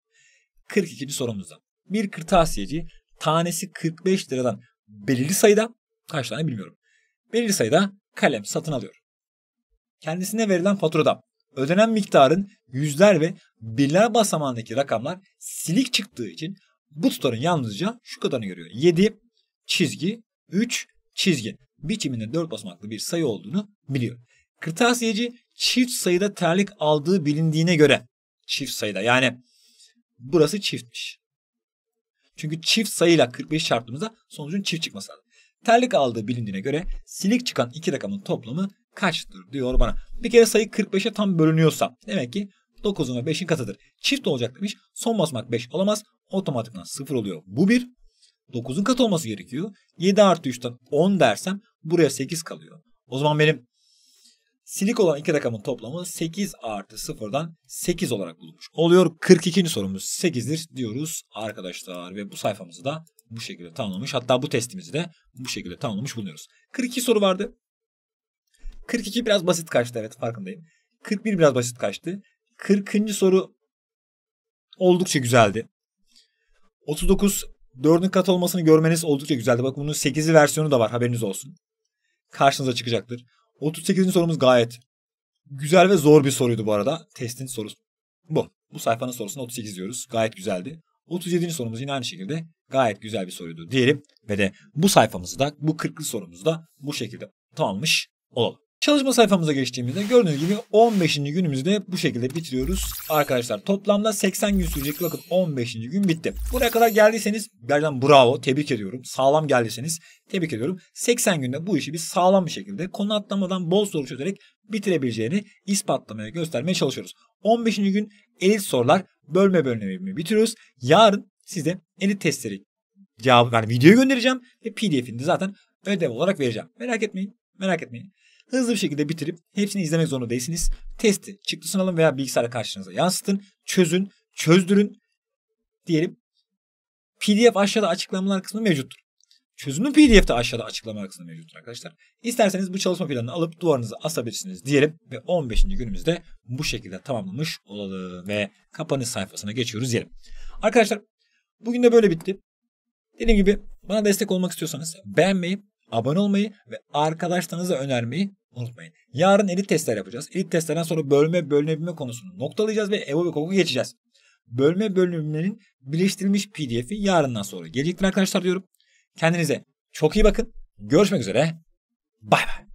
42. sorumuzda bir kırtasiyeci tanesi 45 liradan belirli sayıda kaç tane bilmiyorum. Belirli sayıda kalem satın alıyor. Kendisine verilen faturada ödenen miktarın yüzler ve birler basamağındaki rakamlar silik çıktığı için bu tutarın yalnızca şu kadarını görüyor. 7 çizgi 3 çizgi biçiminde 4 basamaklı bir sayı olduğunu biliyor. Kırtasiyeci çift sayıda terlik aldığı bilindiğine göre çift sayıda yani burası çiftmiş. Çünkü çift sayıyla 45 çarptığımızda sonucun çift çıkması lazım. Terlik aldığı bilindiğine göre silik çıkan iki rakamın toplamı kaçtır diyor bana. Bir kere sayı 45'e tam bölünüyorsa demek ki 9'un ve 5'in katıdır. Çift olacak demiş. Son basmak 5 olamaz. Otomatikman 0 oluyor. Bu 1. 9'un katı olması gerekiyor. 7 artı 3'ten 10 dersem buraya 8 kalıyor. O zaman benim silik olan iki rakamın toplamı 8 artı 0'dan 8 olarak bulunmuş. Oluyor 42. sorumuz 8'dir diyoruz arkadaşlar. Ve bu sayfamızı da bu şekilde tamamlamış. Hatta bu testimizi de bu şekilde tamamlamış bulunuyoruz. 42 soru vardı. 42 biraz basit kaçtı evet farkındayım. 41 biraz basit kaçtı. 40. soru oldukça güzeldi. 39 4'ün kat olmasını görmeniz oldukça güzeldi. Bak bunun 8'li versiyonu da var haberiniz olsun. Karşınıza çıkacaktır. 38. sorumuz gayet güzel ve zor bir soruydu bu arada. Testin sorusu bu. Bu sayfanın sorusuna 38 diyoruz. Gayet güzeldi. 37. sorumuz yine aynı şekilde gayet güzel bir soruydu diyelim. Ve de bu sayfamızı da bu 40'lı sorumuzu da bu şekilde tamamlamış olalım. Çalışma sayfamıza geçtiğimizde gördüğünüz gibi 15. günümüzü de bu şekilde bitiriyoruz. Arkadaşlar toplamda 80 gün sürecek bakın 15. gün bitti. Buraya kadar geldiyseniz gerçekten bravo tebrik ediyorum. Sağlam geldiyseniz tebrik ediyorum. 80 günde bu işi bir sağlam bir şekilde konu atlamadan bol soru çözerek bitirebileceğini ispatlamaya göstermeye çalışıyoruz. 15. gün elit sorular bölme bölümünü bitiriyoruz. Yarın size elit testleri cevabı yani videoyu göndereceğim ve pdf'ini de zaten ödev olarak vereceğim. Merak etmeyin. Merak etmeyin. Hızlı bir şekilde bitirip hepsini izlemek zorunda değilsiniz. Testi çıktısını alın veya bilgisayara karşınıza yansıtın. Çözün, çözdürün diyelim. PDF aşağıda açıklamalar kısmı mevcuttur. Çözümün PDF'de aşağıda açıklamalar kısmı mevcuttur arkadaşlar. İsterseniz bu çalışma planını alıp duvarınıza asabilirsiniz diyelim ve 15. günümüzde bu şekilde tamamlamış olalım ve kapanış sayfasına geçiyoruz diyelim. Arkadaşlar bugün de böyle bitti. Dediğim gibi bana destek olmak istiyorsanız beğenmeyi, abone olmayı ve arkadaşlarınıza önermeyi Unutmayın. Yarın elit testler yapacağız. Elit testlerden sonra bölme bölünebilme konusunu noktalayacağız ve EBO ve KOK'u geçeceğiz. Bölme bölünümlerin birleştirilmiş pdf'i yarından sonra gelecektir arkadaşlar diyorum. Kendinize çok iyi bakın. Görüşmek üzere. Bay bay.